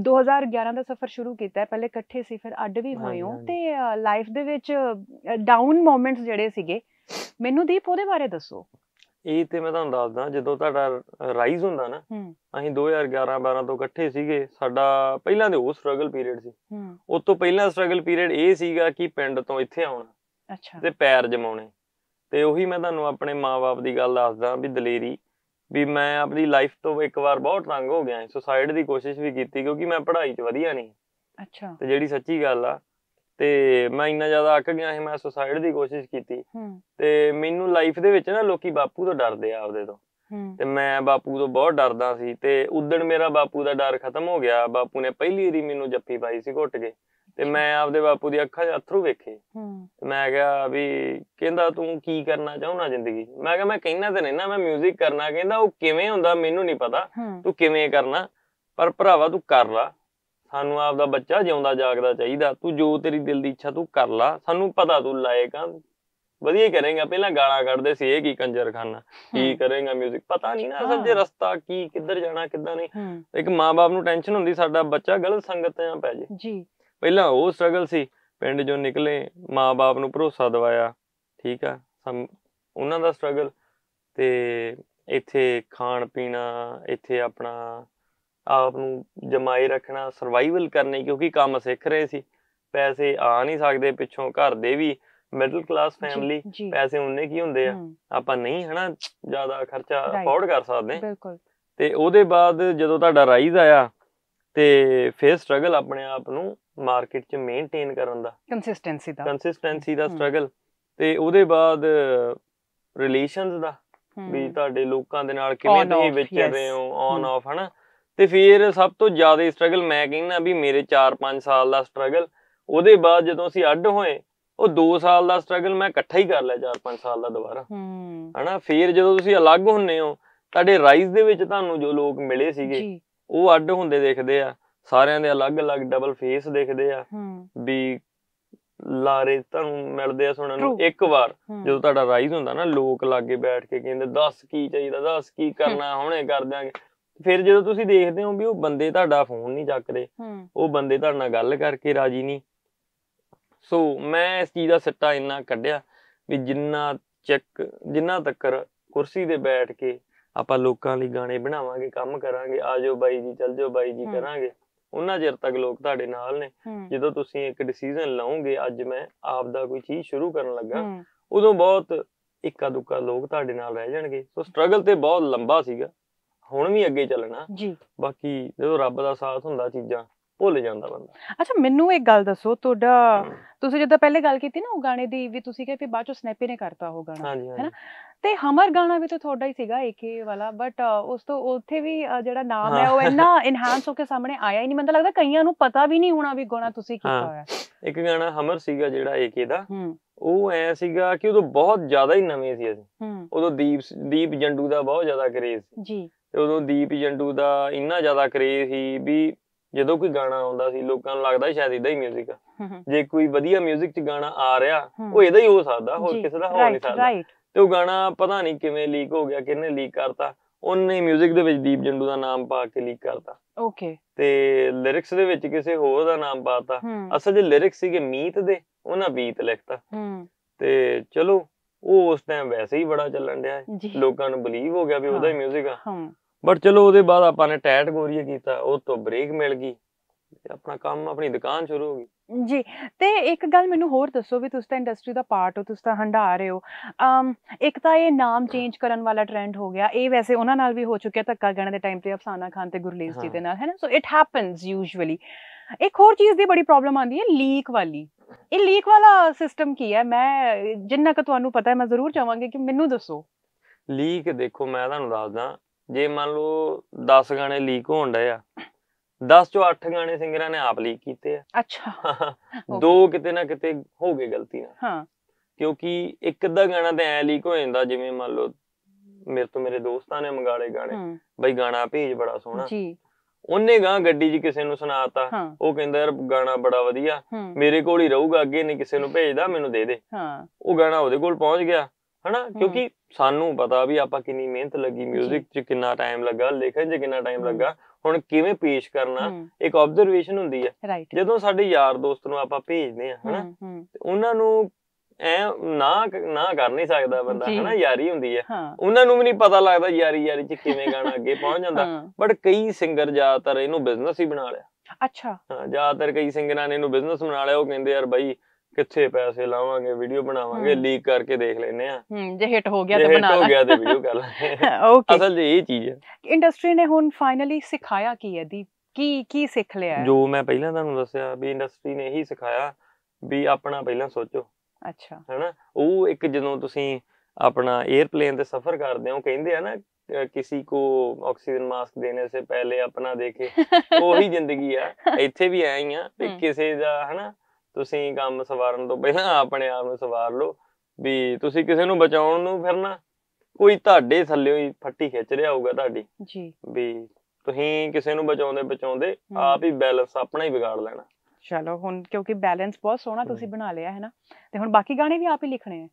2011 ਦਾ ਸਫ਼ਰ ਸ਼ੁਰੂ ਕੀਤਾ ਹੈ ਪਹਿਲੇ ਇਕੱਠੇ ਸੀ ਫਿਰ ਅੱਡ ਵੀ ਹੋਏ ਹੋ ਤੇ ਲਾਈਫ ਦੇ ਵਿੱਚ ਡਾਊਨ ਮੋਮੈਂਟਸ ਜਿਹੜੇ ਸੀਗੇ ਮੈਨੂੰ ਦੀਪ ਉਹਦੇ ਬਾਰੇ ਦੱਸੋ ਇਹ ਤੇ ਮੈਂ ਤੁਹਾਨੂੰ ਦੱਸਦਾ ਜਦੋਂ ਤੁਹਾਡਾ ਰਾਈਜ਼ ਹੁੰਦਾ ਨਾ ਅਸੀਂ 2011 12 ਤੋਂ ਇਕੱਠੇ ਸੀਗੇ ਸਾਡਾ ਪਹਿਲਾਂ ਦੇ ਉਹ ਸਟਰਗਲ ਪੀਰੀਅਡ ਸੀ ਉਸ ਤੋਂ ਪਹਿਲਾਂ ਸਟਰਗਲ ਪੀਰੀਅਡ ਇਹ ਸੀਗਾ ਕਿ ਪਿੰਡ ਤੋਂ ਇੱਥੇ ਆਉਣਾ ਅੱਛਾ ਤੇ ਪੈਰ ਜਮਾਉਣੇ ਤੇ ਉਹੀ ਮੈਂ ਤੁਹਾਨੂੰ ਆਪਣੇ ਮਾਪੇ ਦੀ ਗੱਲ ਦੱਸਦਾ ਵੀ ਦਲੇਰੀ ਵੀ ਮੈਂ ਆਪਣੀ ਲਾਈਫ ਤੋਂ ਇੱਕ ਵਾਰ ਬਹੁਤ ਤੰਗ ਹੋ ਗਿਆ ਸੁਸਾਈਡ ਦੀ ਕੋਸ਼ਿਸ਼ ਵੀ ਕੀਤੀ ਕਿਉਂਕਿ ਮੈਂ ਪੜ੍ਹਾਈ 'ਚ ਵਧੀਆ ਨਹੀਂ ਅੱਛਾ ਤੇ ਜਿਹੜੀ ਸੱਚੀ ਗੱਲ ਆ ਤੇ ਮੈਂ ਇੰਨਾ ਜ਼ਿਆਦਾ ਅੱਕ ਗਿਆ ਸੀ ਮੈਂ ਸੁਸਾਈਡ ਦੀ ਕੋਸ਼ਿਸ਼ ਕੀਤੀ ਤੇ ਮੈਨੂੰ ਲਾਈਫ ਦੇ ਵਿੱਚ ਨਾ ਲੋਕੀ ਬਾਪੂ ਤੋਂ ਡਰਦੇ ਆ ਆਪਦੇ ਤੋਂ ਤੇ ਮੈਂ ਬਾਪੂ ਤੋਂ ਬਹੁਤ ਡਰਦਾ ਸੀ ਤੇ ਉਦੋਂ ਮੇਰਾ ਬਾਪੂ ਦਾ ਡਰ ਖਤਮ ਹੋ ਗਿਆ ਬਾਪੂ ਨੇ ਪਹਿਲੀ ਵਾਰੀ ਮੈਨੂੰ ਜੱਫੀ ਪਾਈ ਸੀ ਘੁੱਟ ਕੇ ਤੇ ਮੈਂ ਆਪਦੇ ਬਾਪੂ ਦੀ ਅੱਖਾਂ 'ਚ ਅਥਰੂ ਵੇਖੇ ਤੇ ਮੈਂ ਕਿਹਾ ਵੀ ਕਹਿੰਦਾ ਤੂੰ ਕੀ ਕਰਨਾ ਚਾਹੁੰਦਾ ਜ਼ਿੰਦਗੀ ਮੈਂ ਕਿਹਾ ਮੈਂ ਕਹਿਣਾ ਤੇ ਨਹੀਂ ਨਾ ਮੈਂ 뮤직 ਕਰਨਾ ਕਹਿੰਦਾ ਉਹ ਕਿਵੇਂ ਹੁੰਦਾ ਮੈਨੂੰ ਨਹੀਂ ਪਤਾ ਤੂੰ ਕਿਵੇਂ ਕਰਨਾ ਪਰ ਭਰਾਵਾ ਤੂੰ ਕਰ ਲਾ ਸਾਨੂੰ ਆਪਦਾ ਬੱਚਾ ਜਿਉਂਦਾ ਜਾਗਦਾ ਚਾਹੀਦਾ ਤੂੰ ਜੋ ਤੇਰੀ ਦਿਲ ਦੀ ਇੱਛਾ ਤੂੰ ਕਰ ਲਾ ਸਾਨੂੰ ਪਤਾ ਤੂੰ ਲਾਏਗਾ ਵਧੀਆ ਕਰੇਗਾ ਪਹਿਲਾਂ ਗਾਲਾਂ ਕੱਢਦੇ ਸੀ ਇਹ ਕੀ ਕੰਜਰਖਾਨਾ ਕੀ ਕਰੇਗਾ 뮤직 ਪਤਾ ਨਹੀਂ ਨਾ ਅਸਲ ਜੇ ਰਸਤਾ ਕੀ ਕਿੱਧਰ ਜਾਣਾ ਕਿੱਦਾਂ ਨਹੀਂ ਇੱਕ ਮਾਪੇ ਨੂੰ ਟੈਨਸ਼ਨ ਹੁੰਦੀ ਸਾਡਾ ਬੱਚਾ ਗਲਤ ਸੰਗਤ 'ਚ ਪੈ ਜੇ ਜੀ ਪਹਿਲਾਂ ਉਹ ਸਟਰਗਲ ਸੀ ਪਿੰਡ ਜੋ ਨਿਕਲੇ ਮਾਪੇ ਨੂੰ ਭਰੋਸਾ ਦਿਵਾਇਆ ਠੀਕ ਆ ਉਹਨਾਂ ਦਾ ਸਟਰਗਲ ਤੇ ਇੱਥੇ ਖਾਣ ਪੀਣਾ ਇੱਥੇ ਆਪਣਾ ਆਪ ਨੂੰ ਜਮਾਈ ਰੱਖਣਾ ਸਰਵਾਈਵਲ ਕਰਨੇ ਕਿਉਂਕਿ ਕੰਮ ਸਿੱਖ ਰਹੇ ਸੀ ਪੈਸੇ ਆ ਨਹੀਂ ਸਕਦੇ ਪਿੱਛੋਂ ਘਰ ਦੇ ਵੀ ਮਿਡਲ ਕਲਾਸ ਫੈਮਿਲੀ ਪੈਸੇ ਉਹਨੇ ਕੀ ਹੁੰਦੇ ਆ ਆਪਾਂ ਨਹੀਂ ਹਨਾ ਜ਼ਿਆਦਾ ਖਰਚਾ ਅਫੋਰਡ ਕਰ ਸਕਦੇ ਬਿਲਕੁਲ ਤੇ ਉਹਦੇ ਬਾਅਦ ਜਦੋਂ ਤੁਹਾਡਾ ਰਾਈਜ਼ ਆਇਆ ਤੇ ਫੇਰ ਸਟਰਗਲ ਆਪਣੇ ਆਪ ਨੂੰ ਮਾਰਕੀਟ 'ਚ ਮੇਨਟੇਨ ਕਰਨ ਦਾ ਕੰਸਿਸਟੈਂਸੀ ਦਾ ਕੰਸਿਸਟੈਂਸੀ ਦਾ ਸਟਰਗਲ ਤੇ ਉਹਦੇ ਬਾਅਦ ਰਿਲੇਸ਼ਨਸ ਦਾ ਵੀ ਤੁਹਾਡੇ ਲੋਕਾਂ ਦੇ ਨਾਲ ਕਿਵੇਂ ਤੁਸੀਂ ਵਿਚਰ ਰਹੇ ਹੋ ਔਨ ਆਫ ਹਨਾ ਤੇ ਫਿਰ ਸਭ ਤੋਂ ਜ਼ਿਆਦਾ ਸਟਰਗਲ ਮੈਂ ਕਹਿੰਦਾ ਵੀ ਮੇਰੇ 4-5 ਸਾਲ ਦਾ ਸਟਰਗਲ ਉਹਦੇ ਬਾਅਦ ਜਦੋਂ ਅਸੀਂ ਅੱਡ ਹੋਏ ਉਹ 2 ਸਾਲ ਦਾ ਸਟਰਗਲ ਮੈਂ ਇਕੱਠਾ ਹੀ ਕਰ ਲਿਆ 4-5 ਸਾਲ ਦਾ ਦੁਬਾਰਾ ਹਨਾ ਫਿਰ ਜਦੋਂ ਤੁਸੀਂ ਅਲੱਗ ਹੁੰਨੇ ਹੋ ਤੁਹਾਡੇ ਰਾਈਜ਼ ਦੇ ਵਿੱਚ ਤੁਹਾਨੂੰ ਜੋ ਲੋਕ ਮਿਲੇ ਸੀਗੇ ਉਹ ਅੱਡ ਹੁੰਦੇ ਦੇਖਦੇ ਆ ਸਾਰਿਆਂ ਦੇ ਅਲੱਗ-ਅਲੱਗ ਡਬਲ ਫੇਸ ਦੇਖਦੇ ਆ ਵੀ ਲਾਰੇ ਤੁਹਾਨੂੰ ਮਿਲਦੇ ਆ ਸੁਣਨ ਨੂੰ ਇੱਕ ਵਾਰ ਜਦੋਂ ਤੁਹਾਡਾ ਰਾਈਜ਼ ਹੁੰਦਾ ਨਾ ਲੋਕ ਲਾਗੇ ਬੈਠ ਕੇ ਕਹਿੰਦੇ ਦੱਸ ਕੀ ਚਾਹੀਦਾ ਦੱਸ ਕੀ ਕਰਨਾ ਹੁਣੇ ਕਰ ਦਿਆਂਗੇ ਫਿਰ ਜਦੋਂ ਤੁਸੀਂ ਦੇਖਦੇ ਹੋ ਵੀ ਉਹ ਬੰਦੇ ਤੁਹਾਡਾ ਫੋਨ ਨਹੀਂ ਚੱਕਦੇ ਉਹ ਬੰਦੇ ਤੁਹਾਡੇ ਨਾਲ ਗੱਲ ਕਰਕੇ ਰਾਜੀ ਨਹੀਂ ਸੋ ਮੈਂ ਇਸ ਚੀਜ਼ ਦਾ ਸੱਟਾ ਇੰਨਾ ਕੱਢਿਆ ਵੀ ਜਿੰਨਾ ਚੱਕ ਜਿੰਨਾ ਤੱਕਰ ਕੁਰਸੀ ਤੇ ਬੈਠ ਕੇ ਆਪਾਂ ਲੋਕਾਂ ਲਈ ਗਾਣੇ ਬਣਾਵਾਂਗੇ ਕੰਮ ਕਰਾਂਗੇ ਆਜੋ ਬਾਈ ਜੀ ਚੱਲ ਜਾਓ ਬਾਈ ਜੀ ਕਰਾਂਗੇ ਉਹਨਾਂ ਚਿਰ ਤੱਕ ਲੋਕ ਤੁਹਾਡੇ ਨਾਲ ਨੇ ਜਦੋਂ ਤੁਸੀਂ ਇੱਕ ਡਿਸੀਜਨ ਲਾਉਂਗੇ ਅੱਜ ਮੈਂ ਆਪ ਦਾ ਕੋਈ ਚੀਜ਼ ਸ਼ੁਰੂ ਕਰਨ ਲੱਗਾ ਉਦੋਂ ਬਹੁਤ ਇੱਕਾ ਦੁੱਕਾ ਲੋਕ ਤੁਹਾਡੇ ਨਾਲ ਰਹਿ ਜਾਣਗੇ ਸੋ ਸਟਰਗਲ ਤੇ ਬਹੁਤ ਲੰਬਾ ਸੀਗਾ ਹੁਣ ਵੀ ਅੱਗੇ ਚੱਲਣਾ ਜੀ ਬਾਕੀ ਜਦੋਂ ਰੱਬ ਦਾ ਸਾਥ ਹੁੰਦਾ ਚੀਜ਼ਾਂ ਭੁੱਲ ਜਾਂਦਾ ਬੰਦਾ ਅੱਛਾ ਮੈਨੂੰ ਇੱਕ ਗੱਲ ਦੱਸੋ ਤੁਹਾਡਾ ਤੁਸੀਂ ਜਦੋਂ ਪਹਿਲੇ ਗੱਲ ਕੀਤੀ ਨਾ ਉਹ ਗਾਣੇ ਦੀ ਵੀ ਤੁਸੀਂ ਕਿਹਾ ਕਿ ਬਾਅਦ ਚੋਂ ਸਨੈਪੀ ਨੇ ਕਰਤਾ ਉਹ ਗਾਣਾ ਹੈਨਾ ਤੇ ਹਮਰ ਗਾਣਾ ਵੀ ਤਾਂ ਤੁਹਾਡਾ ਹੀ ਸੀਗਾ ਏਕੇ ਵਾਲਾ ਬਟ ਉਸ ਤੋਂ ਉੱਥੇ ਵੀ ਜਿਹੜਾ ਨਾਮ ਹੈ ਉਹ ਇੰਨਾ ਇਨਹਾਂਸ ਹੋ ਕੇ ਸਾਹਮਣੇ ਆਇਆ ਹੀ ਨਹੀਂ ਮੈਨੂੰ ਲੱਗਦਾ ਕਈਆਂ ਨੂੰ ਪਤਾ ਵੀ ਨਹੀਂ ਹੋਣਾ ਵੀ ਗਾਣਾ ਤੁਸੀਂ ਕੀਤਾ ਹੋਇਆ ਇੱਕ ਗਾਣਾ ਹਮਰ ਸੀਗਾ ਜਿਹੜਾ ਏਕੇ ਦਾ ਉਹ ਐ ਸੀਗਾ ਕਿ ਉਦੋਂ ਬਹੁਤ ਜ਼ਿਆਦਾ ਹੀ ਨਵੇਂ ਸੀ ਅਸੀਂ ਉਦੋਂ ਦੀਪ ਦੀਪ ਜੰਡੂ ਦਾ ਬਹੁਤ ਜ਼ਿਆਦਾ ਕਰੇਜ਼ ਸੀ ਜੀ ਤੇ ਉਦੋਂ ਦੀਪ ਜੰਡੂ ਦਾ ਇੰਨਾ ਜ਼ਿਆਦਾ ਕਰੇਜ਼ ਸੀ ਵੀ ਜਦੋਂ ਕੋਈ ਗਾਣਾ ਆਉਂਦਾ ਸੀ ਲੋਕਾਂ ਨੂੰ ਲੱਗਦਾ ਸ਼ਾਇਦ ਇਦਾਂ ਹੀ 뮤직 ਆ ਜੇ ਕੋਈ ਵਧੀਆ 뮤직 'ਚ ਗਾਣਾ ਆ ਰਿਹਾ ਉਹ ਇਦਾਂ ਹੀ ਹੋ ਸਕਦਾ ਹੋਰ ਕਿਸੇ ਦਾ ਹੋ ਨਹੀਂ ਸਕਦਾ ਤੇ ਉਹ ਗਾਣਾ ਪਤਾ ਨਹੀਂ ਕਿਵੇਂ ਲੀਕ ਹੋ ਗਿਆ ਕਿਹਨੇ ਲੀਕ ਕਰਤਾ ਉਹਨੇ 뮤직 ਦੇ ਵਿੱਚ ਦੀਪ ਜੰਡੂ ਦਾ ਨਾਮ ਪਾ ਕੇ ਲੀਕ ਕਰਤਾ ਓਕੇ ਤੇ ਲਿਰਿਕਸ ਦੇ ਵਿੱਚ ਕਿਸੇ ਹੋਰ ਦਾ ਨਾਮ ਪਾਤਾ ਅਸਲ ਜੇ ਲਿਰਿਕਸ ਸੀਗੇ ਮੀਤ ਦੇ ਉਹਨਾਂ ਬੀਤ ਲਿਖਤਾ ਤੇ ਚਲੋ ਉਹ ਉਸ ਟਾਈਮ ਵੈਸੇ ਹੀ ਬੜਾ ਚੱਲਣ ਡਿਆ ਲੋਕਾਂ ਨੂੰ ਬਲੀਵ ਹੋ ਗਿਆ ਵੀ ਉਹਦਾ ਹੀ 뮤직 ਆ ਬਟ ਚਲੋ ਉਹਦੇ ਬਾਅਦ ਆਪਾਂ ਨੇ ਟੈਟ ਗੋਰੀਆ ਕੀਤਾ ਉਹ ਤੋਂ ਬ੍ਰੇਕ ਮਿਲ ਗਈ ਆਪਣਾ ਕੰਮ ਆਪਣੀ ਦੁਕਾਨ ਸ਼ੁਰੂ ਹੋ ਗਈ ਜੀ ਤੇ ਇੱਕ ਗੱਲ ਮੈਨੂੰ ਹੋਰ ਦੱਸੋ ਵੀ ਤੁਸੀਂ ਤਾਂ ਇੰਡਸਟਰੀ ਦਾ ਪਾਰਟ ਹੋ ਤੁਸੀਂ ਤਾਂ ਹੰਡਾ ਰਹੇ ਹੋ ਅਮ ਇੱਕ ਤਾਂ ਇਹ ਨਾਮ ਚੇਂਜ ਕਰਨ ਵਾਲਾ ਟ੍ਰੈਂਡ ਹੋ ਗਿਆ ਇਹ ਵੈਸੇ ਉਹਨਾਂ ਨਾਲ ਵੀ ਹੋ ਚੁੱਕਿਆ ਧੱਕਾ ਗਣ ਦੇ ਟਾਈਮ ਤੇ ਅਫਸਾਨਾ ਖਾਨ ਤੇ ਗੁਰਲੇਸ ਜੀ ਦੇ ਨਾਲ ਹੈ ਨਾ ਸੋ ਇਟ ਹੈਪਨਸ ਯੂਜੂਅਲੀ ਇੱਕ ਹੋਰ ਚੀਜ਼ ਦੀ ਬੜੀ ਪ੍ਰੋਬਲਮ ਆਉਂਦੀ ਹੈ ਲੀਕ ਵਾਲੀ ਇਹ ਲੀਕ ਵਾਲਾ ਸਿਸਟਮ ਕੀ ਹੈ ਮੈਂ ਜਿੰਨਾ ਕ ਤੁਹਾਨੂੰ ਪਤਾ ਹੈ ਮੈਂ ਜ਼ਰੂਰ ਚਾਹਾਂਗੀ ਕਿ ਮੈਨੂੰ ਦੱਸੋ ਲੀਕ ਦੇਖੋ ਮੈਂ ਤੁਹਾਨੂੰ ਦੱਸਦਾ ਜੇ ਮੰਨ ਲਓ 10 ਗਾਣੇ ਲੀਕ ਹੋਣ ਡਿਆ ਆ 10 ਚੋਂ 8 ਗਾਣੇ ਸਿੰਗਰਾਂ ਨੇ ਆਪ ਲੀਕ ਕੀਤੇ ਆ ਅੱਛਾ ਦੋ ਕਿਤੇ ਨਾ ਕਿਤੇ ਹੋ ਗਏ ਗਲਤੀ ਨਾਲ ਹਾਂ ਕਿਉਂਕਿ ਇੱਕ ਅੱਧਾ ਗਾਣਾ ਤਾਂ ਐ ਲੀਕ ਹੋ ਜਾਂਦਾ ਜਿਵੇਂ ਮੰਨ ਲਓ ਮੇਰੇ ਤੋਂ ਮੇਰੇ ਦੋਸਤਾਂ ਨੇ ਮੰਗਾਲੇ ਗਾਣੇ ਬਈ ਗਾਣਾ ਭੇਜ ਬੜਾ ਸੋਹਣਾ ਜੀ ਉਹਨੇ ਗਾਂ ਗੱਡੀ 'ਚ ਕਿਸੇ ਨੂੰ ਸੁਣਾਤਾ ਉਹ ਕਹਿੰਦਾ ਯਾਰ ਗਾਣਾ ਬੜਾ ਵਧੀਆ ਮੇਰੇ ਕੋਲ ਹੀ ਰਹੂਗਾ ਅੱਗੇ ਨਹੀਂ ਕਿਸੇ ਨੂੰ ਭੇਜਦਾ ਮੈਨੂੰ ਦੇ ਦੇ ਉਹ ਗਾਣਾ ਉਹਦੇ ਕੋਲ ਪਹੁੰਚ ਗਿਆ ਹਨਾ ਕਿਉਂਕਿ ਸਾਨੂੰ ਪਤਾ ਵੀ ਆਪਾਂ ਕਿੰਨੀ ਮਿਹਨਤ ਲੱਗੀ 뮤직 'ਚ ਕਿੰਨਾ ਟਾਈਮ ਲੱਗਾ ਲਿਖਣ 'ਚ ਕਿੰਨਾ ਟਾਈਮ ਲੱਗਾ ਹੁਣ ਕਿਵੇਂ ਪੇਸ਼ ਕਰਨਾ ਇੱਕ ਆਬਜ਼ਰਵੇਸ਼ਨ ਹੁੰਦੀ ਹੈ ਜਦੋਂ ਸਾਡੇ ਯਾਰ ਦੋਸਤ ਨੂੰ ਆਪਾਂ ਭੇਜਦੇ ਆ ਹਨਾ ਉਹਨਾਂ ਨੂੰ ਐ ਨਾ ਨਾ ਕਰ ਨਹੀਂ ਸਕਦਾ ਬੰਦਾ ਹਨਾ ਯਾਰੀ ਹੁੰਦੀ ਹੈ ਉਹਨਾਂ ਨੂੰ ਵੀ ਨਹੀਂ ਪਤਾ ਲੱਗਦਾ ਯਾਰੀ ਯਾਰੀ ਚ ਕਿਵੇਂ ਗਾਣਾ ਅੱਗੇ ਪਹੁੰਚ ਜਾਂਦਾ ਬਟ ਕਈ ਸਿੰਗਰ ਜ਼ਿਆਦਾਤਰ ਇਹਨੂੰ ਬਿਜ਼ਨਸ ਹੀ ਬਣਾ ਲਿਆ ਅੱਛਾ ਹਾਂ ਜ਼ਿਆਦਾਤਰ ਕਈ ਸਿੰਗਰਾਂ ਨੇ ਇਹਨੂੰ ਬਿਜ਼ਨਸ ਬਣਾ ਲਿਆ ਉਹ ਕਹਿੰਦੇ ਯਾਰ ਬਾਈ ਕਿੱਥੇ ਪੈਸੇ ਲਾਵਾਂਗੇ ਵੀਡੀਓ ਬਣਾਵਾਂਗੇ ਲੀਕ ਕਰਕੇ ਦੇਖ ਲੈਨੇ ਆ ਹੂੰ ਜੇ ਹਿੱਟ ਹੋ ਗਿਆ ਤਾਂ ਬਣਾ ਲਾ ਹੋ ਗਿਆ ਤੇ ਵੀਡੀਓ ਕਰ *laughs* ਲਾ ਓਕੇ ਅਸਲ ਜੀ ਇਹ ਚੀਜ਼ ਹੈ ਇੰਡਸਟਰੀ ਨੇ ਹੁਣ ਫਾਈਨਲੀ ਸਿਖਾਇਆ ਕੀ ਹੈ ਦੀ ਕੀ ਕੀ ਸਿੱਖ ਲਿਆ ਜੋ ਮੈਂ ਪਹਿਲਾਂ ਤੁਹਾਨੂੰ ਦੱਸਿਆ ਵੀ ਇੰਡਸਟਰੀ ਨੇ ਇਹੀ ਸਿਖਾਇਆ ਵੀ ਆਪਣਾ ਪਹਿਲਾਂ ਸੋਚੋ ਅੱਛਾ ਹੈਨਾ ਉਹ ਇੱਕ ਜਦੋਂ ਤੁਸੀਂ ਆਪਣਾ 에ਅਰਪਲੇਨ ਤੇ ਸਫ਼ਰ ਕਰਦੇ ਹੋ ਕਹਿੰਦੇ ਆ ਨਾ ਕਿਸੇ ਕੋ ਆਕਸੀਜਨ ਮਾਸਕ ਦੇਣੇ ਸੇ ਪਹਿਲੇ ਆਪਣਾ ਦੇਖੇ ਉਹੀ *laughs* ਜ਼ਿੰਦਗੀ ਆ ਇੱਥੇ ਵੀ ਐ ਹੀ ਆ ਤੇ ਕਿਸੇ ਦਾ ਹਨਾ ਤੁਸੀਂ ਕੰਮ ਸਵਾਰਨ ਤੋਂ ਪਹਿਲਾਂ ਆਪਣੇ ਆਪ ਨੂੰ ਸਵਾਰ ਲਓ ਵੀ ਤੁਸੀਂ ਕਿਸੇ ਨੂੰ ਬਚਾਉਣ ਨੂੰ ਫਿਰਨਾ ਕੋਈ ਤੁਹਾਡੇ ਥੱਲੇ ਹੀ ਫੱਟੀ ਖਿੱਚ ਰਿਹਾ ਹੋਊਗਾ ਤੁਹਾਡੀ ਜੀ ਵੀ ਤੁਸੀਂ ਕਿਸੇ ਨੂੰ ਬਚਾਉਂਦੇ ਬਚਾਉਂਦੇ ਆਪ ਹੀ ਬੈਲੈਂਸ ਆਪਣਾ ਹੀ ਵਿਗਾੜ ਲੈਣਾ ਚਲੋ ਹੁਣ ਕਿਉਂਕਿ ਬੈਲੈਂਸ ਬਹੁਤ ਸੋਹਣਾ ਤੁਸੀਂ ਬਣਾ ਲਿਆ ਹੈ ਨਾ ਤੇ ਹੁਣ ਬਾਕੀ ਗਾਣੇ ਵੀ ਆਪ ਹੀ ਲਿਖਣੇ ਆ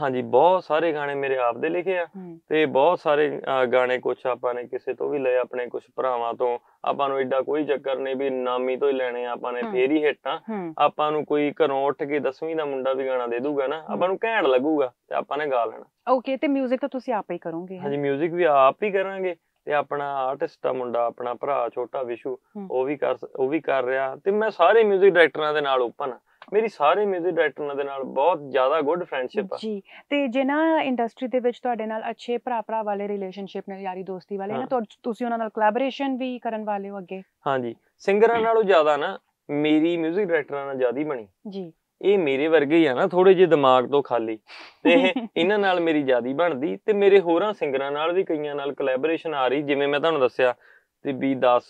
ਹਾਂਜੀ ਬਹੁਤ ਸਾਰੇ ਗਾਣੇ ਮੇਰੇ ਆਪ ਦੇ ਲਿਖੇ ਆ ਤੇ ਬਹੁਤ ਸਾਰੇ ਗਾਣੇ ਕੁਝ ਆਪਾਂ ਨੇ ਕਿਸੇ ਤੋਂ ਵੀ ਲਏ ਆਪਣੇ ਕੁਝ ਭਰਾਵਾਂ ਤੋਂ ਆਪਾਂ ਨੂੰ ਐਡਾ ਕੋਈ ਚੱਕਰ ਨਹੀਂ ਵੀ ਨਾਮੀ ਤੋਂ ਹੀ ਲੈਣੇ ਆ ਆਪਾਂ ਨੇ ਫੇਰ ਹੀ ਹਿੱਟਾਂ ਆਪਾਂ ਨੂੰ ਕੋਈ ਘਰੋਂ ਉੱਠ ਕੇ 10ਵੀਂ ਦਾ ਮੁੰਡਾ ਵੀ ਗਾਣਾ ਦੇ ਦੂਗਾ ਨਾ ਆਪਾਂ ਨੂੰ ਘੈਂਟ ਲੱਗੂਗਾ ਤੇ ਆਪਾਂ ਨੇ ਗਾ ਲੈਣਾ ਓਕੇ ਤੇ 뮤직 ਤਾਂ ਤੁਸੀਂ ਆਪ ਹੀ ਕਰੋਗੇ ਹਾਂਜੀ 뮤직 ਵੀ ਆਪ ਹੀ ਕਰਾਂਗੇ ਤੇ ਆਪਣਾ ਆਰਟਿਸਟ ਆ ਮੁੰਡਾ ਆਪਣਾ ਭਰਾ ਛੋਟਾ ਵਿਸ਼ੂ ਉਹ ਵੀ ਕਰ ਉਹ ਵੀ ਕਰ ਰਿਹਾ ਤੇ ਮੈਂ ਸਾਰੇ 뮤직 ਡਾਇਰੈਕਟਰਾਂ ਦੇ ਨਾਲ ਓਪਨ ਆ ਮੇਰੀ ਸਾਰੇ 뮤직 ਡਾਇਰੈਕਟਰਾਂ ਦੇ ਨਾਲ ਬਹੁਤ ਜ਼ਿਆਦਾ ਗੁੱਡ ਫਰੈਂਡਸ਼ਿਪ ਆ ਜੀ ਤੇ ਜੇ ਨਾ ਇੰਡਸਟਰੀ ਦੇ ਵਿੱਚ ਤੁਹਾਡੇ ਨਾਲ ਅੱਛੇ ਭਰਾ ਭਰਾ ਵਾਲੇ ਰਿਲੇਸ਼ਨਸ਼ਿਪ ਨੇ ਯਾਰੀ ਦੋਸਤੀ ਵਾਲੇ ਨਾ ਤੁਸੀਂ ਉਹਨਾਂ ਨਾਲ ਕੋਲੈਬੋਰੇਸ਼ਨ ਵੀ ਕਰਨ ਵਾਲੇ ਹੋ ਅੱਗੇ ਹਾਂਜੀ ਸਿੰਗਰਾਂ ਨਾਲੋਂ ਜ਼ਿਆਦਾ ਨਾ ਮੇਰੀ 뮤직 ਡਾਇਰੈਕਟਰਾਂ ਨਾਲ ਜ਼ਿਆਦੀ ਬਣੀ ਜੀ ਇਹ ਮੇਰੇ ਵਰਗੇ ਹੀ ਆ ਨਾ ਥੋੜੇ ਜਿਹੇ ਦਿਮਾਗ ਤੋਂ ਖਾਲੀ ਤੇ *laughs* ਇਹਨਾਂ ਨਾਲ ਮੇਰੀ ਜਿਆਦੀ ਬਣਦੀ ਤੇ ਮੇਰੇ ਹੋਰਾਂ ਸਿੰਗਰਾਂ ਨਾਲ ਵੀ ਕਈਆਂ ਨਾਲ ਕੋਲੈਬੋਰੇਸ਼ਨ ਆ ਰਹੀ ਜਿਵੇਂ ਮੈਂ ਤੁਹਾਨੂੰ ਦੱਸਿਆ ਤੇ ਵੀ 10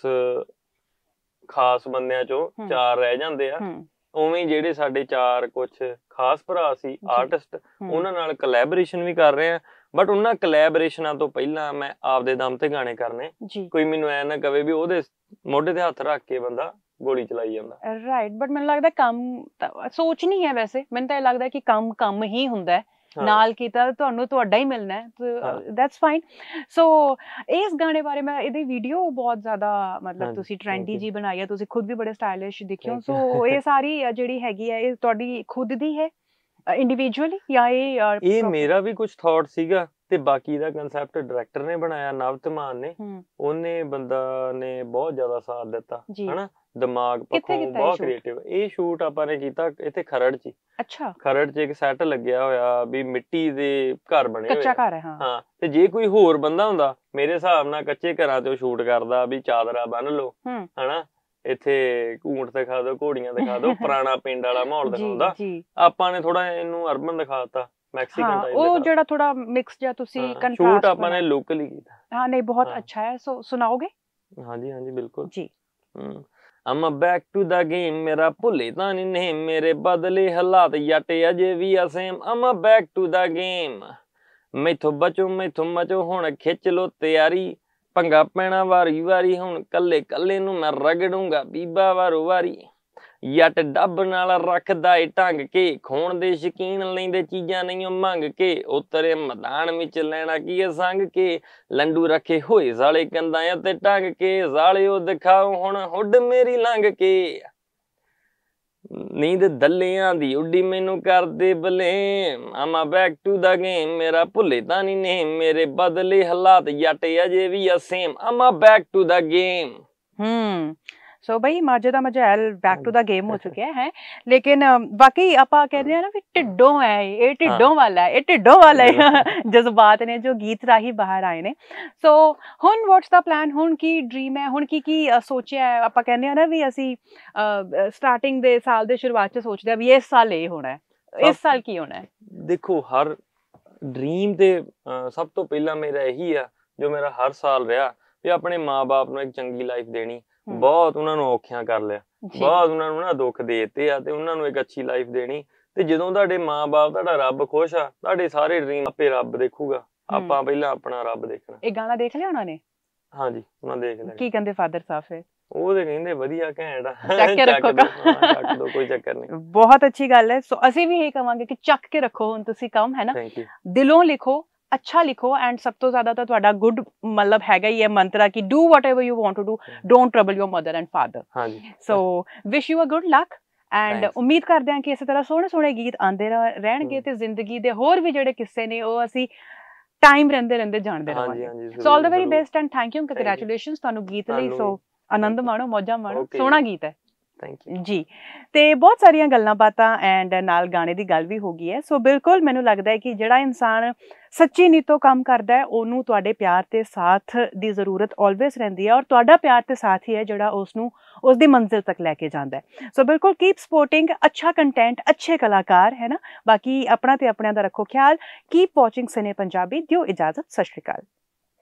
ਖਾਸ ਬੰਦਿਆਂ ਚੋਂ ਚਾਰ ਰਹਿ ਜਾਂਦੇ ਆ ਉਵੇਂ ਜਿਹੜੇ ਸਾਡੇ ਚਾਰ ਕੁਝ ਖਾਸ ਭਰਾ ਸੀ ਆਰਟਿਸਟ ਉਹਨਾਂ ਨਾਲ ਕੋਲੈਬੋਰੇਸ਼ਨ ਵੀ ਕਰ ਰਹੇ ਆ ਬਟ ਉਹਨਾਂ ਕੋਲੈਬੋਰੇਸ਼ਨਾਂ ਤੋਂ ਪਹਿਲਾਂ ਮੈਂ ਆਪਦੇ ਦਮ ਤੇ ਗਾਣੇ ਕਰਨੇ ਕੋਈ ਮੈਨੂੰ ਐ ਨਾ ਕਵੇ ਵੀ ਉਹਦੇ ਮੋਢੇ ਤੇ ਹੱਥ ਰੱਖ ਕੇ ਬੰਦਾ ਗੋਲੀ ਚਲਾਈ ਜਾਂਦਾ ਰਾਈਟ ਬਟ ਮੈਨੂੰ ਲੱਗਦਾ ਕੰਮ ਸੋਚ ਨਹੀਂ ਹੈ ਵੈਸੇ ਮੈਨੂੰ ਤਾਂ ਇਹ ਲੱਗਦਾ ਕਿ ਕੰਮ ਕੰਮ ਹੀ ਹੁੰਦਾ ਹੈ ਨਾਲ ਕੀਤਾ ਤੁਹਾਨੂੰ ਤੁਹਾਡਾ ਹੀ ਮਿਲਣਾ ਹੈ ਦੈਟਸ ਫਾਈਨ ਸੋ ਇਸ ਗਾਣੇ ਬਾਰੇ ਮੈਂ ਇਹਦੀ ਵੀਡੀਓ ਬਹੁਤ ਜ਼ਿਆਦਾ ਮਤਲਬ ਤੁਸੀਂ ਟ੍ਰੈਂਡੀ ਜੀ ਬਣਾਈ ਤੁਸੀਂ ਖੁਦ ਵੀ ਬੜੇ ਸਟਾਈਲਿਸ਼ ਦਿਖਿਓ ਸੋ ਇਹ ਸਾਰੀ ਜਿਹੜੀ ਹੈਗੀ ਹੈ ਇਹ ਤੁਹਾਡੀ ਖੁਦ ਦੀ ਹੈ ਇੰਡੀਵਿਜੂਅਲੀ ਜਾਂ ਇਹ ਇਹ ਮੇਰਾ ਵੀ ਕੁਝ ਥਾਟ ਸੀਗਾ ਤੇ ਬਾਕੀ ਦਾ ਕਨਸੈਪਟ ਡਾਇਰੈਕਟਰ ਨੇ ਬਣਾਇਆ ਨਵਤਮਾਨ ਨੇ ਉਹਨੇ ਬੰਦਾ ਨੇ ਬਹੁਤ ਜ਼ਿਆਦਾ ਸਾਥ ਦਿੱਤਾ ਹਨਾ ਦਿਮਾਗ ਪੱਖੋਂ ਬਹੁਤ ਕ੍ਰੀਏਟਿਵ ਇਹ ਸ਼ੂਟ ਆਪਾਂ ਨੇ ਕੀਤਾ ਇੱਥੇ ਖਰੜ 'ਚ ਅੱਛਾ ਖਰੜ 'ਚ ਇੱਕ ਸੈੱਟ ਲੱਗਿਆ ਹੋਇਆ ਵੀ ਮਿੱਟੀ ਦੇ ਘਰ ਬਣੇ ਹੋਏ ਕੱਚਾ ਘਰ ਹੈ ਹਾਂ ਹਾਂ ਤੇ ਜੇ ਕੋਈ ਹੋਰ ਬੰਦਾ ਹੁੰਦਾ ਮੇਰੇ ਹਿਸਾਬ ਨਾਲ ਕੱਚੇ ਘਰਾਂ ਤੇ ਉਹ ਸ਼ੂਟ ਕਰਦਾ ਵੀ ਚਾਦਰਾ ਬੰਨ ਲਓ ਹਨਾ ਇੱਥੇ ਘੂਂਟ ਦਿਖਾ ਦਿਓ ਘੋੜੀਆਂ ਦਿਖਾ ਦਿਓ *laughs* ਪੁਰਾਣਾ ਪਿੰਡ ਵਾਲਾ ਮਾਹੌਲ ਦਿਖਾਉਂਦਾ ਆਪਾਂ ਨੇ ਥੋੜਾ ਇਹਨੂੰ ਅਰਬਨ ਦਿਖਾਤਾ ਮੈਕਸੀਕਨ ਟਾਈਪ ਉਹ ਜਿਹੜਾ ਥੋੜਾ ਮਿਕਸ ਜਾਂ ਤੁਸੀਂ ਕੰਟਰਾਸਟ ਸ਼ੂਟ ਆਪਾਂ ਨੇ ਲੋਕਲੀ ਕੀਤਾ ਹਾਂ ਨਹੀਂ ਬਹੁਤ ਅੱਛਾ ਹੈ ਸੋ ਸੁਣਾਓਗੇ ਹਾਂਜੀ ਹਾਂਜੀ ਬਿਲਕੁਲ ਜੀ ਹੂੰ I'm back to the game ਮੇਰਾ ਭੁੱਲੇ ਤਾਂ ਨਹੀਂ ਨੇ ਮੇਰੇ ਬਦਲੇ ਹਾਲਾਤ ਜੱਟ ਅਜੇ ਵੀ awesome I'm back to the game ਮੈਥੋਂ ਬਚੋ ਮੈਥੋਂ ਮਚੋ ਹੁਣ ਖਿੱਚ ਲੋ ਤਿਆਰੀ ਪੰਗਾ ਪੈਣਾ ਵਾਰੀ ਵਾਰੀ ਹੁਣ ਕੱਲੇ ਕੱਲੇ ਨੂੰ ਮੈਂ ਰਗੜੂੰਗਾ ਬੀਬਾ ਵਾਰੋ ਵਾਰੀ ਯਟ ਡੱਬ ਨਾਲ ਰੱਖਦਾ ਏ ਢੰਗ ਕੇ ਖੋਣ ਦੇ ਸ਼ਕੀਨ ਲੈਂਦੇ ਚੀਜ਼ਾਂ ਨਹੀਂ ਮੰਗ ਕੇ ਉਤਰੇ ਮੈਦਾਨ ਵਿੱਚ ਲੈਣਾ ਕੀ ਏ ਸੰਗ ਕੇ ਲੰਡੂ ਰੱਖੇ ਹੋਏ ਜ਼ਾਲੇ ਕੰਦਾਂ ਤੇ ਢੰਗ ਕੇ ਜ਼ਾਲਿਓ ਦਿਖਾਓ ਹੁਣ ਹੁੱਡ ਮੇਰੀ ਲੰਘ ਕੇ ਨੀਂਦ ਦੱਲਿਆਂ ਦੀ ਉੱਡੀ ਮੈਨੂੰ ਕਰਦੇ ਬਲੇ I'm back to the game ਮੇਰਾ ਭੁੱਲੇ ਤਾਂ ਨਹੀਂ ਨੇ ਮੇਰੇ ਬਦਲੇ ਹਾਲਾਤ ਜੱਟ ਅਜੇ ਵੀ awesome I'm back to the game ਹੂੰ ਸੋ ਬਈ ਮਾਜੇ ਦਾ ਐਲ ਬੈਕ ਟੂ ਦਾ ਗੇਮ ਹੋ ਚੁੱਕਿਆ ਹੈ ਲੇਕਿਨ ਵਾਕਈ ਆਪਾਂ ਕਹਿੰਦੇ ਆ ਨਾ ਵੀ ਢਿੱਡੋਂ ਹੈ ਇਹ ਢਿੱਡੋਂ ਵਾਲਾ ਹੈ ਇਹ ਢਿੱਡੋਂ ਵਾਲਾ ਹੈ ਜਜ਼ਬਾਤ ਨੇ ਜੋ ਗੀਤ ਰਾਹੀ ਬਾਹਰ ਆਏ ਨੇ ਸੋ ਹੁਣ ਵਾਟਸ ਦਾ ਪਲਾਨ ਹੁਣ ਕੀ ਡ੍ਰੀਮ ਹੈ ਹੁਣ ਕੀ ਕੀ ਸੋਚਿਆ ਹੈ ਆਪਾਂ ਕਹਿੰਦੇ ਆ ਨਾ ਵੀ ਅਸੀਂ ਸਟਾਰਟਿੰਗ ਦੇ ਸਾਲ ਦੇ ਸ਼ੁਰੂਆਤ ਚ ਸੋਚਦੇ ਆ ਵੀ ਇਸ ਸਾਲ ਇਹ ਹੋਣਾ ਹੈ ਇਸ ਸਾਲ ਕੀ ਹੋਣਾ ਹੈ ਦੇਖੋ ਹਰ ਡ੍ਰੀਮ ਤੇ ਸਭ ਤੋਂ ਪਹਿਲਾਂ ਮੇਰਾ ਇਹੀ ਆ ਜੋ ਮੇਰਾ ਹਰ ਸਾਲ ਰਿਹਾ ਵੀ ਆਪਣੇ ਮਾਪੇ ਨੂੰ ਇੱਕ ਚੰਗੀ ਲਾਈਫ ਦੇਣੀ ਬਹੁਤ ਉਹਨਾਂ ਨੂੰ ਔਖਿਆਂ ਕਰ ਲਿਆ ਬਹੁਤ ਉਹਨਾਂ ਨੂੰ ਨਾ ਦੁੱਖ ਦੇ ਦਿੱਤੇ ਆ ਤੇ ਉਹਨਾਂ ਨੂੰ ਇੱਕ ਅੱਛੀ ਲਾਈਫ ਦੇਣੀ ਤੇ ਜਦੋਂ ਤੁਹਾਡੇ ਮਾਪੇ ਤੁਹਾਡਾ ਰੱਬ ਖੁਸ਼ ਆ ਤੁਹਾਡੇ ਸਾਰੇ ਡ੍ਰੀਮ ਆਪੇ ਰੱਬ ਦੇਖੂਗਾ ਆਪਾਂ ਪਹਿਲਾਂ ਆਪਣਾ ਰੱਬ ਦੇਖਣਾ ਇਹ ਗਾਣਾ ਦੇਖ ਲਿਆ ਉਹਨਾਂ ਨੇ ਹਾਂਜੀ ਉਹਨਾਂ ਦੇਖ ਲਿਆ ਕੀ ਕਹਿੰਦੇ ਫਾਦਰ ਸਾਹਿਬ ਫੇ ਉਹ ਤੇ ਕਹਿੰਦੇ ਵਧੀਆ ਘੈਂਟ ਆ ਚੱਕ ਕੇ ਰੱਖੋ ਚੱਕ ਦੋ ਕੋਈ ਚੱਕਰ ਨਹੀਂ ਬਹੁਤ ਅੱਛੀ ਗੱਲ ਹੈ ਸੋ ਅਸੀਂ ਵੀ ਇਹ ਕਵਾਂਗੇ ਕਿ ਚੱਕ ਕੇ ਰੱਖੋ ਹੁਣ ਤੁਸੀਂ ਕੰਮ ਹੈ ਨਾ ਥੈਂਕ ਯੂ ਦਿਲੋਂ ਲਿਖੋ ਅੱਛਾ ਲਿਖੋ ਐਂਡ ਸਭ ਤੋਂ ਜ਼ਿਆਦਾ ਤਾਂ ਤੁਹਾਡਾ ਗੁੱਡ ਮਤਲਬ ਹੈਗਾ ਹੀ ਹੈ ਮੰਤਰਾ ਕਿ do whatever you want to do don't trouble your mother and father ਹਾਂਜੀ so wish you a good luck and ਉਮੀਦ ਕਰਦੇ ਹਾਂ ਕਿ ਇਸੇ ਤਰ੍ਹਾਂ ਸੋਹਣੇ ਸੋਹਣੇ ਗੀਤ ਆਂਦੇ ਰਹਿਣਗੇ ਤੇ ਜ਼ਿੰਦਗੀ ਦੇ ਹੋਰ ਵੀ ਜਿਹੜੇ ਕਿੱਸੇ ਨੇ ਉਹ ਅਸੀਂ ਟਾਈਮ ਰਹਿੰਦੇ ਰਹਿੰਦੇ ਜਾਣਦੇ ਰਹਾਂਗੇ so all the very best and thank you congratulations ਤੁਹਾਨੂੰ ਗੀਤ ਲਈ ਸੋ ਆਨੰਦ ਮਾਣੋ ਮੌਜਾਂ ਮਾਣੋ ਸੋਹਣਾ ਗੀਤ ਹੈ ਥੈਂਕ ਯੂ ਜੀ ਤੇ ਬਹੁਤ ਸਾਰੀਆਂ ਗੱਲਾਂ ਬਾਤਾਂ ਐਂਡ ਨਾਲ ਗਾਣੇ ਦੀ ਗੱਲ ਵੀ ਹੋ ਗਈ ਹੈ ਸੋ ਬਿਲਕੁਲ ਮੈਨੂੰ ਲੱਗਦਾ ਹੈ ਕਿ ਜਿਹੜਾ ਇਨਸਾਨ ਸੱਚੀ ਨੀਤੋਂ ਕੰਮ ਕਰਦਾ ਹੈ ਉਹਨੂੰ ਤੁਹਾਡੇ ਪਿਆਰ ਤੇ ਸਾਥ ਦੀ ਜ਼ਰੂਰਤ ਆਲਵੇਸ ਰਹਿੰਦੀ ਹੈ ਔਰ ਤੁਹਾਡਾ ਪਿਆਰ ਤੇ ਸਾਥ ਹੀ ਹੈ ਜਿਹੜਾ ਉਸ ਨੂੰ ਉਸ ਦੀ ਮੰਜ਼ਿਲ ਤੱਕ ਲੈ ਕੇ ਜਾਂਦਾ ਹੈ ਸੋ ਬਿਲਕੁਲ ਕੀਪ ਸਪੋਰਟਿੰਗ ਅੱਛਾ ਕੰਟੈਂਟ ਅੱਛੇ ਕਲਾਕਾਰ ਹੈ ਨਾ ਬਾਕੀ ਆਪਣਾ ਤੇ ਆਪਣਿਆਂ ਦਾ ਰੱਖੋ ਖਿਆਲ ਕੀਪ ਵਾਚਿੰਗ ਸਨੇ ਪੰਜਾਬੀ ਦਿਓ ਇਜਾਜ਼ਤ ਸਤਿ ਸ਼੍ਰੀ ਅਕਾਲ